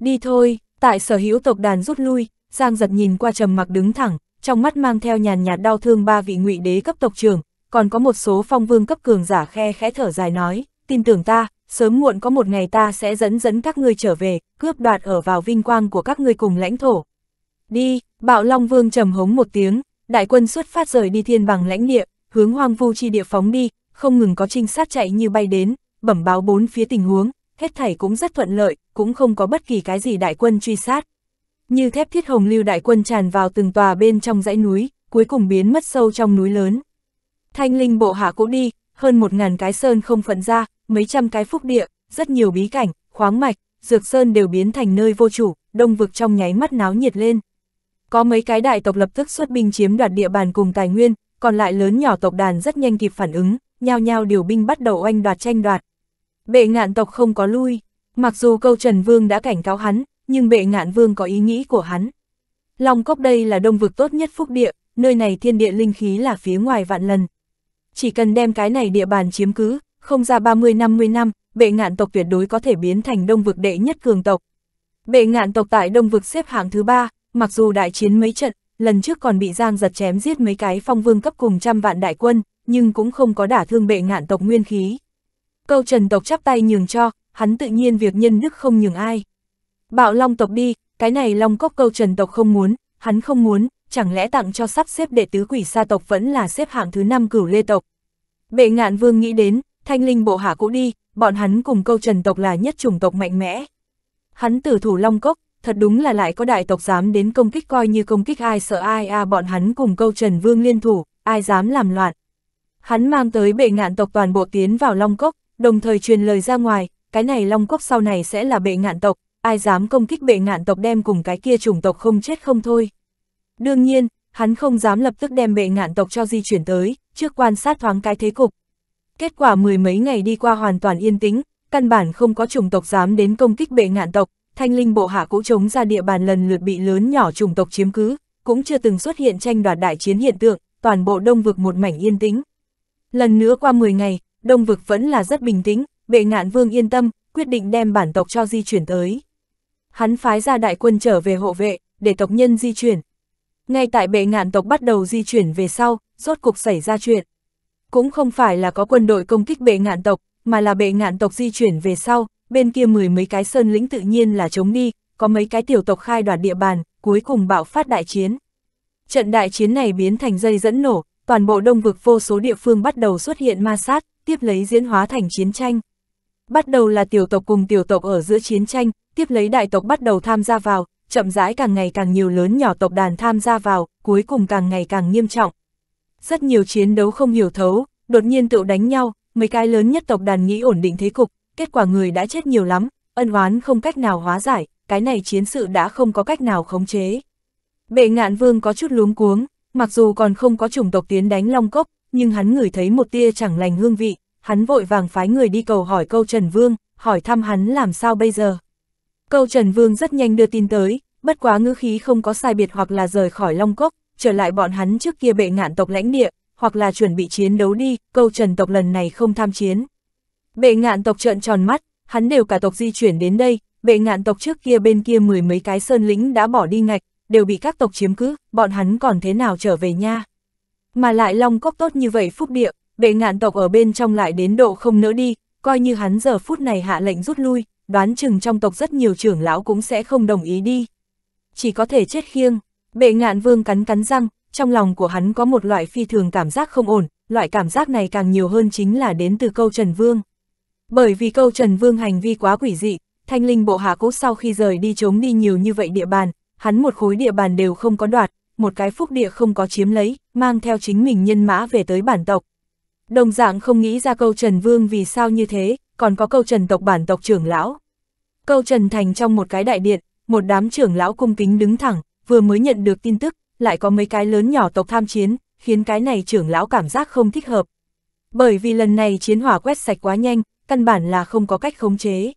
Đi thôi, tại sở hữu tộc đàn rút lui, Giang giật nhìn qua trầm mặc đứng thẳng, trong mắt mang theo nhàn nhạt đau thương ba vị ngụy đế cấp tộc trưởng, còn có một số phong vương cấp cường giả khe khẽ thở dài nói, tin tưởng ta, sớm muộn có một ngày ta sẽ dẫn dẫn các ngươi trở về, cướp đoạt ở vào vinh quang của các ngươi cùng lãnh thổ. Đi, bạo Long Vương trầm hống một tiếng, đại quân xuất phát rời đi thiên bằng lãnh địa, hướng hoang vu chi địa phóng đi, không ngừng có trinh sát chạy như bay đến, bẩm báo bốn phía tình huống, hết thảy cũng rất thuận lợi, cũng không có bất kỳ cái gì đại quân truy sát. Như thép thiết hồng lưu đại quân tràn vào từng tòa bên trong dãy núi, cuối cùng biến mất sâu trong núi lớn. Thanh linh bộ hạ cũng đi, hơn một ngàn cái sơn không phận ra, mấy trăm cái phúc địa, rất nhiều bí cảnh, khoáng mạch, dược sơn đều biến thành nơi vô chủ, đông vực trong nháy mắt náo nhiệt lên. Có mấy cái đại tộc lập tức xuất binh chiếm đoạt địa bàn cùng tài nguyên, còn lại lớn nhỏ tộc đàn rất nhanh kịp phản ứng, nhao nhao điều binh bắt đầu oanh đoạt tranh đoạt. Bệ ngạn tộc không có lui, mặc dù câu Trần Vương đã cảnh cáo hắn, nhưng bệ ngạn vương có ý nghĩ của hắn. Long cốc đây là đông vực tốt nhất phúc địa, nơi này thiên địa linh khí là phía ngoài vạn lần. Chỉ cần đem cái này địa bàn chiếm cứ, không ra 30-50 năm, bệ ngạn tộc tuyệt đối có thể biến thành đông vực đệ nhất cường tộc. Bệ ngạn tộc tại đông vực xếp hạng thứ ba, mặc dù đại chiến mấy trận, lần trước còn bị Giang giật chém giết mấy cái phong vương cấp cùng trăm vạn đại quân, nhưng cũng không có đả thương bệ ngạn tộc nguyên khí. Câu trần tộc chắp tay nhường cho, hắn tự nhiên việc nhân đức không nhường ai. bạo long tộc đi, cái này long cốc câu trần tộc không muốn, hắn không muốn, chẳng lẽ tặng cho sắp xếp đệ tứ quỷ sa tộc vẫn là xếp hạng thứ năm cửu lê tộc. Bệ ngạn vương nghĩ đến, thanh linh bộ hạ cũ đi, bọn hắn cùng câu trần tộc là nhất chủng tộc mạnh mẽ. Hắn tử thủ long cốc, thật đúng là lại có đại tộc dám đến công kích coi như công kích ai sợ ai a à bọn hắn cùng câu Trần Vương liên thủ, ai dám làm loạn. Hắn mang tới bệ ngạn tộc toàn bộ tiến vào Long Cốc, đồng thời truyền lời ra ngoài, cái này Long Cốc sau này sẽ là bệ ngạn tộc, ai dám công kích bệ ngạn tộc đem cùng cái kia chủng tộc không chết không thôi. Đương nhiên, hắn không dám lập tức đem bệ ngạn tộc cho di chuyển tới, trước quan sát thoáng cái thế cục. Kết quả mười mấy ngày đi qua hoàn toàn yên tĩnh, căn bản không có chủng tộc dám đến công kích bệ ngạn tộc, thanh linh bộ hạ cũ chống ra địa bàn lần lượt bị lớn nhỏ chủng tộc chiếm cứ, cũng chưa từng xuất hiện tranh đoạt đại chiến hiện tượng, toàn bộ đông vực một mảnh yên tĩnh. Lần nữa qua 10 ngày, đông vực vẫn là rất bình tĩnh, bệ ngạn vương yên tâm, quyết định đem bản tộc cho di chuyển tới. Hắn phái ra đại quân trở về hộ vệ, để tộc nhân di chuyển. Ngay tại bệ ngạn tộc bắt đầu di chuyển về sau, rốt cục xảy ra chuyện. Cũng không phải là có quân đội công kích bệ ngạn tộc, mà là bệ ngạn tộc di chuyển về sau, bên kia mười mấy cái sơn lĩnh tự nhiên là chống đi, có mấy cái tiểu tộc khai đoạt địa bàn, cuối cùng bạo phát đại chiến. Trận đại chiến này biến thành dây dẫn nổ, toàn bộ đông vực vô số địa phương bắt đầu xuất hiện ma sát, tiếp lấy diễn hóa thành chiến tranh. Bắt đầu là tiểu tộc cùng tiểu tộc ở giữa chiến tranh, tiếp lấy đại tộc bắt đầu tham gia vào, chậm rãi càng ngày càng nhiều lớn nhỏ tộc đàn tham gia vào, cuối cùng càng ngày càng nghiêm trọng. Rất nhiều chiến đấu không hiểu thấu, đột nhiên tự đánh nhau, mấy cái lớn nhất tộc đàn nghĩ ổn định thế cục, kết quả người đã chết nhiều lắm, ân oán không cách nào hóa giải, cái này chiến sự đã không có cách nào khống chế. Bệ ngạn vương có chút luống cuống, mặc dù còn không có chủng tộc tiến đánh long cốc, nhưng hắn ngửi thấy một tia chẳng lành hương vị, hắn vội vàng phái người đi cầu hỏi câu Trần Vương, hỏi thăm hắn làm sao bây giờ. Câu Trần Vương rất nhanh đưa tin tới, bất quá ngữ khí không có sai biệt hoặc là rời khỏi Long Cốc, trở lại bọn hắn trước kia bệ ngạn tộc lãnh địa, hoặc là chuẩn bị chiến đấu đi, câu Trần tộc lần này không tham chiến. Bệ ngạn tộc trợn tròn mắt, hắn đều cả tộc di chuyển đến đây, bệ ngạn tộc trước kia bên kia mười mấy cái sơn lĩnh đã bỏ đi ngạch, đều bị các tộc chiếm cứ, bọn hắn còn thế nào trở về nha. Mà lại long cốc tốt như vậy phúc địa, bệ ngạn tộc ở bên trong lại đến độ không nỡ đi, coi như hắn giờ phút này hạ lệnh rút lui, đoán chừng trong tộc rất nhiều trưởng lão cũng sẽ không đồng ý đi. Chỉ có thể chết khiêng, bệ ngạn vương cắn cắn răng, trong lòng của hắn có một loại phi thường cảm giác không ổn, loại cảm giác này càng nhiều hơn chính là đến từ câu Trần Vương. Bởi vì câu Trần Vương hành vi quá quỷ dị, thanh linh bộ hạ cốt sau khi rời đi trốn đi nhiều như vậy địa bàn, hắn một khối địa bàn đều không có đoạt, một cái phúc địa không có chiếm lấy, mang theo chính mình nhân mã về tới bản tộc. Đồng dạng không nghĩ ra câu Trần Vương vì sao như thế, còn có câu Trần tộc bản tộc trưởng lão. Câu Trần Thành trong một cái đại điện, một đám trưởng lão cung kính đứng thẳng, vừa mới nhận được tin tức, lại có mấy cái lớn nhỏ tộc tham chiến, khiến cái này trưởng lão cảm giác không thích hợp. Bởi vì lần này chiến hỏa quét sạch quá nhanh, căn bản là không có cách khống chế.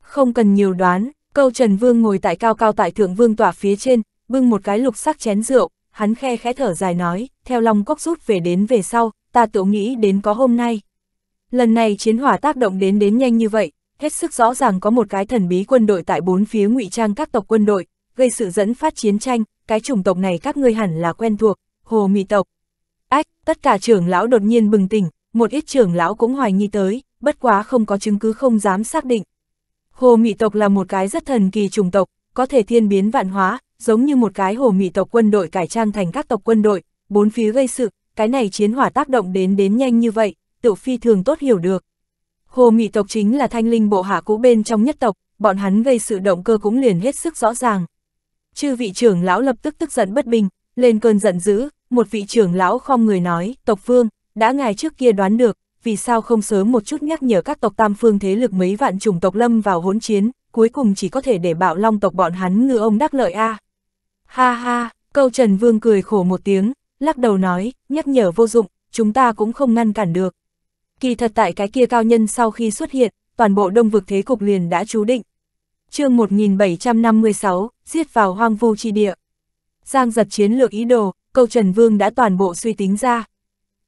Không cần nhiều đoán, câu Trần Vương ngồi tại cao cao tại thượng vương tỏa phía trên, bưng một cái lục sắc chén rượu, hắn khe khẽ thở dài nói, theo lòng cốc rút về đến về sau, ta tự nghĩ đến có hôm nay. Lần này chiến hỏa tác động đến đến nhanh như vậy, hết sức rõ ràng có một cái thần bí quân đội tại bốn phía ngụy trang các tộc quân đội, gây sự dẫn phát chiến tranh, cái chủng tộc này các ngươi hẳn là quen thuộc, hồ mị tộc. Ách, tất cả trưởng lão đột nhiên bừng tỉnh, một ít trưởng lão cũng hoài nghi tới, bất quá không có chứng cứ không dám xác định. Hồ Mị tộc là một cái rất thần kỳ chủng tộc, có thể thiên biến vạn hóa, giống như một cái hồ Mị tộc quân đội cải trang thành các tộc quân đội, bốn phía gây sự, cái này chiến hỏa tác động đến đến nhanh như vậy, tiểu phi thường tốt hiểu được. Hồ Mị tộc chính là thanh linh bộ hạ cũ bên trong nhất tộc, bọn hắn gây sự động cơ cũng liền hết sức rõ ràng. Chư vị trưởng lão lập tức tức giận bất bình, lên cơn giận dữ, một vị trưởng lão không người nói, tộc vương, đã ngài trước kia đoán được, vì sao không sớm một chút nhắc nhở các tộc tam phương thế lực mấy vạn chủng tộc lâm vào hỗn chiến, cuối cùng chỉ có thể để bạo long tộc bọn hắn ngư ông đắc lợi a à. Ha ha, câu Trần Vương cười khổ một tiếng, lắc đầu nói, nhắc nhở vô dụng, chúng ta cũng không ngăn cản được. Kỳ thật tại cái kia cao nhân sau khi xuất hiện, toàn bộ đông vực thế cục liền đã chú định. chương 1756, giết vào hoang vu chi địa. Giang giật chiến lược ý đồ, câu Trần Vương đã toàn bộ suy tính ra.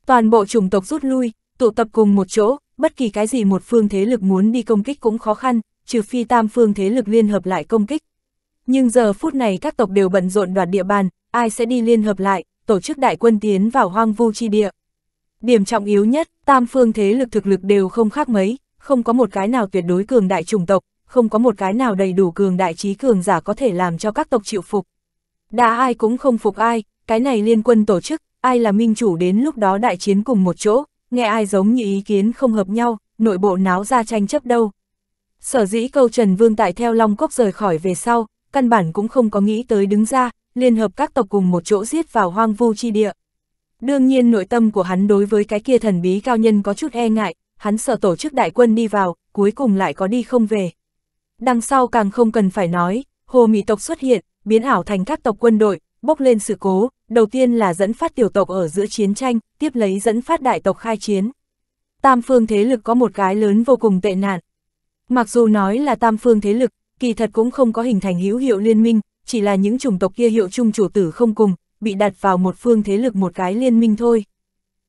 Toàn bộ chủng tộc rút lui, tụ tập cùng một chỗ, bất kỳ cái gì một phương thế lực muốn đi công kích cũng khó khăn, trừ phi tam phương thế lực liên hợp lại công kích. Nhưng giờ phút này các tộc đều bận rộn đoạt địa bàn, ai sẽ đi liên hợp lại, tổ chức đại quân tiến vào hoang vu chi địa. Điểm trọng yếu nhất, tam phương thế lực thực lực đều không khác mấy, không có một cái nào tuyệt đối cường đại chủng tộc, không có một cái nào đầy đủ cường đại trí cường giả có thể làm cho các tộc chịu phục. Đã ai cũng không phục ai, cái này liên quân tổ chức, ai là minh chủ đến lúc đó đại chiến cùng một chỗ, nghe ai giống như ý kiến không hợp nhau, nội bộ náo ra tranh chấp đâu. Sở dĩ câu Trần Vương tại theo Long Cốc rời khỏi về sau, căn bản cũng không có nghĩ tới đứng ra, liên hợp các tộc cùng một chỗ giết vào hoang vu chi địa. Đương nhiên nội tâm của hắn đối với cái kia thần bí cao nhân có chút e ngại, hắn sợ tổ chức đại quân đi vào, cuối cùng lại có đi không về. Đằng sau càng không cần phải nói, hồ mị tộc xuất hiện, biến ảo thành các tộc quân đội, bốc lên sự cố, đầu tiên là dẫn phát tiểu tộc ở giữa chiến tranh, tiếp lấy dẫn phát đại tộc khai chiến. Tam phương thế lực có một cái lớn vô cùng tệ nạn. Mặc dù nói là tam phương thế lực, kỳ thật cũng không có hình thành hữu hiệu liên minh, chỉ là những chủng tộc kia hiệu chung chủ tử không cùng, bị đặt vào một phương thế lực một cái liên minh thôi.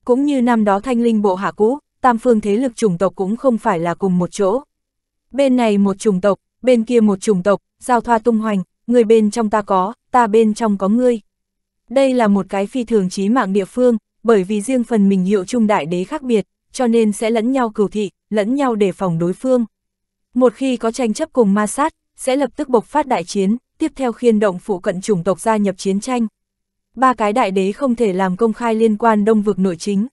Cũng như năm đó thanh linh bộ hạ cũ, tam phương thế lực chủng tộc cũng không phải là cùng một chỗ. Bên này một chủng tộc, bên kia một chủng tộc, giao thoa tung hoành, người bên trong ta có, ta bên trong có ngươi. Đây là một cái phi thường chí mạng địa phương, bởi vì riêng phần mình hiệu trung đại đế khác biệt, cho nên sẽ lẫn nhau cửu thị, lẫn nhau để phòng đối phương. Một khi có tranh chấp cùng ma sát, sẽ lập tức bộc phát đại chiến, tiếp theo khiên động phụ cận chủng tộc gia nhập chiến tranh. Ba cái đại đế không thể làm công khai liên quan đông vực nội chính.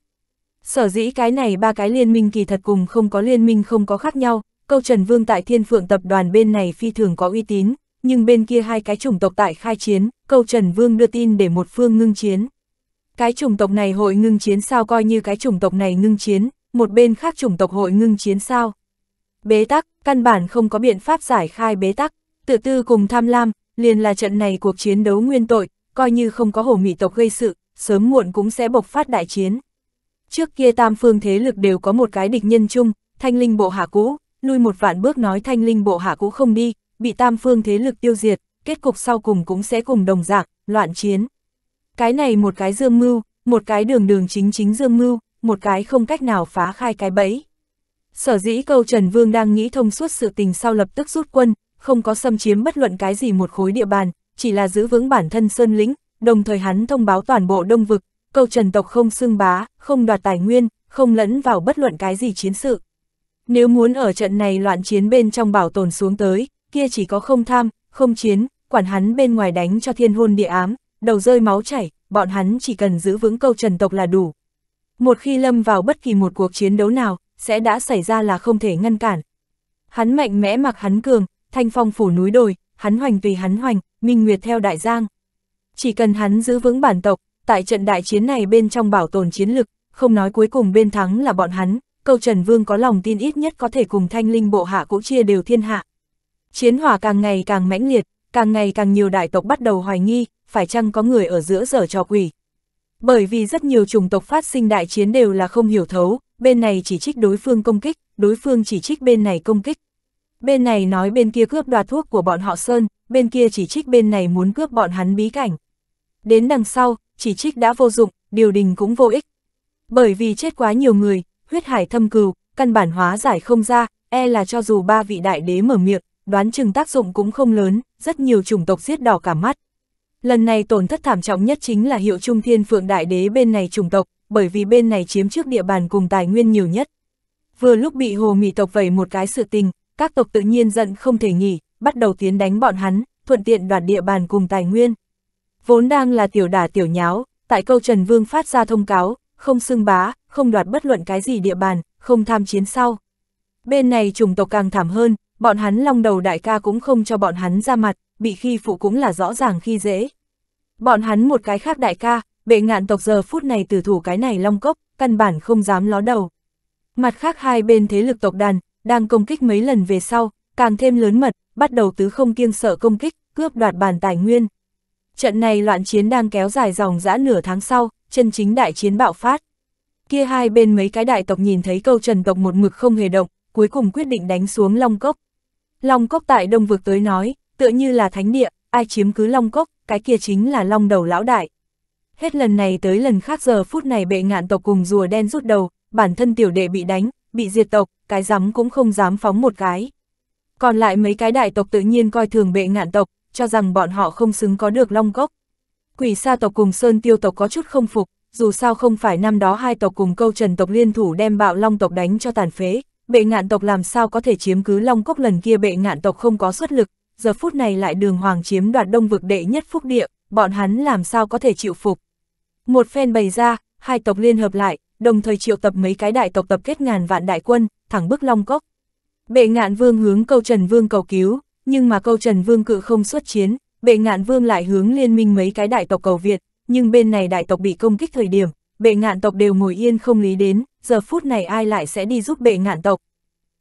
Sở dĩ cái này ba cái liên minh kỳ thật cùng không có liên minh không có khác nhau, câu Trần Vương tại Thiên Phượng tập đoàn bên này phi thường có uy tín nhưng bên kia hai cái chủng tộc tại khai chiến, câu Trần Vương đưa tin để một phương ngưng chiến. Cái chủng tộc này hội ngưng chiến sao coi như cái chủng tộc này ngưng chiến, một bên khác chủng tộc hội ngưng chiến sao. Bế tắc, căn bản không có biện pháp giải khai bế tắc, tự tư cùng tham lam, liền là trận này cuộc chiến đấu nguyên tội, coi như không có hổ mị tộc gây sự, sớm muộn cũng sẽ bộc phát đại chiến. Trước kia tam phương thế lực đều có một cái địch nhân chung, thanh linh bộ hạ cũ, lui một vạn bước nói thanh linh bộ hạ cũ không đi, bị tam phương thế lực tiêu diệt, kết cục sau cùng cũng sẽ cùng đồng dạng, loạn chiến. Cái này một cái dương mưu, một cái đường đường chính chính dương mưu, một cái không cách nào phá khai cái bẫy. Sở dĩ câu Trần Vương đang nghĩ thông suốt sự tình sau lập tức rút quân, không có xâm chiếm bất luận cái gì một khối địa bàn, chỉ là giữ vững bản thân sơn lĩnh, đồng thời hắn thông báo toàn bộ đông vực, câu Trần tộc không xưng bá, không đoạt tài nguyên, không lẫn vào bất luận cái gì chiến sự. Nếu muốn ở trận này loạn chiến bên trong bảo tồn xuống tới, kia chỉ có không tham, không chiến, quản hắn bên ngoài đánh cho thiên hôn địa ám, đầu rơi máu chảy, bọn hắn chỉ cần giữ vững câu trần tộc là đủ. Một khi lâm vào bất kỳ một cuộc chiến đấu nào, sẽ đã xảy ra là không thể ngăn cản. Hắn mạnh mẽ mặc hắn cường, thanh phong phủ núi đồi, hắn hoành tùy hắn hoành, minh nguyệt theo đại giang. Chỉ cần hắn giữ vững bản tộc, tại trận đại chiến này bên trong bảo tồn chiến lực, không nói cuối cùng bên thắng là bọn hắn, câu Trần Vương có lòng tin ít nhất có thể cùng thanh linh bộ hạ cũng chia đều thiên hạ. Chiến hỏa càng ngày càng mãnh liệt, càng ngày càng nhiều đại tộc bắt đầu hoài nghi, phải chăng có người ở giữa giở trò quỷ. Bởi vì rất nhiều chủng tộc phát sinh đại chiến đều là không hiểu thấu, bên này chỉ trích đối phương công kích, đối phương chỉ trích bên này công kích. Bên này nói bên kia cướp đoạt thuốc của bọn họ Sơn, bên kia chỉ trích bên này muốn cướp bọn hắn bí cảnh. Đến đằng sau, chỉ trích đã vô dụng, điều đình cũng vô ích. Bởi vì chết quá nhiều người, huyết hải thâm cừu, căn bản hóa giải không ra, e là cho dù ba vị đại đế mở miệng, đoán chừng tác dụng cũng không lớn, rất nhiều chủng tộc giết đỏ cả mắt. Lần này tổn thất thảm trọng nhất chính là hiệu trung thiên phượng đại đế bên này chủng tộc, bởi vì bên này chiếm trước địa bàn cùng tài nguyên nhiều nhất. Vừa lúc bị hồ mị tộc vẩy một cái sự tình, các tộc tự nhiên giận không thể nghỉ, bắt đầu tiến đánh bọn hắn, thuận tiện đoạt địa bàn cùng tài nguyên. Vốn đang là tiểu đả tiểu nháo, tại câu Trần Vương phát ra thông cáo, không xưng bá, không đoạt bất luận cái gì địa bàn, không tham chiến sau. Bên này chủng tộc càng thảm hơn, bọn hắn long đầu đại ca cũng không cho bọn hắn ra mặt, bị khi phụ cũng là rõ ràng khi dễ. Bọn hắn một cái khác đại ca, bệ ngạn tộc giờ phút này từ thủ cái này long cốc, căn bản không dám ló đầu. Mặt khác hai bên thế lực tộc đàn, đang công kích mấy lần về sau, càng thêm lớn mật, bắt đầu tứ không kiêng sợ công kích, cướp đoạt bản tài nguyên. Trận này loạn chiến đang kéo dài dòng dã nửa tháng sau, chân chính đại chiến bạo phát. Kia hai bên mấy cái đại tộc nhìn thấy câu trần tộc một mực không hề động, cuối cùng quyết định đánh xuống long cốc. Long cốc tại đông vực tới nói, tựa như là thánh địa, ai chiếm cứ long cốc, cái kia chính là long đầu lão đại. Hết lần này tới lần khác giờ phút này bệ ngạn tộc cùng rùa đen rút đầu, bản thân tiểu đệ bị đánh, bị diệt tộc, cái rắm cũng không dám phóng một cái. Còn lại mấy cái đại tộc tự nhiên coi thường bệ ngạn tộc, cho rằng bọn họ không xứng có được long cốc. Quỷ sa tộc cùng sơn tiêu tộc có chút không phục, dù sao không phải năm đó hai tộc cùng câu trần tộc liên thủ đem bạo long tộc đánh cho tàn phế, bệ ngạn tộc làm sao có thể chiếm cứ Long Cốc lần kia bệ ngạn tộc không có xuất lực, giờ phút này lại đường hoàng chiếm đoạt đông vực đệ nhất phúc địa, bọn hắn làm sao có thể chịu phục. Một phen bày ra, hai tộc liên hợp lại, đồng thời triệu tập mấy cái đại tộc tập kết ngàn vạn đại quân, thẳng bức Long Cốc. Bệ ngạn vương hướng câu Trần Vương cầu cứu, nhưng mà câu Trần Vương cự không xuất chiến, bệ ngạn vương lại hướng liên minh mấy cái đại tộc cầu viện nhưng bên này đại tộc bị công kích thời điểm, bệ ngạn tộc đều ngồi yên không lý đến, giờ phút này ai lại sẽ đi giúp bệ ngạn tộc.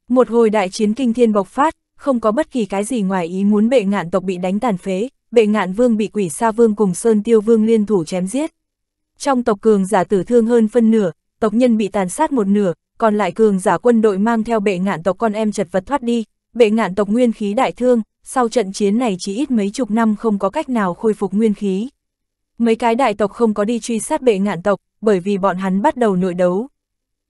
Một hồi đại chiến kinh thiên bộc phát, không có bất kỳ cái gì ngoài ý muốn bệ ngạn tộc bị đánh tàn phế, bệ ngạn vương bị quỷ sa vương cùng sơn tiêu vương liên thủ chém giết. Trong tộc cường giả tử thương hơn phân nửa, tộc nhân bị tàn sát một nửa, còn lại cường giả quân đội mang theo bệ ngạn tộc con em chật vật thoát đi, bệ ngạn tộc nguyên khí đại thương, sau trận chiến này chỉ ít mấy chục năm không có cách nào khôi phục nguyên khí. Mấy cái đại tộc không có đi truy sát bệ ngạn tộc, bởi vì bọn hắn bắt đầu nội đấu.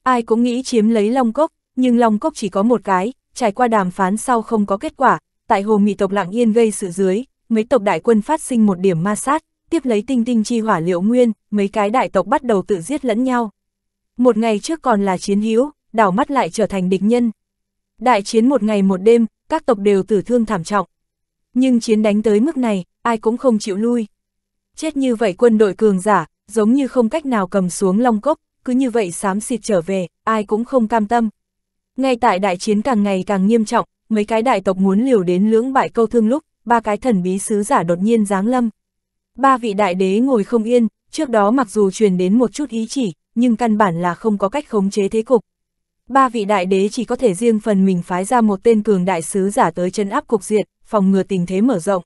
Ai cũng nghĩ chiếm lấy Long Cốc, nhưng Long Cốc chỉ có một cái, trải qua đàm phán sau không có kết quả, tại hồ mị tộc lặng yên gây sự dưới, mấy tộc đại quân phát sinh một điểm ma sát, tiếp lấy tinh tinh chi hỏa liệu nguyên, mấy cái đại tộc bắt đầu tự giết lẫn nhau. Một ngày trước còn là chiến hữu, đảo mắt lại trở thành địch nhân. Đại chiến một ngày một đêm, các tộc đều tử thương thảm trọng. Nhưng chiến đánh tới mức này, ai cũng không chịu lui. Chết như vậy quân đội cường giả, giống như không cách nào cầm xuống long cốc, cứ như vậy xám xịt trở về, ai cũng không cam tâm. Ngay tại đại chiến càng ngày càng nghiêm trọng, mấy cái đại tộc muốn liều đến lưỡng bại câu thương lúc, ba cái thần bí sứ giả đột nhiên giáng lâm. Ba vị đại đế ngồi không yên, trước đó mặc dù truyền đến một chút ý chỉ, nhưng căn bản là không có cách khống chế thế cục. Ba vị đại đế chỉ có thể riêng phần mình phái ra một tên cường đại sứ giả tới chân áp cục diệt phòng ngừa tình thế mở rộng.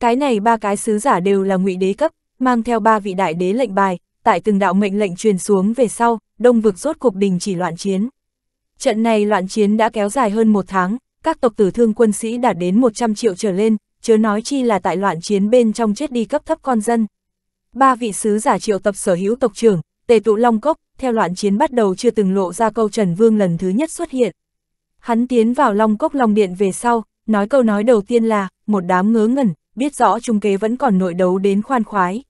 Cái này ba cái sứ giả đều là ngụy đế cấp, mang theo ba vị đại đế lệnh bài, tại từng đạo mệnh lệnh truyền xuống về sau, đông vực rốt cuộc đình chỉ loạn chiến. Trận này loạn chiến đã kéo dài hơn một tháng, các tộc tử thương quân sĩ đạt đến 100 triệu trở lên, chớ nói chi là tại loạn chiến bên trong chết đi cấp thấp con dân. Ba vị sứ giả triệu tập sở hữu tộc trưởng, tề tụ Long Cốc, theo loạn chiến bắt đầu chưa từng lộ ra câu Trần Vương lần thứ nhất xuất hiện. Hắn tiến vào Long Cốc Long Điện về sau, nói câu nói đầu tiên là, một đám ngớ ngẩn, biết rõ trung kế vẫn còn nội đấu đến khoan khoái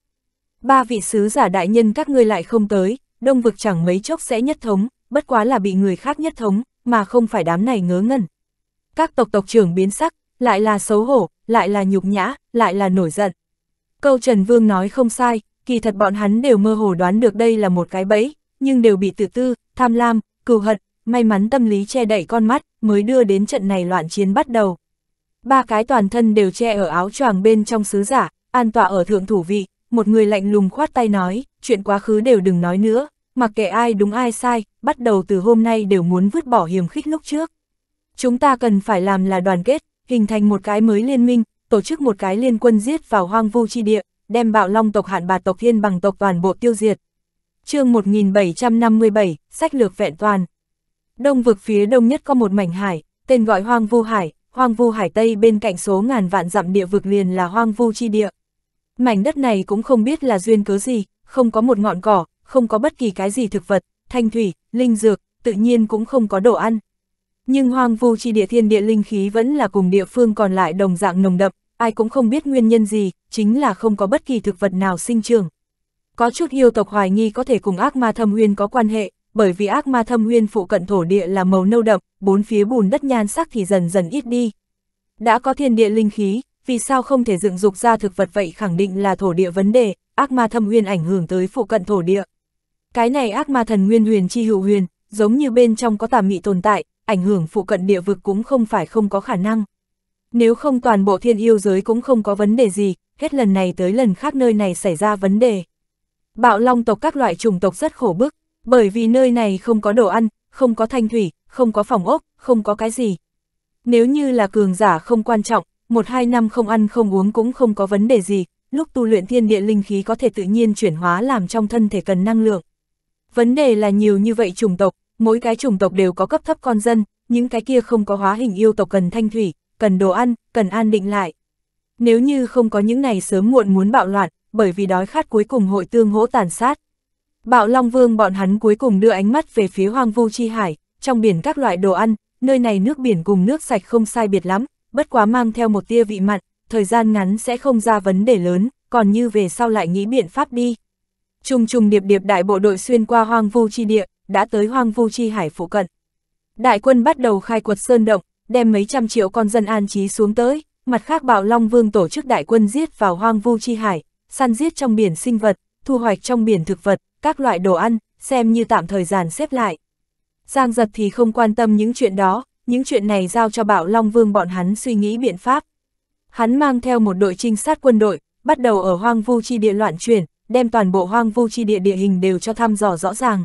ba vị sứ giả đại nhân các ngươi lại không tới, đông vực chẳng mấy chốc sẽ nhất thống, bất quá là bị người khác nhất thống, mà không phải đám này ngớ ngẩn. Các tộc tộc trưởng biến sắc, lại là xấu hổ, lại là nhục nhã, lại là nổi giận. Câu Trần Vương nói không sai, kỳ thật bọn hắn đều mơ hồ đoán được đây là một cái bẫy, nhưng đều bị tự tư, tham lam, cừu hận, may mắn tâm lý che đậy con mắt, mới đưa đến trận này loạn chiến bắt đầu. Ba cái toàn thân đều che ở áo choàng bên trong sứ giả, an tọa ở thượng thủ vị, một người lạnh lùng khoát tay nói, chuyện quá khứ đều đừng nói nữa, mặc kệ ai đúng ai sai, bắt đầu từ hôm nay đều muốn vứt bỏ hiểm khích lúc trước. Chúng ta cần phải làm là đoàn kết, hình thành một cái mới liên minh, tổ chức một cái liên quân giết vào hoang vu chi địa, đem bạo long tộc hạn bà tộc thiên bằng tộc toàn bộ tiêu diệt. chương 1757, sách lược vẹn toàn. Đông vực phía đông nhất có một mảnh hải, tên gọi hoang vu hải, hoang vu hải tây bên cạnh số ngàn vạn dặm địa vực liền là hoang vu chi địa. Mảnh đất này cũng không biết là duyên cớ gì, không có một ngọn cỏ, không có bất kỳ cái gì thực vật, thanh thủy, linh dược, tự nhiên cũng không có đồ ăn. Nhưng hoang vu chi địa thiên địa linh khí vẫn là cùng địa phương còn lại đồng dạng nồng đậm, ai cũng không biết nguyên nhân gì, chính là không có bất kỳ thực vật nào sinh trưởng. Có chút yêu tộc hoài nghi có thể cùng ác ma thâm huyên có quan hệ, bởi vì ác ma thâm huyên phụ cận thổ địa là màu nâu đậm, bốn phía bùn đất nhan sắc thì dần dần ít đi. Đã có thiên địa linh khí, vì sao không thể dựng dục ra thực vật vậy khẳng định là thổ địa vấn đề, ác ma thâm uyên ảnh hưởng tới phụ cận thổ địa. Cái này ác ma thần nguyên huyền chi hữu huyền, giống như bên trong có tà mị tồn tại, ảnh hưởng phụ cận địa vực cũng không phải không có khả năng. Nếu không toàn bộ thiên yêu giới cũng không có vấn đề gì, hết lần này tới lần khác nơi này xảy ra vấn đề. Bạo long tộc các loại chủng tộc rất khổ bức, bởi vì nơi này không có đồ ăn, không có thanh thủy, không có phòng ốc, không có cái gì. Nếu như là cường giả không quan trọng, một hai năm không ăn không uống cũng không có vấn đề gì, lúc tu luyện thiên địa linh khí có thể tự nhiên chuyển hóa làm trong thân thể cần năng lượng. Vấn đề là nhiều như vậy chủng tộc, mỗi cái chủng tộc đều có cấp thấp con dân, những cái kia không có hóa hình yêu tộc cần thanh thủy, cần đồ ăn, cần an định lại. Nếu như không có những này sớm muộn muốn bạo loạn, bởi vì đói khát cuối cùng hội tương hỗ tàn sát. Bạo Long Vương bọn hắn cuối cùng đưa ánh mắt về phía hoang vu chi hải, trong biển các loại đồ ăn, nơi này nước biển cùng nước sạch không sai biệt lắm, bất quá mang theo một tia vị mặn, thời gian ngắn sẽ không ra vấn đề lớn, còn như về sau lại nghĩ biện pháp đi. Trùng trùng điệp điệp đại bộ đội xuyên qua hoang vu chi địa, đã tới hoang vu chi hải phụ cận. Đại quân bắt đầu khai quật sơn động, đem mấy trăm triệu con dân an trí xuống tới, mặt khác bạo Long Vương tổ chức đại quân giết vào hoang vu chi hải, săn giết trong biển sinh vật, thu hoạch trong biển thực vật, các loại đồ ăn, xem như tạm thời giàn xếp lại. Giang giật thì không quan tâm những chuyện đó, những chuyện này giao cho Bảo Long Vương bọn hắn suy nghĩ biện pháp. Hắn mang theo một đội trinh sát quân đội, bắt đầu ở hoang vu chi địa loạn chuyển, đem toàn bộ hoang vu chi địa địa hình đều cho thăm dò rõ ràng.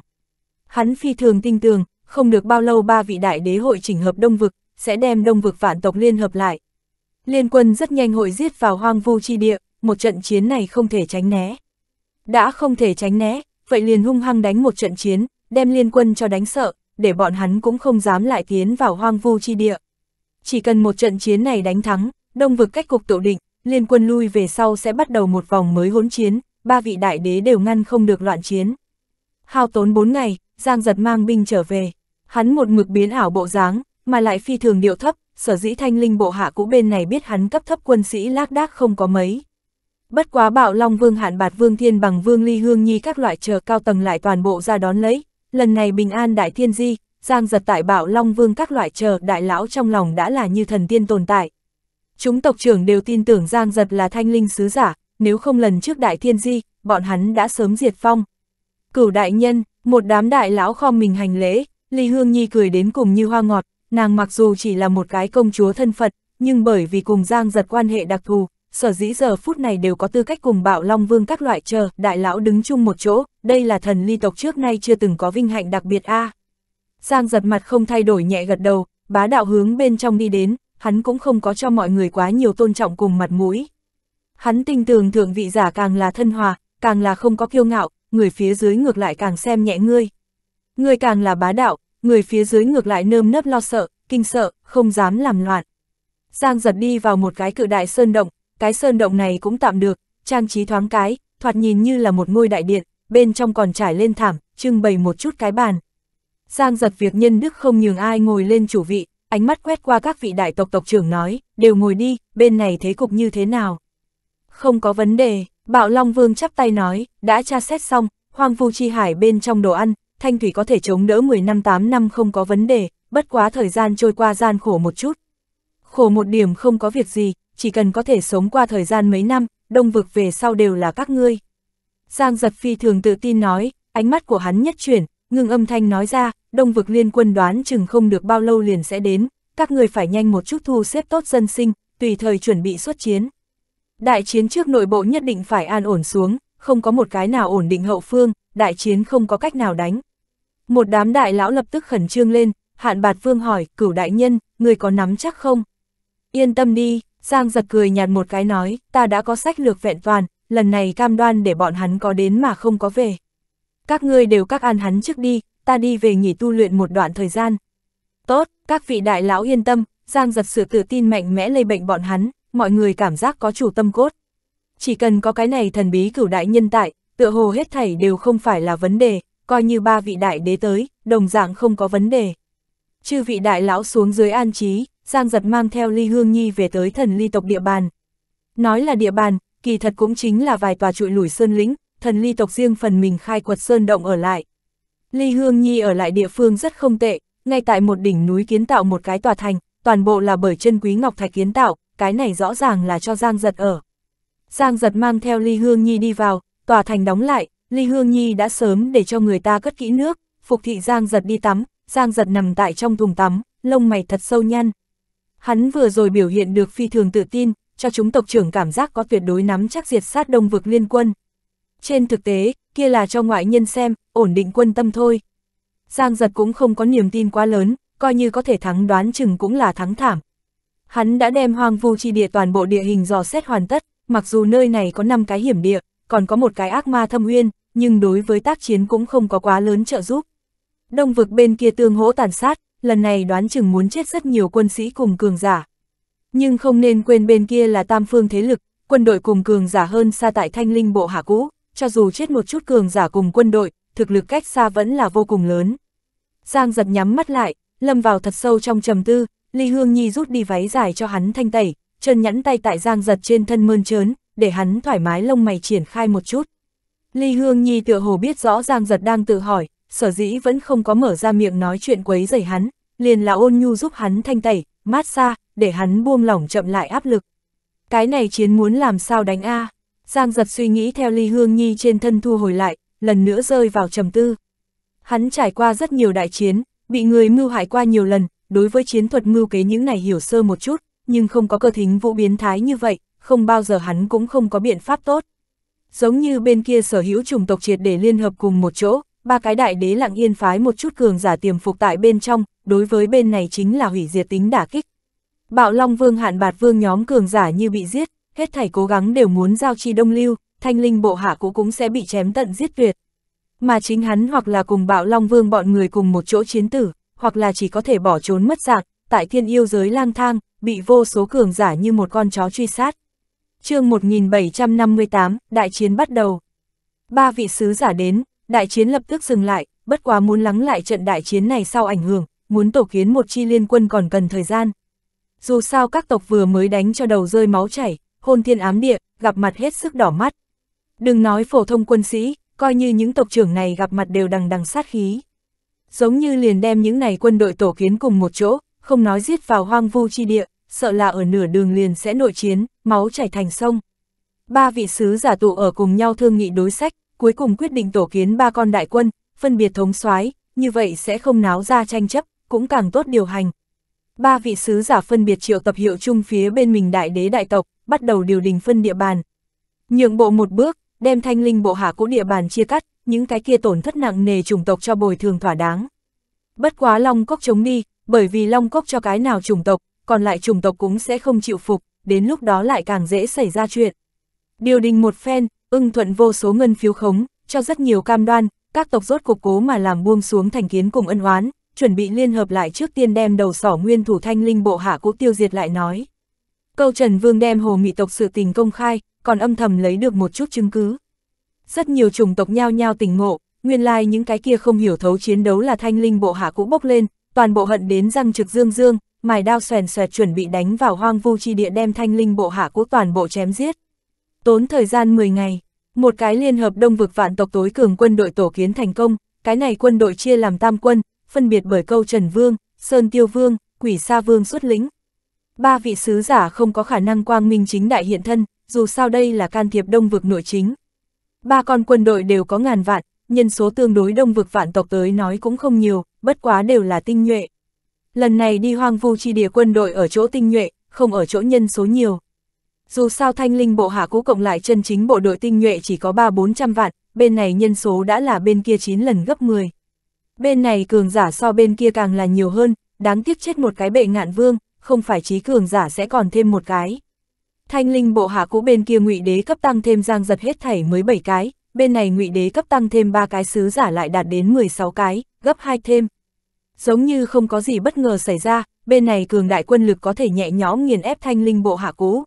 Hắn phi thường tinh tường, không được bao lâu ba vị đại đế hội chỉnh hợp đông vực, sẽ đem đông vực vạn tộc liên hợp lại. Liên quân rất nhanh hội giết vào hoang vu chi địa, một trận chiến này không thể tránh né. Đã không thể tránh né, vậy liền hung hăng đánh một trận chiến, đem liên quân cho đánh sợ, để bọn hắn cũng không dám lại tiến vào hoang vu chi địa. Chỉ cần một trận chiến này đánh thắng, đông vực cách cục tổ định, liên quân lui về sau sẽ bắt đầu một vòng mới hỗn chiến, ba vị đại đế đều ngăn không được loạn chiến. Hao tốn bốn ngày, Giang giật mang binh trở về, hắn một mực biến ảo bộ dáng, mà lại phi thường điệu thấp, sở dĩ thanh linh bộ hạ cũ bên này biết hắn cấp thấp quân sĩ lác đác không có mấy. Bất quá bạo Long Vương Hạn Bạt Vương Thiên bằng Vương Ly Hương Nhi các loại chờ cao tầng lại toàn bộ ra đón lấy, lần này bình an đại thiên di, giang giật tại bảo Long Vương các loại chờ đại lão trong lòng đã là như thần tiên tồn tại. Chúng tộc trưởng đều tin tưởng giang giật là thanh linh sứ giả, nếu không lần trước đại thiên di, bọn hắn đã sớm diệt phong. Cửu đại nhân, một đám đại lão khom mình hành lễ, Ly Hương Nhi cười đến cùng như hoa ngọt, nàng mặc dù chỉ là một cái công chúa thân phận nhưng bởi vì cùng Giang giật quan hệ đặc thù, sở dĩ giờ phút này đều có tư cách cùng bạo Long Vương các loại chờ, đại lão đứng chung một chỗ, đây là thần ly tộc trước nay chưa từng có vinh hạnh đặc biệt a à. Giang giật mặt không thay đổi nhẹ gật đầu, bá đạo hướng bên trong đi đến, hắn cũng không có cho mọi người quá nhiều tôn trọng cùng mặt mũi. Hắn tinh tường thượng vị giả càng là thân hòa, càng là không có kiêu ngạo, người phía dưới ngược lại càng xem nhẹ ngươi. người càng là bá đạo, người phía dưới ngược lại nơm nớp lo sợ, kinh sợ, không dám làm loạn. Giang giật đi vào một cái cự đại sơn động, cái sơn động này cũng tạm được, trang trí thoáng cái, thoạt nhìn như là một ngôi đại điện, bên trong còn trải lên thảm, trưng bày một chút cái bàn. Giang giật việc nhân đức không nhường ai ngồi lên chủ vị, ánh mắt quét qua các vị đại tộc tộc trưởng nói, đều ngồi đi, bên này thế cục như thế nào. Không có vấn đề, Bạo Long Vương chắp tay nói, đã tra xét xong, hoang vu chi hải bên trong đồ ăn, thanh thủy có thể chống đỡ 10 năm 8 năm không có vấn đề, bất quá thời gian trôi qua gian khổ một chút, khổ một điểm không có việc gì, chỉ cần có thể sống qua thời gian mấy năm, đông vực về sau đều là các ngươi. Giang giật phi thường tự tin nói, ánh mắt của hắn nhất chuyển, ngừng âm thanh nói ra, đông vực liên quân đoán chừng không được bao lâu liền sẽ đến, các ngươi phải nhanh một chút thu xếp tốt dân sinh, tùy thời chuẩn bị xuất chiến. Đại chiến trước nội bộ nhất định phải an ổn xuống, không có một cái nào ổn định hậu phương, đại chiến không có cách nào đánh. Một đám đại lão lập tức khẩn trương lên, hạn bạt vương hỏi, cửu đại nhân, người có nắm chắc không? Yên tâm đi, Giang giật cười nhạt một cái nói, ta đã có sách lược vẹn toàn, lần này cam đoan để bọn hắn có đến mà không có về. Các ngươi đều các an hắn trước đi, ta đi về nghỉ tu luyện một đoạn thời gian. Tốt, các vị đại lão yên tâm, Giang giật sự tự tin mạnh mẽ lây bệnh bọn hắn, mọi người cảm giác có chủ tâm cốt. Chỉ cần có cái này thần bí cửu đại nhân tại, tựa hồ hết thảy đều không phải là vấn đề, coi như ba vị đại đế tới, đồng dạng không có vấn đề. Chư vị đại lão xuống dưới an trí, Giang Giật mang theo Ly Hương Nhi về tới thần ly tộc địa bàn. Nói là địa bàn, kỳ thật cũng chính là vài tòa trụi lủi sơn lĩnh, thần ly tộc riêng phần mình khai quật sơn động ở lại. Ly Hương Nhi ở lại địa phương rất không tệ, ngay tại một đỉnh núi kiến tạo một cái tòa thành, toàn bộ là bởi chân quý ngọc thạch kiến tạo, cái này rõ ràng là cho Giang Giật ở. Giang Giật mang theo Ly Hương Nhi đi vào, tòa thành đóng lại, Ly Hương Nhi đã sớm để cho người ta cất kỹ nước, phục thị Giang Giật đi tắm, Giang Giật nằm tại trong thùng tắm, lông mày thật sâu nhăn, Hắn vừa rồi biểu hiện được phi thường tự tin, cho chúng tộc trưởng cảm giác có tuyệt đối nắm chắc diệt sát đông vực liên quân. Trên thực tế, kia là cho ngoại nhân xem, ổn định quân tâm thôi. Giang giật cũng không có niềm tin quá lớn, coi như có thể thắng đoán chừng cũng là thắng thảm. Hắn đã đem hoang vu chi địa toàn bộ địa hình dò xét hoàn tất, mặc dù nơi này có 5 cái hiểm địa, còn có một cái ác ma thâm uyên, nhưng đối với tác chiến cũng không có quá lớn trợ giúp. Đông vực bên kia tương hỗ tàn sát, lần này đoán chừng muốn chết rất nhiều quân sĩ cùng cường giả. Nhưng không nên quên bên kia là tam phương thế lực, quân đội cùng cường giả hơn xa tại thanh linh bộ hạ cũ, cho dù chết một chút cường giả cùng quân đội, thực lực cách xa vẫn là vô cùng lớn. Giang giật nhắm mắt lại, lâm vào thật sâu trong trầm tư, Ly Hương Nhi rút đi váy dài cho hắn thanh tẩy, chân nhẫn tay tại Giang giật trên thân mơn trớn, để hắn thoải mái lông mày triển khai một chút. Ly Hương Nhi tựa hồ biết rõ Giang giật đang tự hỏi, sở dĩ vẫn không có mở ra miệng nói chuyện quấy rầy hắn, liền là ôn nhu giúp hắn thanh tẩy, mát xa, để hắn buông lỏng chậm lại áp lực. Cái này chiến muốn làm sao đánh A? Giang giật suy nghĩ theo ly hương nhi trên thân thu hồi lại, lần nữa rơi vào trầm tư. Hắn trải qua rất nhiều đại chiến, bị người mưu hại qua nhiều lần, đối với chiến thuật mưu kế những này hiểu sơ một chút, nhưng không có cơ thính vũ biến thái như vậy, không bao giờ hắn cũng không có biện pháp tốt. Giống như bên kia sở hữu chủng tộc triệt để liên hợp cùng một chỗ, ba cái đại đế lặng yên phái một chút cường giả tiềm phục tại bên trong, đối với bên này chính là hủy diệt tính đả kích. Bạo Long Vương hạn bạt vương nhóm cường giả như bị giết, hết thảy cố gắng đều muốn giao chi đông lưu, thanh linh bộ hạ cũ cũng sẽ bị chém tận giết tuyệt. Mà chính hắn hoặc là cùng Bạo Long Vương bọn người cùng một chỗ chiến tử, hoặc là chỉ có thể bỏ trốn mất dạng, tại thiên yêu giới lang thang, bị vô số cường giả như một con chó truy sát. chương 1758, đại chiến bắt đầu. Ba vị sứ giả đến, đại chiến lập tức dừng lại, bất quá muốn lắng lại trận đại chiến này sau ảnh hưởng, muốn tổ kiến một chi liên quân còn cần thời gian. Dù sao các tộc vừa mới đánh cho đầu rơi máu chảy, hôn thiên ám địa, gặp mặt hết sức đỏ mắt. Đừng nói phổ thông quân sĩ, coi như những tộc trưởng này gặp mặt đều đằng đằng sát khí. Giống như liền đem những này quân đội tổ kiến cùng một chỗ, không nói giết vào hoang vu chi địa, sợ là ở nửa đường liền sẽ nội chiến, máu chảy thành sông. Ba vị sứ giả tụ ở cùng nhau thương nghị đối sách, cuối cùng quyết định tổ kiến ba con đại quân, phân biệt thống soái như vậy sẽ không náo ra tranh chấp cũng càng tốt điều hành. Ba vị sứ giả phân biệt triệu tập hiệu chung phía bên mình đại đế đại tộc, bắt đầu điều đình phân địa bàn. Nhượng bộ một bước, đem thanh linh bộ hạ cũ địa bàn chia cắt, những cái kia tổn thất nặng nề chủng tộc cho bồi thường thỏa đáng. Bất quá Long Cốc chống đi, bởi vì Long Cốc cho cái nào chủng tộc, còn lại chủng tộc cũng sẽ không chịu phục, đến lúc đó lại càng dễ xảy ra chuyện. Điều đình một phen, ưng thuận vô số ngân phiếu khống, cho rất nhiều cam đoan, các tộc rốt cục cố mà làm buông xuống thành kiến cùng ân oán, chuẩn bị liên hợp lại trước tiên đem đầu sỏ nguyên thủ thanh linh bộ hạ cũ tiêu diệt lại nói. Câu Trần Vương đem hồ mị tộc sự tình công khai, còn âm thầm lấy được một chút chứng cứ. Rất nhiều chủng tộc nhao nhao tình ngộ, nguyên lai like những cái kia không hiểu thấu chiến đấu là thanh linh bộ hạ cũ bốc lên, toàn bộ hận đến răng trực dương dương, mài đao xoèn xoẹt chuẩn bị đánh vào hoang vu chi địa đem thanh linh bộ hạ cũ toàn bộ chém giết. Tốn thời gian 10 ngày, một cái liên hợp đông vực vạn tộc tối cường quân đội tổ kiến thành công, cái này quân đội chia làm tam quân, phân biệt bởi câu Trần Vương, Sơn Tiêu Vương, Quỷ Sa Vương xuất lĩnh. Ba vị sứ giả không có khả năng quang minh chính đại hiện thân, dù sao đây là can thiệp đông vực nội chính. Ba con quân đội đều có ngàn vạn, nhân số tương đối đông vực vạn tộc tới nói cũng không nhiều, bất quá đều là tinh nhuệ. Lần này đi hoang vu chi địa quân đội ở chỗ tinh nhuệ, không ở chỗ nhân số nhiều. Dù sao thanh linh bộ hạ cũ cộng lại chân chính bộ đội tinh nhuệ chỉ có 3-400 vạn, bên này nhân số đã là bên kia 9 lần gấp 10. Bên này cường giả so bên kia càng là nhiều hơn, đáng tiếc chết một cái bệ ngạn vương, không phải trí cường giả sẽ còn thêm một cái. Thanh linh bộ hạ cũ bên kia ngụy đế cấp tăng thêm giang giật hết thảy mới 7 cái, bên này ngụy đế cấp tăng thêm 3 cái sứ giả lại đạt đến 16 cái, gấp 2 thêm. Giống như không có gì bất ngờ xảy ra, bên này cường đại quân lực có thể nhẹ nhõm nghiền ép thanh linh bộ hạ cũ.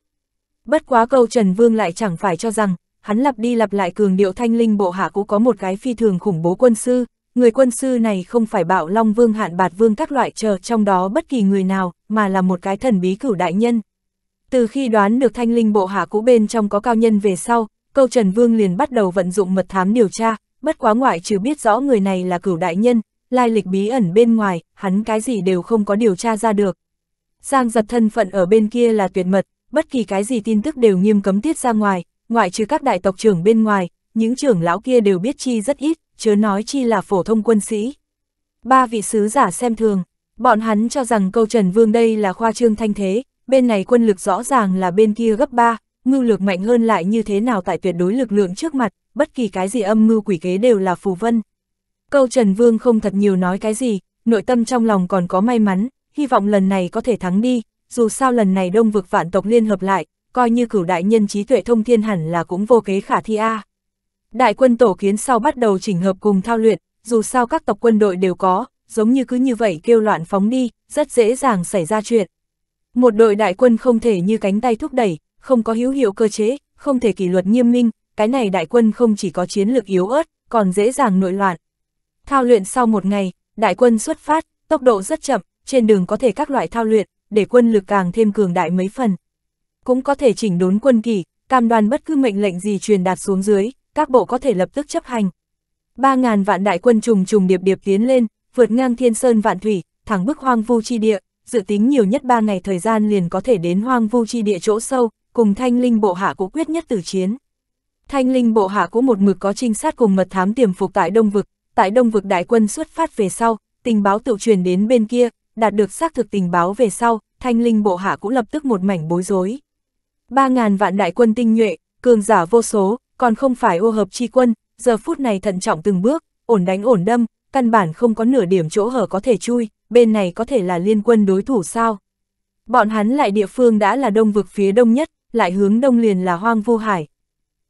Bất quá câu Trần Vương lại chẳng phải cho rằng, hắn lặp đi lặp lại cường điệu thanh linh bộ hạ cũ có một cái phi thường khủng bố quân sư, người quân sư này không phải bạo long vương hạn bạt vương các loại chờ trong đó bất kỳ người nào, mà là một cái thần bí cửu đại nhân. Từ khi đoán được thanh linh bộ hạ cũ bên trong có cao nhân về sau, câu Trần Vương liền bắt đầu vận dụng mật thám điều tra, bất quá ngoại trừ biết rõ người này là cửu đại nhân, lai lịch bí ẩn bên ngoài, hắn cái gì đều không có điều tra ra được. Giang giật thân phận ở bên kia là tuyệt mật, bất kỳ cái gì tin tức đều nghiêm cấm tiết ra ngoài, ngoại trừ các đại tộc trưởng bên ngoài, những trưởng lão kia đều biết chi rất ít chớ nói chi là phổ thông quân sĩ. Ba vị sứ giả xem thường, bọn hắn cho rằng câu Trần Vương đây là khoa trương thanh thế, bên này quân lực rõ ràng là bên kia gấp ba ngưu lược mạnh hơn lại như thế nào tại tuyệt đối lực lượng trước mặt, bất kỳ cái gì âm mưu quỷ kế đều là phù vân. Câu Trần Vương không thật nhiều nói cái gì, nội tâm trong lòng còn có may mắn, hy vọng lần này có thể thắng đi, dù sao lần này đông vực vạn tộc liên hợp lại, coi như cửu đại nhân trí tuệ thông thiên hẳn là cũng vô kế khả thi a. À. Đại quân tổ kiến sau bắt đầu chỉnh hợp cùng thao luyện, dù sao các tộc quân đội đều có, giống như cứ như vậy kêu loạn phóng đi, rất dễ dàng xảy ra chuyện. Một đội đại quân không thể như cánh tay thúc đẩy, không có hữu hiệu cơ chế, không thể kỷ luật nghiêm minh, cái này đại quân không chỉ có chiến lược yếu ớt, còn dễ dàng nội loạn. Thao luyện sau một ngày, đại quân xuất phát, tốc độ rất chậm, trên đường có thể các loại thao luyện, để quân lực càng thêm cường đại mấy phần. Cũng có thể chỉnh đốn quân kỳ, cam đoan bất cứ mệnh lệnh gì truyền đạt xuống dưới, các bộ có thể lập tức chấp hành. 3.000 vạn đại quân trùng trùng điệp điệp tiến lên, vượt ngang thiên sơn vạn thủy, thẳng bức hoang vu chi địa, dự tính nhiều nhất 3 ngày thời gian liền có thể đến hoang vu chi địa chỗ sâu, cùng thanh linh bộ hạ cũ quyết nhất tử chiến. Thanh linh bộ hạ cũ một mực có trinh sát cùng mật thám tiềm phục tại Đông Vực, tại Đông Vực đại quân xuất phát về sau, tình báo tự truyền đến bên kia, đạt được xác thực tình báo về sau, thanh linh bộ hạ cũ lập tức một mảnh bối rối. 3.000 vạn đại quân tinh nhuệ, cường giả vô số, còn không phải ô hợp chi quân, giờ phút này thận trọng từng bước, ổn đánh ổn đâm, căn bản không có nửa điểm chỗ hở có thể chui, bên này có thể là liên quân đối thủ sao. Bọn hắn lại địa phương đã là đông vực phía đông nhất, lại hướng đông liền là hoang vu hải.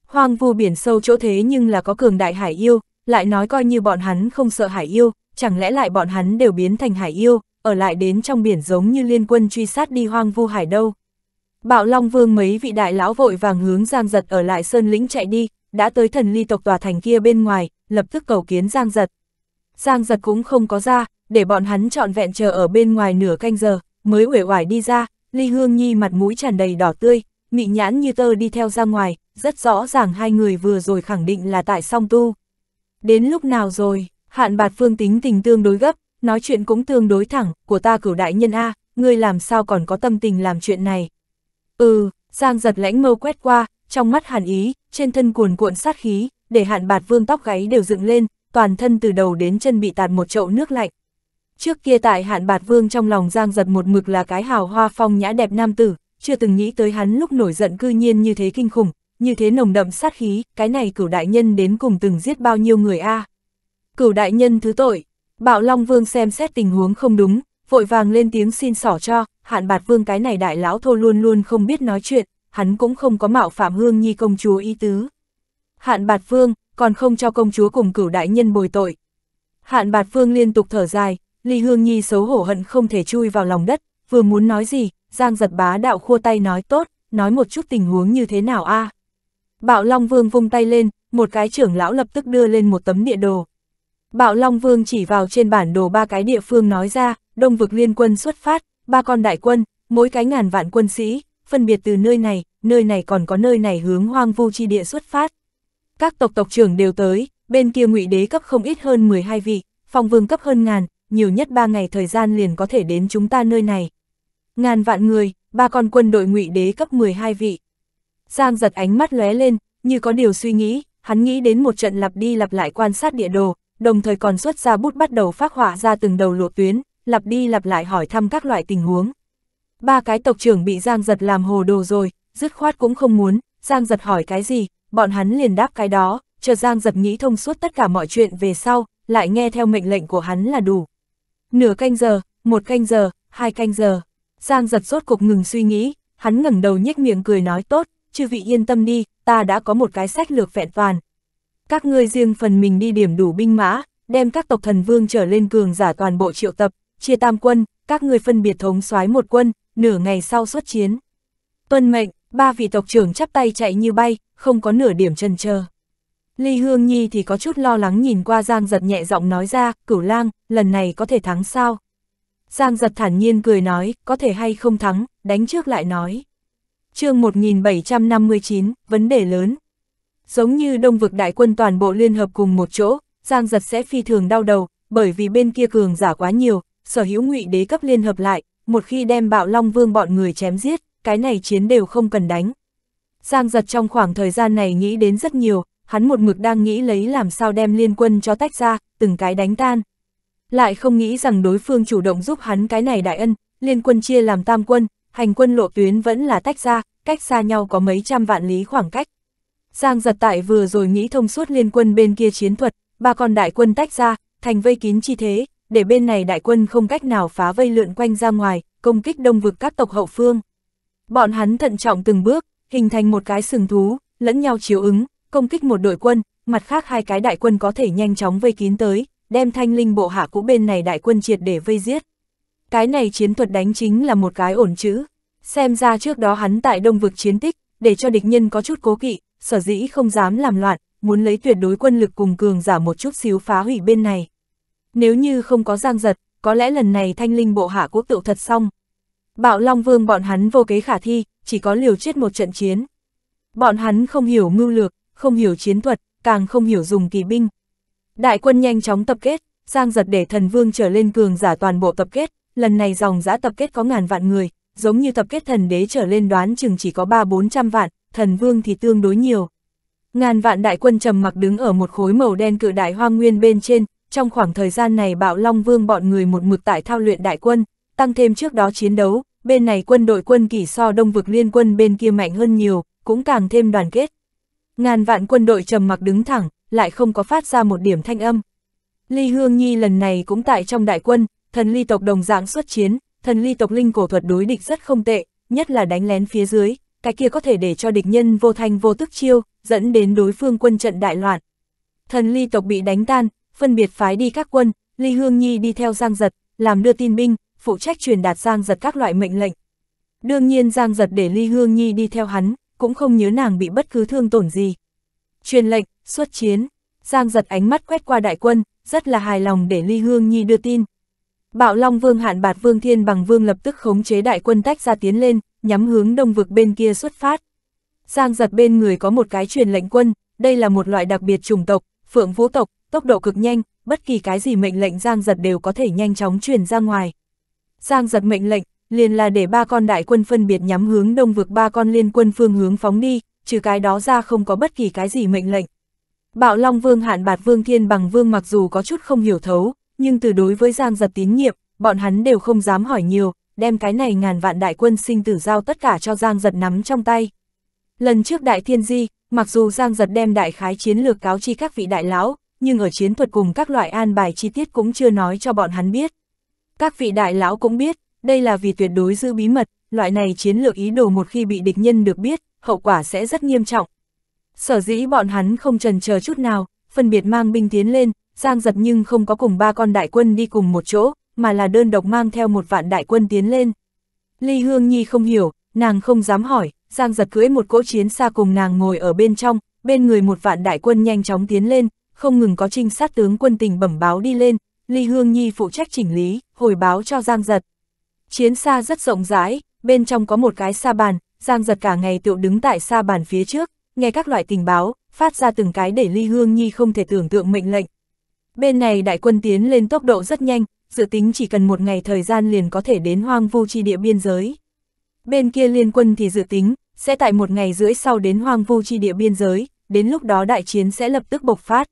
Hoang vu biển sâu chỗ thế nhưng là có cường đại hải yêu, lại nói coi như bọn hắn không sợ hải yêu, chẳng lẽ lại bọn hắn đều biến thành hải yêu, ở lại đến trong biển giống như liên quân truy sát đi hoang vu hải đâu. Bạo Long Vương mấy vị đại lão vội vàng hướng Giang Giật ở lại Sơn Lĩnh chạy đi, đã tới thần ly tộc tòa thành kia bên ngoài, lập tức cầu kiến Giang Giật. Giang Giật cũng không có ra, để bọn hắn trọn vẹn chờ ở bên ngoài nửa canh giờ, mới uể oải đi ra, Ly Hương Nhi mặt mũi tràn đầy đỏ tươi, mị nhãn như tơ đi theo ra ngoài, rất rõ ràng hai người vừa rồi khẳng định là tại song tu. Đến lúc nào rồi, hạn bạt phương tính tình tương đối gấp, nói chuyện cũng tương đối thẳng, của ta cửu đại nhân A, ngươi làm sao còn có tâm tình làm chuyện này, Ừ, Giang giật lãnh mâu quét qua, trong mắt hàn ý, trên thân cuồn cuộn sát khí, để hạn bạt vương tóc gáy đều dựng lên, toàn thân từ đầu đến chân bị tạt một chậu nước lạnh. Trước kia tại hạn bạt vương trong lòng Giang giật một mực là cái hào hoa phong nhã đẹp nam tử, chưa từng nghĩ tới hắn lúc nổi giận cư nhiên như thế kinh khủng, như thế nồng đậm sát khí, cái này cửu đại nhân đến cùng từng giết bao nhiêu người a Cửu đại nhân thứ tội, bạo Long Vương xem xét tình huống không đúng, vội vàng lên tiếng xin xỏ cho, hạn bạt vương cái này đại lão thô luôn luôn không biết nói chuyện, hắn cũng không có mạo phạm hương nhi công chúa y tứ. Hạn bạt vương, còn không cho công chúa cùng cửu đại nhân bồi tội. Hạn bạt vương liên tục thở dài, ly hương nhi xấu hổ hận không thể chui vào lòng đất, vừa muốn nói gì, giang giật bá đạo khua tay nói tốt, nói một chút tình huống như thế nào a à. Bạo Long Vương vung tay lên, một cái trưởng lão lập tức đưa lên một tấm địa đồ. Bạo Long Vương chỉ vào trên bản đồ ba cái địa phương nói ra, Đông vực liên quân xuất phát, ba con đại quân, mỗi cái ngàn vạn quân sĩ, phân biệt từ nơi này, nơi này còn có nơi này hướng hoang vu chi địa xuất phát. Các tộc tộc trưởng đều tới, bên kia ngụy đế cấp không ít hơn 12 vị, phong vương cấp hơn ngàn, nhiều nhất 3 ngày thời gian liền có thể đến chúng ta nơi này. Ngàn vạn người, ba con quân đội ngụy đế cấp 12 vị. Giang giật ánh mắt lóe lên, như có điều suy nghĩ, hắn nghĩ đến một trận lặp đi lặp lại quan sát địa đồ, đồng thời còn xuất ra bút bắt đầu phát họa ra từng đầu lộ tuyến, lặp đi lặp lại hỏi thăm các loại tình huống. Ba cái tộc trưởng bị Giang Giật làm hồ đồ rồi, dứt khoát cũng không muốn, Giang Giật hỏi cái gì, bọn hắn liền đáp cái đó, chờ Giang Giật nghĩ thông suốt tất cả mọi chuyện về sau, lại nghe theo mệnh lệnh của hắn là đủ. Nửa canh giờ, một canh giờ, hai canh giờ, Giang Giật rốt cục ngừng suy nghĩ, hắn ngẩng đầu nhếch miệng cười nói tốt, chư vị yên tâm đi, ta đã có một cái sách lược vẹn toàn. Các ngươi riêng phần mình đi điểm đủ binh mã, đem các tộc thần vương trở lên cường giả toàn bộ triệu tập, chia tam quân, các người phân biệt thống soái một quân, nửa ngày sau xuất chiến. Tuân mệnh, ba vị tộc trưởng chắp tay chạy như bay, không có nửa điểm chần chờ. Ly Hương Nhi thì có chút lo lắng nhìn qua Giang Giật nhẹ giọng nói ra, cửu lang, lần này có thể thắng sao? Giang Giật thản nhiên cười nói, có thể hay không thắng, đánh trước lại nói. chương 1759, vấn đề lớn. Giống như đông vực đại quân toàn bộ liên hợp cùng một chỗ, Giang Giật sẽ phi thường đau đầu, bởi vì bên kia cường giả quá nhiều, sở hữu ngụy đế cấp liên hợp lại, một khi đem bạo long vương bọn người chém giết, cái này chiến đều không cần đánh. Giang giật trong khoảng thời gian này nghĩ đến rất nhiều, hắn một mực đang nghĩ lấy làm sao đem liên quân cho tách ra, từng cái đánh tan. Lại không nghĩ rằng đối phương chủ động giúp hắn cái này đại ân, liên quân chia làm tam quân, hành quân lộ tuyến vẫn là tách ra, cách xa nhau có mấy trăm vạn lý khoảng cách. Giang giật tại vừa rồi nghĩ thông suốt liên quân bên kia chiến thuật, ba con đại quân tách ra, thành vây kín chi thế, để bên này đại quân không cách nào phá vây lượn quanh ra ngoài, công kích đông vực các tộc hậu phương. Bọn hắn thận trọng từng bước, hình thành một cái sừng thú, lẫn nhau chiếu ứng, công kích một đội quân, mặt khác hai cái đại quân có thể nhanh chóng vây kín tới, đem thanh linh bộ hạ cũ bên này đại quân triệt để vây giết. Cái này chiến thuật đánh chính là một cái ổn chữ. Xem ra trước đó hắn tại đông vực chiến tích, để cho địch nhân có chút cố kỵ, sở dĩ không dám làm loạn, muốn lấy tuyệt đối quân lực cùng cường giả một chút xíu phá hủy bên này nếu như không có giang giật, có lẽ lần này thanh linh bộ hạ quốc tựu thật xong. Bạo Long Vương bọn hắn vô kế khả thi, chỉ có liều chết một trận chiến. Bọn hắn không hiểu mưu lược, không hiểu chiến thuật, càng không hiểu dùng kỳ binh. Đại quân nhanh chóng tập kết, Giang giật để thần vương trở lên cường giả toàn bộ tập kết, lần này dòng giã tập kết có ngàn vạn người, giống như tập kết thần đế trở lên đoán chừng chỉ có ba bốn trăm vạn, thần vương thì tương đối nhiều. Ngàn vạn đại quân trầm mặc đứng ở một khối màu đen cự đại hoang nguyên bên trên, trong khoảng thời gian này bạo Long Vương bọn người một mực tại thao luyện đại quân, tăng thêm trước đó chiến đấu, bên này quân đội quân kỷ so đông vực liên quân bên kia mạnh hơn nhiều, cũng càng thêm đoàn kết. Ngàn vạn quân đội trầm mặc đứng thẳng, lại không có phát ra một điểm thanh âm. Ly Hương Nhi lần này cũng tại trong đại quân, thần ly tộc đồng dạng xuất chiến, thần ly tộc linh cổ thuật đối địch rất không tệ, nhất là đánh lén phía dưới, cái kia có thể để cho địch nhân vô thanh vô tức chiêu, dẫn đến đối phương quân trận đại loạn. Thần ly tộc bị đánh tan, phân biệt phái đi các quân, Ly Hương Nhi đi theo Giang Giật, làm đưa tin binh, phụ trách truyền đạt Giang Giật các loại mệnh lệnh. Đương nhiên Giang Giật để Ly Hương Nhi đi theo hắn, cũng không nhớ nàng bị bất cứ thương tổn gì. Truyền lệnh, xuất chiến, Giang Giật ánh mắt quét qua đại quân, rất là hài lòng để Ly Hương Nhi đưa tin. Bạo Long Vương hạn bạt Vương Thiên bằng Vương lập tức khống chế đại quân tách ra tiến lên, nhắm hướng đông vực bên kia xuất phát. Giang Giật bên người có một cái truyền lệnh quân, đây là một loại đặc biệt chủng tộc, Phượng Vũ tộc, tốc độ cực nhanh, bất kỳ cái gì mệnh lệnh Giang Giật đều có thể nhanh chóng truyền ra ngoài. Giang Giật mệnh lệnh, liền là để ba con đại quân phân biệt nhắm hướng đông vực ba con liên quân phương hướng phóng đi, trừ cái đó ra không có bất kỳ cái gì mệnh lệnh. Bạo Long Vương Hạn Bạt Vương Thiên Bằng Vương mặc dù có chút không hiểu thấu, nhưng từ đối với Giang Giật tín nhiệm, bọn hắn đều không dám hỏi nhiều, đem cái này ngàn vạn đại quân sinh tử giao tất cả cho Giang Giật nắm trong tay. Lần trước Đại Thiên Di, mặc dù Giang Giật đem đại khái chiến lược cáo chi các vị đại lão, nhưng ở chiến thuật cùng các loại an bài chi tiết cũng chưa nói cho bọn hắn biết. Các vị đại lão cũng biết, đây là vì tuyệt đối giữ bí mật, loại này chiến lược ý đồ một khi bị địch nhân được biết, hậu quả sẽ rất nghiêm trọng. Sở dĩ bọn hắn không trần chờ chút nào, phân biệt mang binh tiến lên, Giang giật nhưng không có cùng ba con đại quân đi cùng một chỗ, mà là đơn độc mang theo một vạn đại quân tiến lên. Ly Hương Nhi không hiểu, nàng không dám hỏi, Giang giật cưỡi một cỗ chiến xa cùng nàng ngồi ở bên trong, bên người một vạn đại quân nhanh chóng tiến lên, không ngừng có trinh sát tướng quân tình bẩm báo đi lên, Ly Hương Nhi phụ trách chỉnh lý, hồi báo cho Giang Giật. Chiến xa rất rộng rãi, bên trong có một cái sa bàn, Giang Giật cả ngày tự đứng tại sa bàn phía trước, nghe các loại tình báo, phát ra từng cái để Ly Hương Nhi không thể tưởng tượng mệnh lệnh. Bên này đại quân tiến lên tốc độ rất nhanh, dự tính chỉ cần một ngày thời gian liền có thể đến hoang vu chi địa biên giới. Bên kia liên quân thì dự tính, sẽ tại một ngày rưỡi sau đến hoang vu chi địa biên giới, đến lúc đó đại chiến sẽ lập tức bộc phát.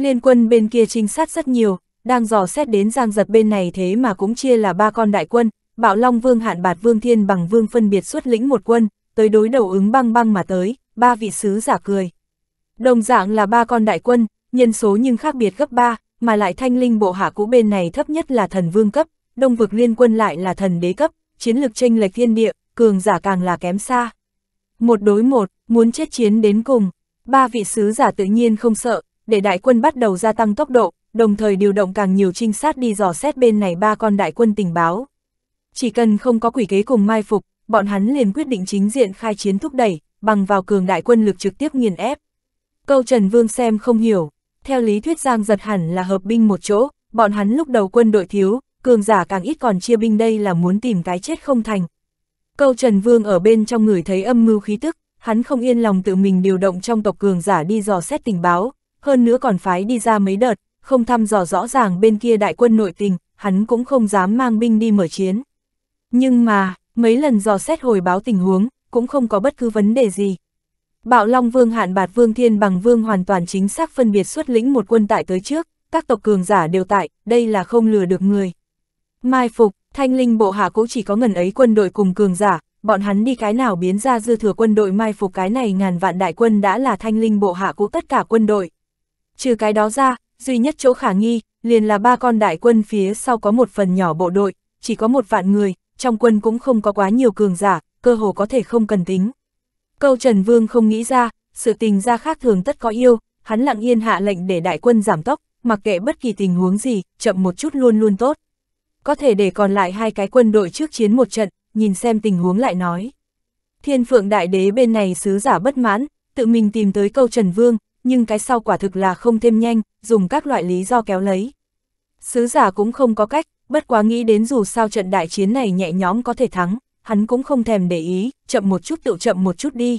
Liên quân bên kia trinh sát rất nhiều, đang dò xét đến giang giật bên này thế mà cũng chia là ba con đại quân, bạo long vương hạn bạt vương thiên bằng vương phân biệt xuất lĩnh một quân, tới đối đầu ứng băng băng mà tới, ba vị sứ giả cười. Đồng dạng là ba con đại quân, nhân số nhưng khác biệt gấp ba mà lại thanh linh bộ hạ cũ bên này thấp nhất là thần vương cấp, đông vực liên quân lại là thần đế cấp, chiến lực tranh lệch thiên địa, cường giả càng là kém xa. Một đối một, muốn chết chiến đến cùng, ba vị sứ giả tự nhiên không sợ, để đại quân bắt đầu gia tăng tốc độ, đồng thời điều động càng nhiều trinh sát đi dò xét bên này ba con đại quân tình báo. Chỉ cần không có quỷ kế cùng mai phục, bọn hắn liền quyết định chính diện khai chiến thúc đẩy, bằng vào cường đại quân lực trực tiếp nghiền ép. Câu Trần Vương xem không hiểu, theo lý thuyết Giang giật hẳn là hợp binh một chỗ, bọn hắn lúc đầu quân đội thiếu, cường giả càng ít còn chia binh đây là muốn tìm cái chết không thành. Câu Trần Vương ở bên trong người thấy âm mưu khí tức, hắn không yên lòng tự mình điều động trong tộc cường giả đi dò xét tình báo, hơn nữa còn phái đi ra mấy đợt, không thăm dò rõ ràng bên kia đại quân nội tình, hắn cũng không dám mang binh đi mở chiến. Nhưng mà, mấy lần dò xét hồi báo tình huống, cũng không có bất cứ vấn đề gì. Bạo Long Vương Hạn Bạt Vương Thiên Bằng Vương hoàn toàn chính xác phân biệt xuất lĩnh một quân tại tới trước, các tộc cường giả đều tại, đây là không lừa được người. Mai phục, thanh linh bộ hạ cũng chỉ có ngần ấy quân đội cùng cường giả, bọn hắn đi cái nào biến ra dư thừa quân đội mai phục cái này ngàn vạn đại quân đã là thanh linh bộ hạ cũ tất cả quân đội. Trừ cái đó ra, duy nhất chỗ khả nghi, liền là ba con đại quân phía sau có một phần nhỏ bộ đội, chỉ có một vạn người, trong quân cũng không có quá nhiều cường giả, cơ hồ có thể không cần tính. Câu Trần Vương không nghĩ ra, sự tình ra khác thường tất có yêu, hắn lặng yên hạ lệnh để đại quân giảm tốc, mặc kệ bất kỳ tình huống gì, chậm một chút luôn luôn tốt. Có thể để còn lại hai cái quân đội trước chiến một trận, nhìn xem tình huống lại nói. Thiên Phượng Đại Đế bên này sứ giả bất mãn, tự mình tìm tới câu Trần Vương, nhưng cái sau quả thực là không thêm nhanh, dùng các loại lý do kéo lấy. Sứ giả cũng không có cách, bất quá nghĩ đến dù sao trận đại chiến này nhẹ nhõm có thể thắng, hắn cũng không thèm để ý, chậm một chút tự chậm một chút đi.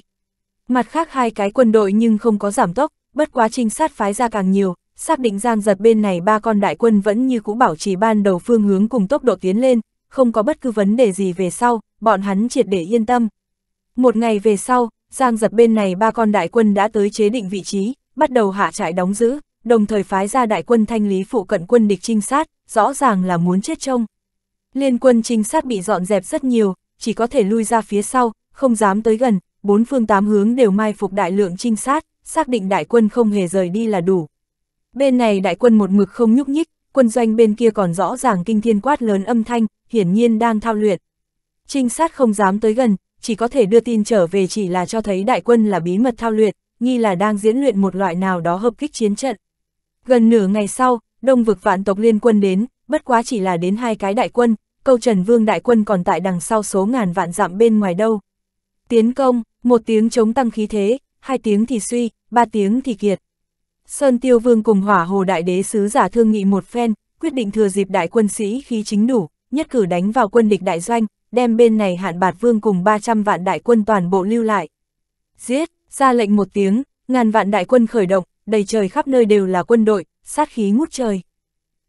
Mặt khác hai cái quân đội nhưng không có giảm tốc, bất quá trinh sát phái ra càng nhiều, xác định giang giật bên này ba con đại quân vẫn như cũ bảo trì ban đầu phương hướng cùng tốc độ tiến lên, không có bất cứ vấn đề gì về sau, bọn hắn triệt để yên tâm. Một ngày về sau, Giang giật bên này ba con đại quân đã tới chế định vị trí, bắt đầu hạ trại đóng giữ, đồng thời phái ra đại quân thanh lý phụ cận quân địch trinh sát, rõ ràng là muốn chết trông. Liên quân trinh sát bị dọn dẹp rất nhiều, chỉ có thể lui ra phía sau, không dám tới gần, bốn phương tám hướng đều mai phục đại lượng trinh sát, xác định đại quân không hề rời đi là đủ. Bên này đại quân một mực không nhúc nhích, quân doanh bên kia còn rõ ràng kinh thiên quát lớn âm thanh, hiển nhiên đang thao luyện. Trinh sát không dám tới gần, chỉ có thể đưa tin trở về chỉ là cho thấy đại quân là bí mật thao luyện, nghi là đang diễn luyện một loại nào đó hợp kích chiến trận. Gần nửa ngày sau, đông vực vạn tộc liên quân đến, bất quá chỉ là đến hai cái đại quân, câu Trần Vương đại quân còn tại đằng sau số ngàn vạn dặm bên ngoài đâu. Tiến công, một tiếng chống tăng khí thế, hai tiếng thì suy, ba tiếng thì kiệt. Sơn Tiêu Vương cùng hỏa hồ đại đế sứ giả thương nghị một phen, quyết định thừa dịp đại quân sĩ khí chính đủ, nhất cử đánh vào quân địch đại doanh, đem bên này hạn bạt vương cùng 300 vạn đại quân toàn bộ lưu lại. Giết, ra lệnh một tiếng, ngàn vạn đại quân khởi động, đầy trời khắp nơi đều là quân đội, sát khí ngút trời.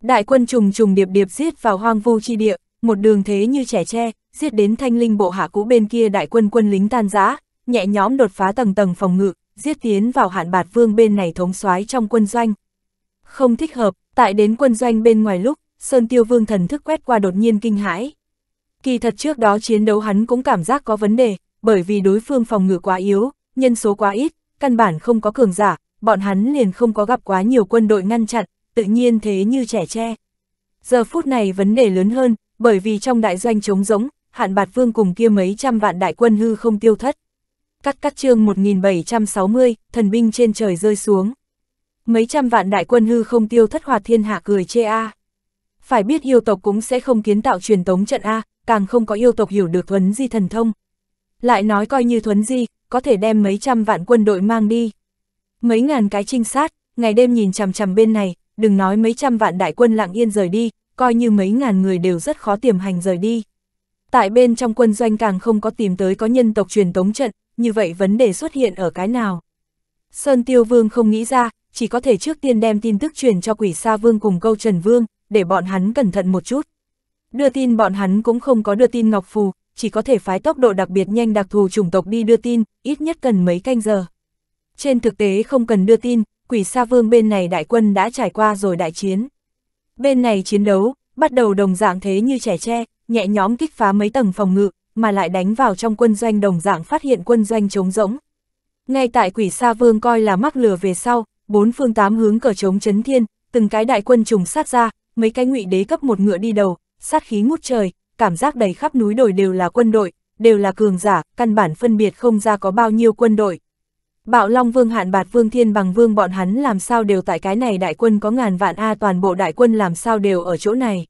Đại quân trùng trùng điệp điệp giết vào hoang vu chi địa, một đường thế như trẻ tre, giết đến thanh linh bộ hạ cũ bên kia đại quân quân lính tan rã, nhẹ nhóm đột phá tầng tầng phòng ngự, giết tiến vào hạn bạt vương bên này thống soái trong quân doanh. Không thích hợp, tại đến quân doanh bên ngoài lúc, Sơn Tiêu Vương thần thức quét qua đột nhiên kinh hãi, Kỳ thật trước đó chiến đấu hắn cũng cảm giác có vấn đề, bởi vì đối phương phòng ngự quá yếu, nhân số quá ít, căn bản không có cường giả, bọn hắn liền không có gặp quá nhiều quân đội ngăn chặn, tự nhiên thế như trẻ tre. Giờ phút này vấn đề lớn hơn, bởi vì trong đại doanh trống rỗng, hạn bạt vương cùng kia mấy trăm vạn đại quân hư không tiêu thất. Cắt cắt chương 1760, thần binh trên trời rơi xuống. Mấy trăm vạn đại quân hư không tiêu thất hoạt thiên hạ cười chê a. Phải biết yêu tộc cũng sẽ không kiến tạo truyền tống trận a, càng không có yêu tộc hiểu được thuấn di thần thông. Lại nói coi như thuấn di, có thể đem mấy trăm vạn quân đội mang đi. Mấy ngàn cái trinh sát, ngày đêm nhìn chằm chằm bên này, đừng nói mấy trăm vạn đại quân lặng yên rời đi, coi như mấy ngàn người đều rất khó tiềm hành rời đi. Tại bên trong quân doanh càng không có tìm tới có nhân tộc truyền tống trận, như vậy vấn đề xuất hiện ở cái nào? Sơn Tiêu Vương không nghĩ ra, chỉ có thể trước tiên đem tin tức truyền cho quỷ sa vương cùng câu Trần Vương, để bọn hắn cẩn thận một chút. Đưa tin bọn hắn cũng không có đưa tin Ngọc Phù, chỉ có thể phái tốc độ đặc biệt nhanh đặc thù chủng tộc đi đưa tin, ít nhất cần mấy canh giờ. Trên thực tế không cần đưa tin, quỷ sa vương bên này đại quân đã trải qua rồi đại chiến. Bên này chiến đấu, bắt đầu đồng dạng thế như trẻ tre, nhẹ nhóm kích phá mấy tầng phòng ngự, mà lại đánh vào trong quân doanh đồng dạng phát hiện quân doanh trống rỗng. Ngay tại quỷ sa vương coi là mắc lừa về sau, bốn phương tám hướng cờ trống chấn thiên, từng cái đại quân trùng sát ra, mấy cái ngụy đế cấp một ngựa đi đầu, sát khí ngút trời, cảm giác đầy khắp núi đồi đều là quân đội, đều là cường giả, căn bản phân biệt không ra có bao nhiêu quân đội. Bạo Long Vương Hạn Bạt Vương Thiên Bằng Vương bọn hắn làm sao đều tại cái này đại quân có ngàn vạn A toàn bộ đại quân làm sao đều ở chỗ này.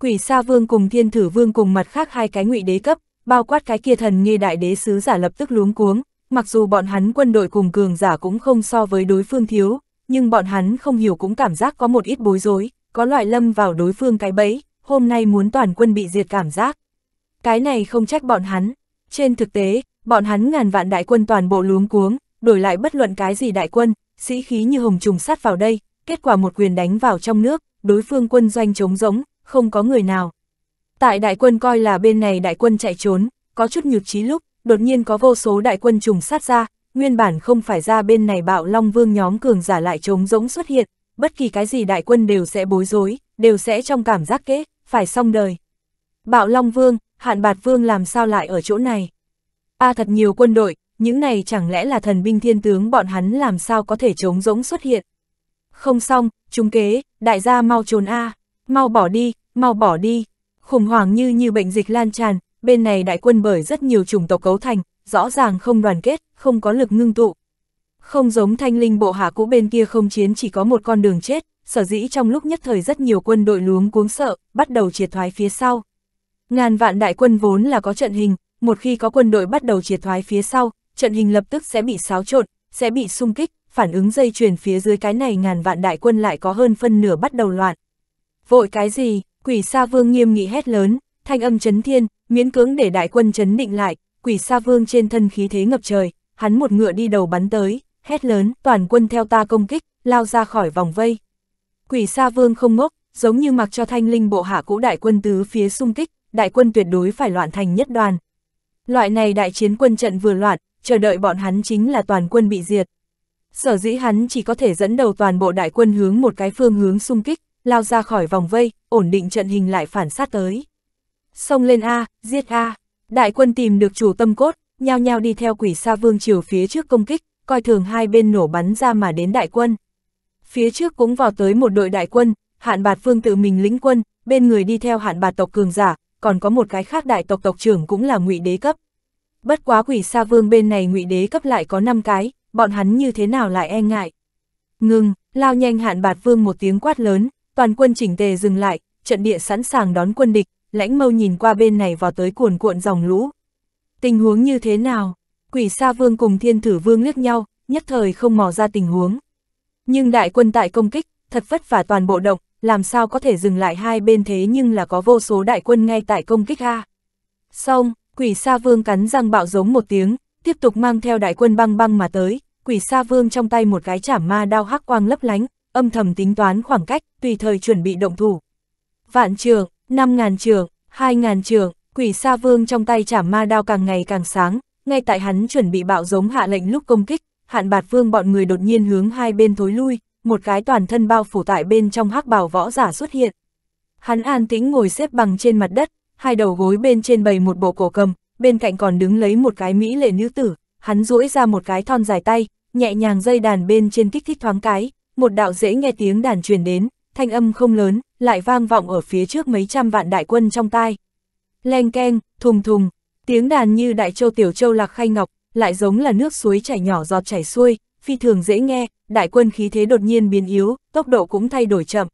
Quỷ Sa Vương cùng Thiên Thử Vương cùng mặt khác hai cái ngụy đế cấp, bao quát cái kia thần nghi đại đế sứ giả lập tức luống cuống, mặc dù bọn hắn quân đội cùng cường giả cũng không so với đối phương thiếu, nhưng bọn hắn không hiểu cũng cảm giác có một ít bối rối, có loại lâm vào đối phương cái bẫy, hôm nay muốn toàn quân bị diệt cảm giác. Cái này không trách bọn hắn. Trên thực tế, bọn hắn ngàn vạn đại quân toàn bộ luống cuống, đổi lại bất luận cái gì đại quân, sĩ khí như hồng trùng sát vào đây, kết quả một quyền đánh vào trong nước, đối phương quân doanh trống rỗng, không có người nào. Tại đại quân coi là bên này đại quân chạy trốn, có chút nhược trí lúc, đột nhiên có vô số đại quân trùng sát ra, nguyên bản không phải ra bên này bạo long vương nhóm cường giả lại trống rỗng xuất hiện, bất kỳ cái gì đại quân đều sẽ bối rối, đều sẽ trong cảm giác kết phải xong đời. Bạo Long Vương, Hạn Bạt Vương làm sao lại ở chỗ này? A à, thật nhiều quân đội, những này chẳng lẽ là thần binh thiên tướng bọn hắn làm sao có thể chống rỗng xuất hiện? Không xong, trung kế, đại gia mau trốn A, mau bỏ đi, mau bỏ đi. Khủng hoảng như như bệnh dịch lan tràn, bên này đại quân bởi rất nhiều chủng tộc cấu thành, rõ ràng không đoàn kết, không có lực ngưng tụ. Không giống thanh linh bộ hạ cũ bên kia không chiến chỉ có một con đường chết, sở dĩ trong lúc nhất thời rất nhiều quân đội luống cuống sợ, bắt đầu triệt thoái phía sau. Ngàn vạn đại quân vốn là có trận hình, một khi có quân đội bắt đầu triệt thoái phía sau, trận hình lập tức sẽ bị xáo trộn, sẽ bị xung kích, phản ứng dây chuyền phía dưới cái này ngàn vạn đại quân lại có hơn phân nửa bắt đầu loạn. Vội cái gì, quỷ sa vương nghiêm nghị hét lớn, thanh âm chấn thiên, miễn cưỡng để đại quân chấn định lại, quỷ sa vương trên thân khí thế ngập trời, hắn một ngựa đi đầu bắn tới, hét lớn, toàn quân theo ta công kích, lao ra khỏi vòng vây. Quỷ Sa Vương không ngốc, giống như mặc cho thanh linh bộ hạ cũ đại quân tứ phía xung kích, đại quân tuyệt đối phải loạn thành nhất đoàn. Loại này đại chiến quân trận vừa loạn, chờ đợi bọn hắn chính là toàn quân bị diệt. Sở dĩ hắn chỉ có thể dẫn đầu toàn bộ đại quân hướng một cái phương hướng xung kích, lao ra khỏi vòng vây, ổn định trận hình lại phản sát tới. Xông lên A, giết A, đại quân tìm được chủ tâm cốt, nhao nhao đi theo quỷ sa vương chiều phía trước công kích, coi thường hai bên nổ bắn ra mà đến đại quân. Phía trước cũng vào tới một đội đại quân, hạn bạt phương tự mình lĩnh quân, bên người đi theo hạn bạt tộc cường giả, còn có một cái khác đại tộc tộc trưởng cũng là ngụy đế cấp. Bất quá quỷ sa vương bên này ngụy đế cấp lại có 5 cái, bọn hắn như thế nào lại e ngại. Ngừng, lao nhanh hạn bạt vương một tiếng quát lớn, toàn quân chỉnh tề dừng lại, trận địa sẵn sàng đón quân địch, lãnh mâu nhìn qua bên này vào tới cuồn cuộn dòng lũ. Tình huống như thế nào? Quỷ sa vương cùng thiên thử vương liếc nhau, nhất thời không mò ra tình huống. Nhưng đại quân tại công kích, thật vất vả toàn bộ động, làm sao có thể dừng lại hai bên thế nhưng là có vô số đại quân ngay tại công kích ha Xong, quỷ sa vương cắn răng bạo giống một tiếng, tiếp tục mang theo đại quân băng băng mà tới, quỷ sa vương trong tay một cái chảm ma đao hắc quang lấp lánh, âm thầm tính toán khoảng cách, tùy thời chuẩn bị động thủ. Vạn trường, năm ngàn trường, hai ngàn trường, quỷ sa vương trong tay chảm ma đao càng ngày càng sáng, ngay tại hắn chuẩn bị bạo giống hạ lệnh lúc công kích, hạn bạt vương bọn người đột nhiên hướng hai bên thối lui, một cái toàn thân bao phủ tại bên trong hắc bào võ giả xuất hiện. Hắn an tĩnh ngồi xếp bằng trên mặt đất, hai đầu gối bên trên bầy một bộ cổ cầm, bên cạnh còn đứng lấy một cái mỹ lệ nữ tử, hắn duỗi ra một cái thon dài tay, nhẹ nhàng dây đàn bên trên kích thích thoáng cái, một đạo dễ nghe tiếng đàn truyền đến, thanh âm không lớn, lại vang vọng ở phía trước mấy trăm vạn đại quân trong tai. Leng keng, thùng thùng, tiếng đàn như đại châu tiểu châu lạc khay ngọc, lại giống là nước suối chảy nhỏ giọt chảy xuôi, phi thường dễ nghe, đại quân khí thế đột nhiên biến yếu, tốc độ cũng thay đổi chậm.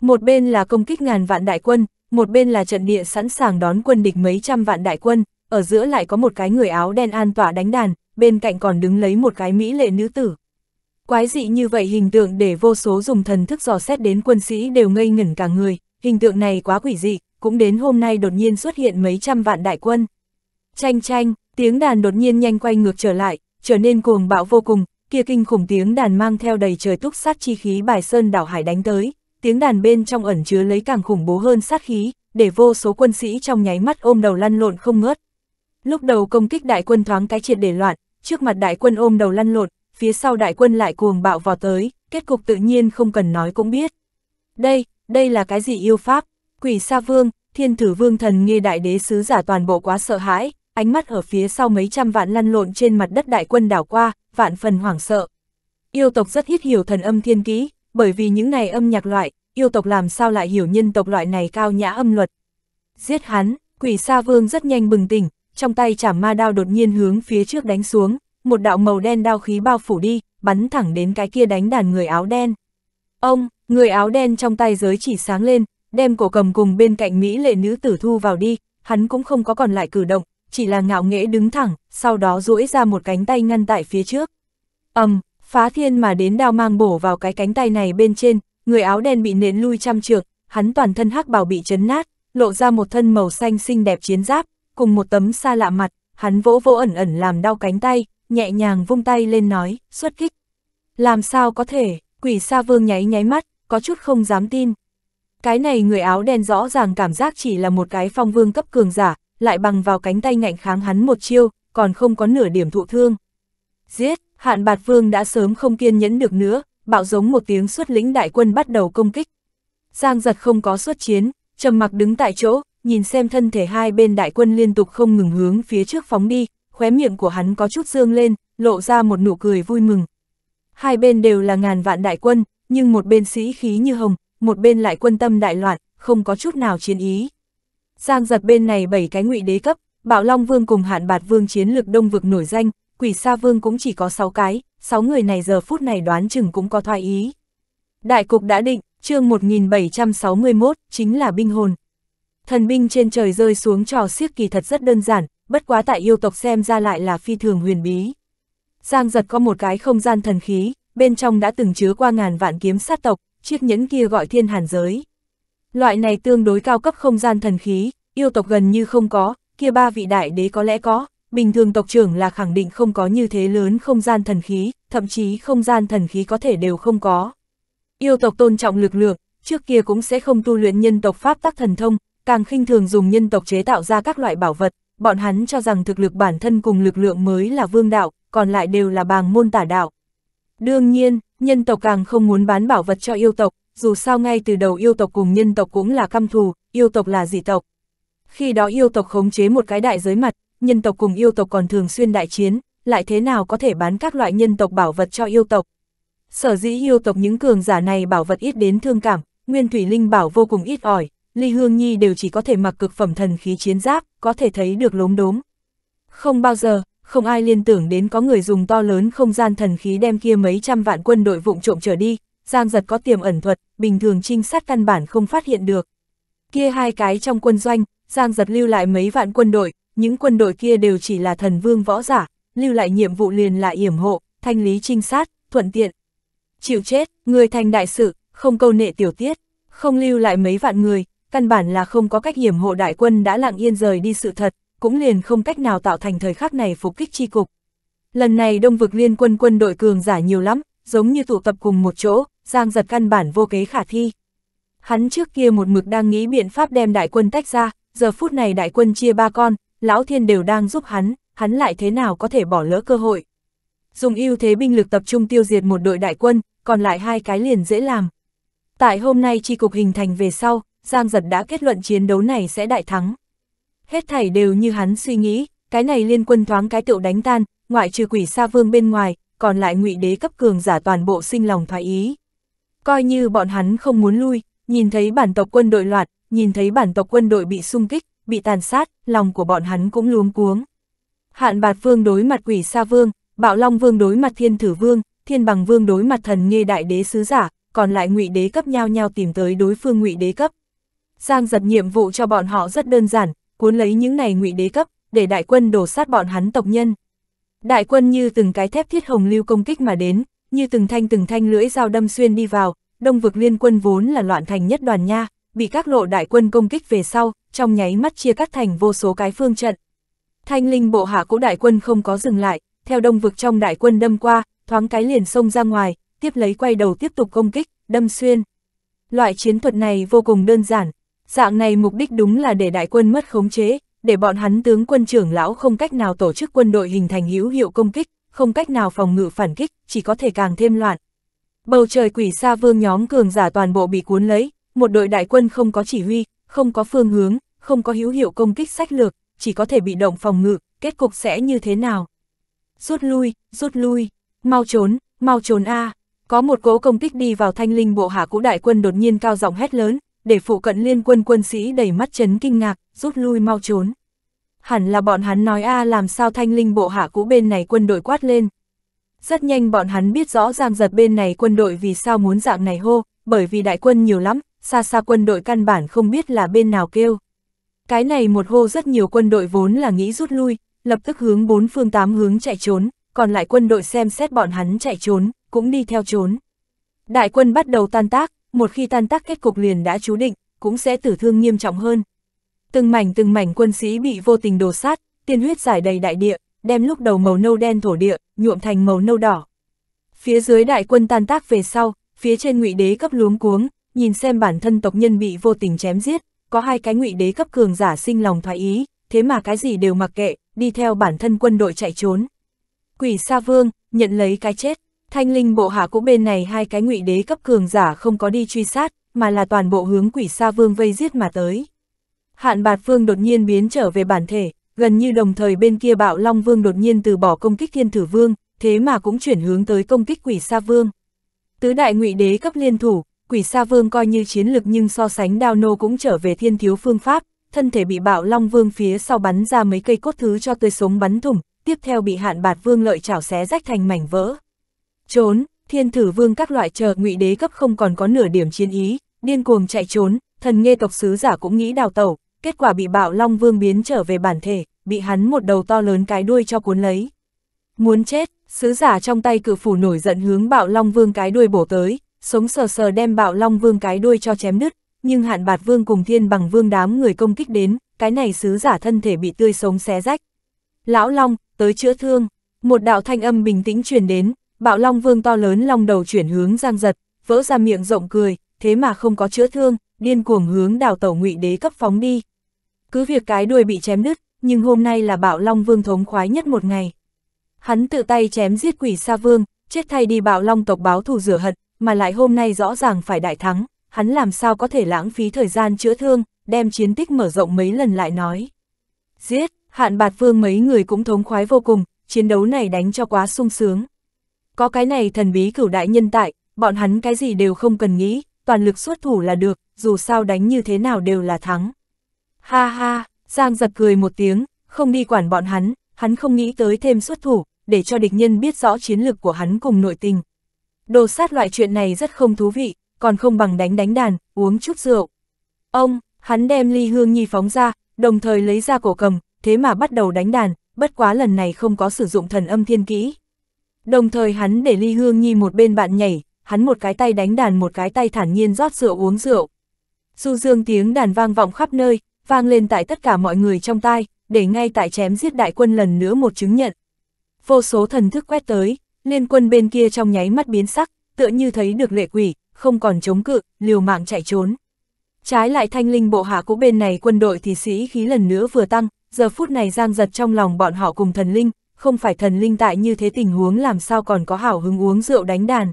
Một bên là công kích ngàn vạn đại quân, một bên là trận địa sẵn sàng đón quân địch mấy trăm vạn đại quân, ở giữa lại có một cái người áo đen an tỏa đánh đàn, bên cạnh còn đứng lấy một cái mỹ lệ nữ tử. Quái dị như vậy hình tượng để vô số dùng thần thức dò xét đến quân sĩ đều ngây ngẩn cả người, hình tượng này quá quỷ dị, cũng đến hôm nay đột nhiên xuất hiện mấy trăm vạn đại quân. Chanh chanh, tiếng đàn đột nhiên nhanh quay ngược trở lại, trở nên cuồng bạo vô cùng, kia kinh khủng tiếng đàn mang theo đầy trời túc sát chi khí bài sơn đảo hải đánh tới, tiếng đàn bên trong ẩn chứa lấy càng khủng bố hơn sát khí, để vô số quân sĩ trong nháy mắt ôm đầu lăn lộn không ngớt. Lúc đầu công kích đại quân thoáng cái triệt để loạn, trước mặt đại quân ôm đầu lăn lộn, phía sau đại quân lại cuồng bạo vào tới, kết cục tự nhiên không cần nói cũng biết. Đây, đây là cái gì yêu pháp? Quỷ Sa Vương, Thiên Thử Vương thần nghe đại đế sứ giả toàn bộ quá sợ hãi, ánh mắt ở phía sau mấy trăm vạn lăn lộn trên mặt đất đại quân đảo qua, vạn phần hoảng sợ. Yêu tộc rất hít hiểu thần âm thiên ký, bởi vì những này âm nhạc loại, yêu tộc làm sao lại hiểu nhân tộc loại này cao nhã âm luật. Giết hắn, quỷ sa vương rất nhanh bừng tỉnh, trong tay chảm ma đao đột nhiên hướng phía trước đánh xuống, một đạo màu đen đao khí bao phủ đi, bắn thẳng đến cái kia đánh đàn người áo đen. Ông, người áo đen trong tay giới chỉ sáng lên, đem cổ cầm cùng bên cạnh Mỹ lệ nữ tử thu vào đi, hắn cũng không có còn lại cử động, chỉ là ngạo nghễ đứng thẳng, sau đó duỗi ra một cánh tay ngăn tại phía trước. ầm, phá thiên mà đến đao mang bổ vào cái cánh tay này bên trên, người áo đen bị nện lui trăm trượng, hắn toàn thân hắc bào bị chấn nát, lộ ra một thân màu xanh xinh đẹp chiến giáp, cùng một tấm xa lạ mặt, hắn vỗ vỗ ẩn ẩn làm đau cánh tay, nhẹ nhàng vung tay lên nói, xuất kích. Làm sao có thể, quỷ sa vương nháy nháy mắt, có chút không dám tin. Cái này người áo đen rõ ràng cảm giác chỉ là một cái phong vương cấp cường giả, lại bằng vào cánh tay ngạnh kháng hắn một chiêu, còn không có nửa điểm thụ thương. Giết, hạn bạt vương đã sớm không kiên nhẫn được nữa, bạo giống một tiếng xuất lĩnh đại quân bắt đầu công kích. Giang giật không có xuất chiến, trầm mặc đứng tại chỗ, nhìn xem thân thể hai bên đại quân liên tục không ngừng hướng phía trước phóng đi, khóe miệng của hắn có chút dương lên, lộ ra một nụ cười vui mừng. Hai bên đều là ngàn vạn đại quân, nhưng một bên sĩ khí như hồng, một bên lại quân tâm đại loạn, không có chút nào chiến ý. Giang giật bên này bảy cái ngụy đế cấp, Bạo Long Vương cùng Hạn Bạt Vương chiến lược đông vực nổi danh, Quỷ Sa Vương cũng chỉ có 6 cái, 6 người này giờ phút này đoán chừng cũng có thoái ý. Đại cục đã định, chương 1761 chính là binh hồn. Thần binh trên trời rơi xuống trò siếc kỳ thật rất đơn giản, bất quá tại yêu tộc xem ra lại là phi thường huyền bí. Giang giật có một cái không gian thần khí, bên trong đã từng chứa qua ngàn vạn kiếm sát tộc, chiếc nhẫn kia gọi thiên hàn giới. Loại này tương đối cao cấp không gian thần khí, yêu tộc gần như không có, kia ba vị đại đế có lẽ có, bình thường tộc trưởng là khẳng định không có như thế lớn không gian thần khí, thậm chí không gian thần khí có thể đều không có. Yêu tộc tôn trọng lực lượng, trước kia cũng sẽ không tu luyện nhân tộc pháp tắc thần thông, càng khinh thường dùng nhân tộc chế tạo ra các loại bảo vật, bọn hắn cho rằng thực lực bản thân cùng lực lượng mới là vương đạo, còn lại đều là bàng môn tả đạo. Đương nhiên, nhân tộc càng không muốn bán bảo vật cho yêu tộc, dù sao ngay từ đầu yêu tộc cùng nhân tộc cũng là căm thù, yêu tộc là dị tộc. Khi đó yêu tộc khống chế một cái đại giới mặt, nhân tộc cùng yêu tộc còn thường xuyên đại chiến, lại thế nào có thể bán các loại nhân tộc bảo vật cho yêu tộc. Sở dĩ yêu tộc những cường giả này bảo vật ít đến thương cảm, nguyên thủy linh bảo vô cùng ít ỏi, Ly Hương Nhi đều chỉ có thể mặc cực phẩm thần khí chiến giáp, có thể thấy được lốm đốm. Không bao giờ, không ai liên tưởng đến có người dùng to lớn không gian thần khí đem kia mấy trăm vạn quân đội vụng trộm trở đi, Giang giật có tiềm ẩn thuật, bình thường trinh sát căn bản không phát hiện được. Kia hai cái trong quân doanh, Giang giật lưu lại mấy vạn quân đội, những quân đội kia đều chỉ là thần vương võ giả, lưu lại nhiệm vụ liền là yểm hộ, thanh lý trinh sát, thuận tiện. Chịu chết, người thành đại sự, không câu nệ tiểu tiết, không lưu lại mấy vạn người, căn bản là không có cách hiểm hộ đại quân đã lặng yên rời đi sự thật, cũng liền không cách nào tạo thành thời khắc này phục kích chi cục. Lần này Đông vực liên quân quân đội cường giả nhiều lắm, giống như tụ tập cùng một chỗ, Giang giật căn bản vô kế khả thi. Hắn trước kia một mực đang nghĩ biện pháp đem đại quân tách ra, giờ phút này đại quân chia ba con, lão thiên đều đang giúp hắn, hắn lại thế nào có thể bỏ lỡ cơ hội. Dùng ưu thế binh lực tập trung tiêu diệt một đội đại quân, còn lại hai cái liền dễ làm. Tại hôm nay chi cục hình thành về sau, Giang Giật đã kết luận chiến đấu này sẽ đại thắng. Hết thảy đều như hắn suy nghĩ, cái này liên quân thoáng cái tựu đánh tan, ngoại trừ quỷ sa vương bên ngoài, còn lại ngụy đế cấp cường giả toàn bộ sinh lòng thoái ý. Coi như bọn hắn không muốn lui, nhìn thấy bản tộc quân đội loạt, nhìn thấy bản tộc quân đội bị xung kích, bị tàn sát, lòng của bọn hắn cũng luống cuống. Hạn bạt vương đối mặt quỷ sa vương, bạo long vương đối mặt thiên thử vương, thiên bằng vương đối mặt thần nghe đại đế sứ giả, còn lại ngụy đế cấp nhau nhau tìm tới đối phương ngụy đế cấp. Giang giật nhiệm vụ cho bọn họ rất đơn giản, cuốn lấy những này ngụy đế cấp, để đại quân đổ sát bọn hắn tộc nhân. Đại quân như từng cái thép thiết hồng lưu công kích mà đến, như từng thanh từng thanh lưỡi dao đâm xuyên đi vào, đông vực liên quân vốn là loạn thành nhất đoàn nha, bị các lộ đại quân công kích về sau, trong nháy mắt chia cắt thành vô số cái phương trận. Thanh linh bộ hạ cũ đại quân không có dừng lại, theo đông vực trong đại quân đâm qua, thoáng cái liền xông ra ngoài, tiếp lấy quay đầu tiếp tục công kích, đâm xuyên. Loại chiến thuật này vô cùng đơn giản, dạng này mục đích đúng là để đại quân mất khống chế, để bọn hắn tướng quân trưởng lão không cách nào tổ chức quân đội hình thành hữu hiệu công kích, không cách nào phòng ngự phản kích, chỉ có thể càng thêm loạn. Bầu trời quỷ sa vương nhóm cường giả toàn bộ bị cuốn lấy, một đội đại quân không có chỉ huy, không có phương hướng, không có hữu hiệu công kích sách lược, chỉ có thể bị động phòng ngự, kết cục sẽ như thế nào? Rút lui, rút lui, mau trốn, mau trốn a. Có một cỗ công kích đi vào thanh linh bộ hạ cũ đại quân đột nhiên cao giọng hét lớn, để phụ cận liên quân quân sĩ đầy mắt chấn kinh ngạc, rút lui mau trốn hẳn là bọn hắn nói a à làm sao thanh linh bộ hạ cũ bên này quân đội quát lên. Rất nhanh bọn hắn biết rõ ràng giật bên này quân đội vì sao muốn dạng này hô, bởi vì đại quân nhiều lắm, xa xa quân đội căn bản không biết là bên nào kêu. Cái này một hô rất nhiều quân đội vốn là nghĩ rút lui, lập tức hướng bốn phương tám hướng chạy trốn, còn lại quân đội xem xét bọn hắn chạy trốn, cũng đi theo trốn. Đại quân bắt đầu tan tác, một khi tan tác kết cục liền đã chú định, cũng sẽ tử thương nghiêm trọng hơn. Từng mảnh từng mảnh quân sĩ bị vô tình đổ sát, tiên huyết giải đầy đại địa, đem lúc đầu màu nâu đen thổ địa, nhuộm thành màu nâu đỏ. Phía dưới đại quân tan tác về sau, phía trên ngụy đế cấp luống cuống, nhìn xem bản thân tộc nhân bị vô tình chém giết, có hai cái ngụy đế cấp cường giả sinh lòng thoái ý, thế mà cái gì đều mặc kệ, đi theo bản thân quân đội chạy trốn. Quỷ Sa Vương, nhận lấy cái chết, thanh linh bộ hạ cũng bên này hai cái ngụy đế cấp cường giả không có đi truy sát, mà là toàn bộ hướng quỷ Sa Vương vây giết mà tới. Hạn bạt vương đột nhiên biến trở về bản thể, gần như đồng thời bên kia bạo long vương đột nhiên từ bỏ công kích thiên Thử vương, thế mà cũng chuyển hướng tới công kích quỷ sa vương. Tứ đại ngụy đế cấp liên thủ, quỷ sa vương coi như chiến lực nhưng so sánh đao nô cũng trở về thiên thiếu phương pháp, thân thể bị bạo long vương phía sau bắn ra mấy cây cốt thứ cho tươi sống bắn thủng, tiếp theo bị hạn bạt vương lợi chảo xé rách thành mảnh vỡ. Trốn, thiên Thử vương các loại chờ ngụy đế cấp không còn có nửa điểm chiến ý, điên cuồng chạy trốn, thần nghe tộc sứ giả cũng nghĩ đào tẩu, kết quả bị bạo long vương biến trở về bản thể, bị hắn một đầu to lớn cái đuôi cho cuốn lấy. Muốn chết, sứ giả trong tay cự phủ nổi giận hướng bạo long vương cái đuôi bổ tới, sống sờ sờ đem bạo long vương cái đuôi cho chém đứt, nhưng hạn bạt vương cùng thiên bằng vương đám người công kích đến, cái này sứ giả thân thể bị tươi sống xé rách. Lão Long, tới chữa thương, một đạo thanh âm bình tĩnh truyền đến, bạo Long vương to lớn long đầu chuyển hướng giang giật, vỡ ra miệng rộng cười, thế mà không có chữa thương, điên cuồng hướng đào tẩu ngụy đế cấp phóng đi. Cứ việc cái đuôi bị chém đứt, nhưng hôm nay là bạo long vương thống khoái nhất một ngày. Hắn tự tay chém giết quỷ sa vương, chết thay đi bạo long tộc báo thù rửa hận, mà lại hôm nay rõ ràng phải đại thắng, hắn làm sao có thể lãng phí thời gian chữa thương, đem chiến tích mở rộng mấy lần lại nói. Giết, hạn bạt vương mấy người cũng thống khoái vô cùng, chiến đấu này đánh cho quá sung sướng. Có cái này thần bí cửu đại nhân tại, bọn hắn cái gì đều không cần nghĩ, toàn lực xuất thủ là được, dù sao đánh như thế nào đều là thắng. Ha ha, Giang giật cười một tiếng, không đi quản bọn hắn, hắn không nghĩ tới thêm xuất thủ, để cho địch nhân biết rõ chiến lược của hắn cùng nội tình. Đồ sát loại chuyện này rất không thú vị, còn không bằng đánh đánh đàn, uống chút rượu. Ông, hắn đem ly hương nhi phóng ra, đồng thời lấy ra cổ cầm, thế mà bắt đầu đánh đàn, bất quá lần này không có sử dụng thần âm thiên kỹ. Đồng thời hắn để ly hương nhi một bên bạn nhảy, hắn một cái tay đánh đàn một cái tay thản nhiên rót rượu uống rượu. Du dương tiếng đàn vang vọng khắp nơi, vang lên tại tất cả mọi người trong tai, để ngay tại chém giết đại quân lần nữa một chứng nhận. Vô số thần thức quét tới, liên quân bên kia trong nháy mắt biến sắc, tựa như thấy được lệ quỷ, không còn chống cự, liều mạng chạy trốn. Trái lại thanh linh bộ hạ của bên này quân đội thì sĩ khí lần nữa vừa tăng, giờ phút này giang giật trong lòng bọn họ cùng thần linh, không phải thần linh tại như thế tình huống làm sao còn có hảo hứng uống rượu đánh đàn.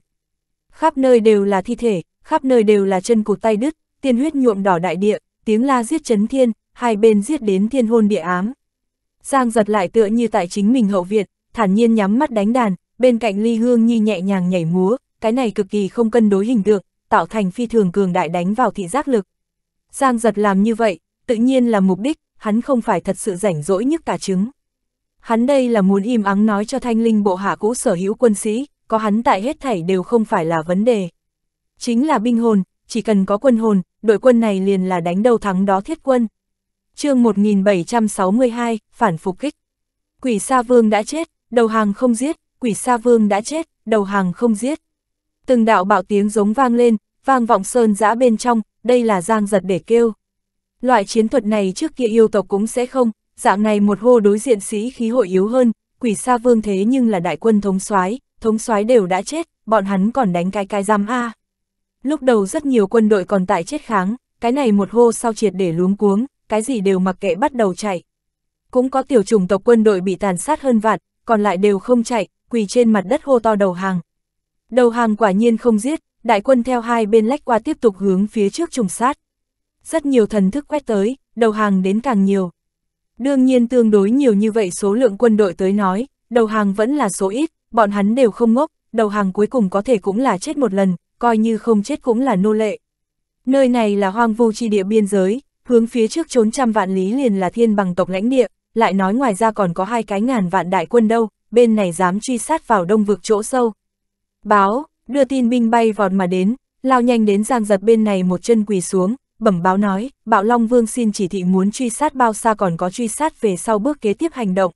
Khắp nơi đều là thi thể, khắp nơi đều là chân cụt tay đứt, tiên huyết nhuộm đỏ đại địa, tiếng la giết chấn thiên, hai bên giết đến thiên hôn địa ám. Giang giật lại tựa như tại chính mình hậu viện, thản nhiên nhắm mắt đánh đàn, bên cạnh ly hương nhi nhẹ nhàng nhảy múa, cái này cực kỳ không cân đối hình tượng, tạo thành phi thường cường đại đánh vào thị giác lực. Giang giật làm như vậy, tự nhiên là mục đích, hắn không phải thật sự rảnh rỗi nhất cả trứng. Hắn đây là muốn im ắng nói cho thanh linh bộ hạ cũ sở hữu quân sĩ, có hắn tại hết thảy đều không phải là vấn đề. Chính là binh hồn, chỉ cần có quân hồn, đội quân này liền là đánh đầu thắng đó thiết quân. chương 1762, phản phục kích. Quỷ Sa Vương đã chết, đầu hàng không giết, quỷ Sa Vương đã chết, đầu hàng không giết. Từng đạo bạo tiếng giống vang lên, vang vọng sơn giã bên trong, đây là giang giật để kêu. Loại chiến thuật này trước kia yêu tộc cũng sẽ không, dạng này một hô đối diện sĩ khí hội yếu hơn, quỷ Sa Vương thế nhưng là đại quân thống soái thống soái đều đã chết, bọn hắn còn đánh cái cái giam A. Lúc đầu rất nhiều quân đội còn tại chết kháng, cái này một hô sau triệt để luống cuống, cái gì đều mặc kệ bắt đầu chạy. Cũng có tiểu chủng tộc quân đội bị tàn sát hơn vạn, còn lại đều không chạy, quỳ trên mặt đất hô to đầu hàng. Đầu hàng quả nhiên không giết, đại quân theo hai bên lách qua tiếp tục hướng phía trước trùng sát. Rất nhiều thần thức quét tới, đầu hàng đến càng nhiều. Đương nhiên tương đối nhiều như vậy số lượng quân đội tới nói, đầu hàng vẫn là số ít, bọn hắn đều không ngốc, đầu hàng cuối cùng có thể cũng là chết một lần, coi như không chết cũng là nô lệ. Nơi này là hoang vu chi địa biên giới, hướng phía trước trốn trăm vạn lý liền là thiên bằng tộc lãnh địa, lại nói ngoài ra còn có hai cái ngàn vạn đại quân đâu, bên này dám truy sát vào đông vực chỗ sâu. Báo, đưa tin binh bay vọt mà đến, lao nhanh đến giang giật bên này một chân quỳ xuống, bẩm báo nói, bạo Long Vương xin chỉ thị muốn truy sát bao xa còn có truy sát về sau bước kế tiếp hành động.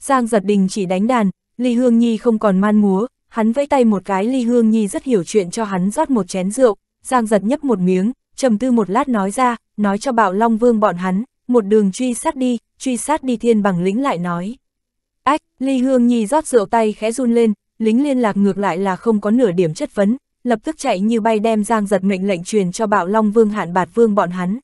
Giang giật đình chỉ đánh đàn, Ly Hương Nhi không còn man múa, hắn vẫy tay một cái ly hương nhi rất hiểu chuyện cho hắn rót một chén rượu, giang giật nhấp một miếng, trầm tư một lát nói ra, nói cho bạo long vương bọn hắn, một đường truy sát đi, truy sát đi thiên bằng lính lại nói. Ách, ly hương nhi rót rượu tay khẽ run lên, lính liên lạc ngược lại là không có nửa điểm chất vấn, lập tức chạy như bay đem giang giật mệnh lệnh truyền cho bạo long vương hạn bạt vương bọn hắn.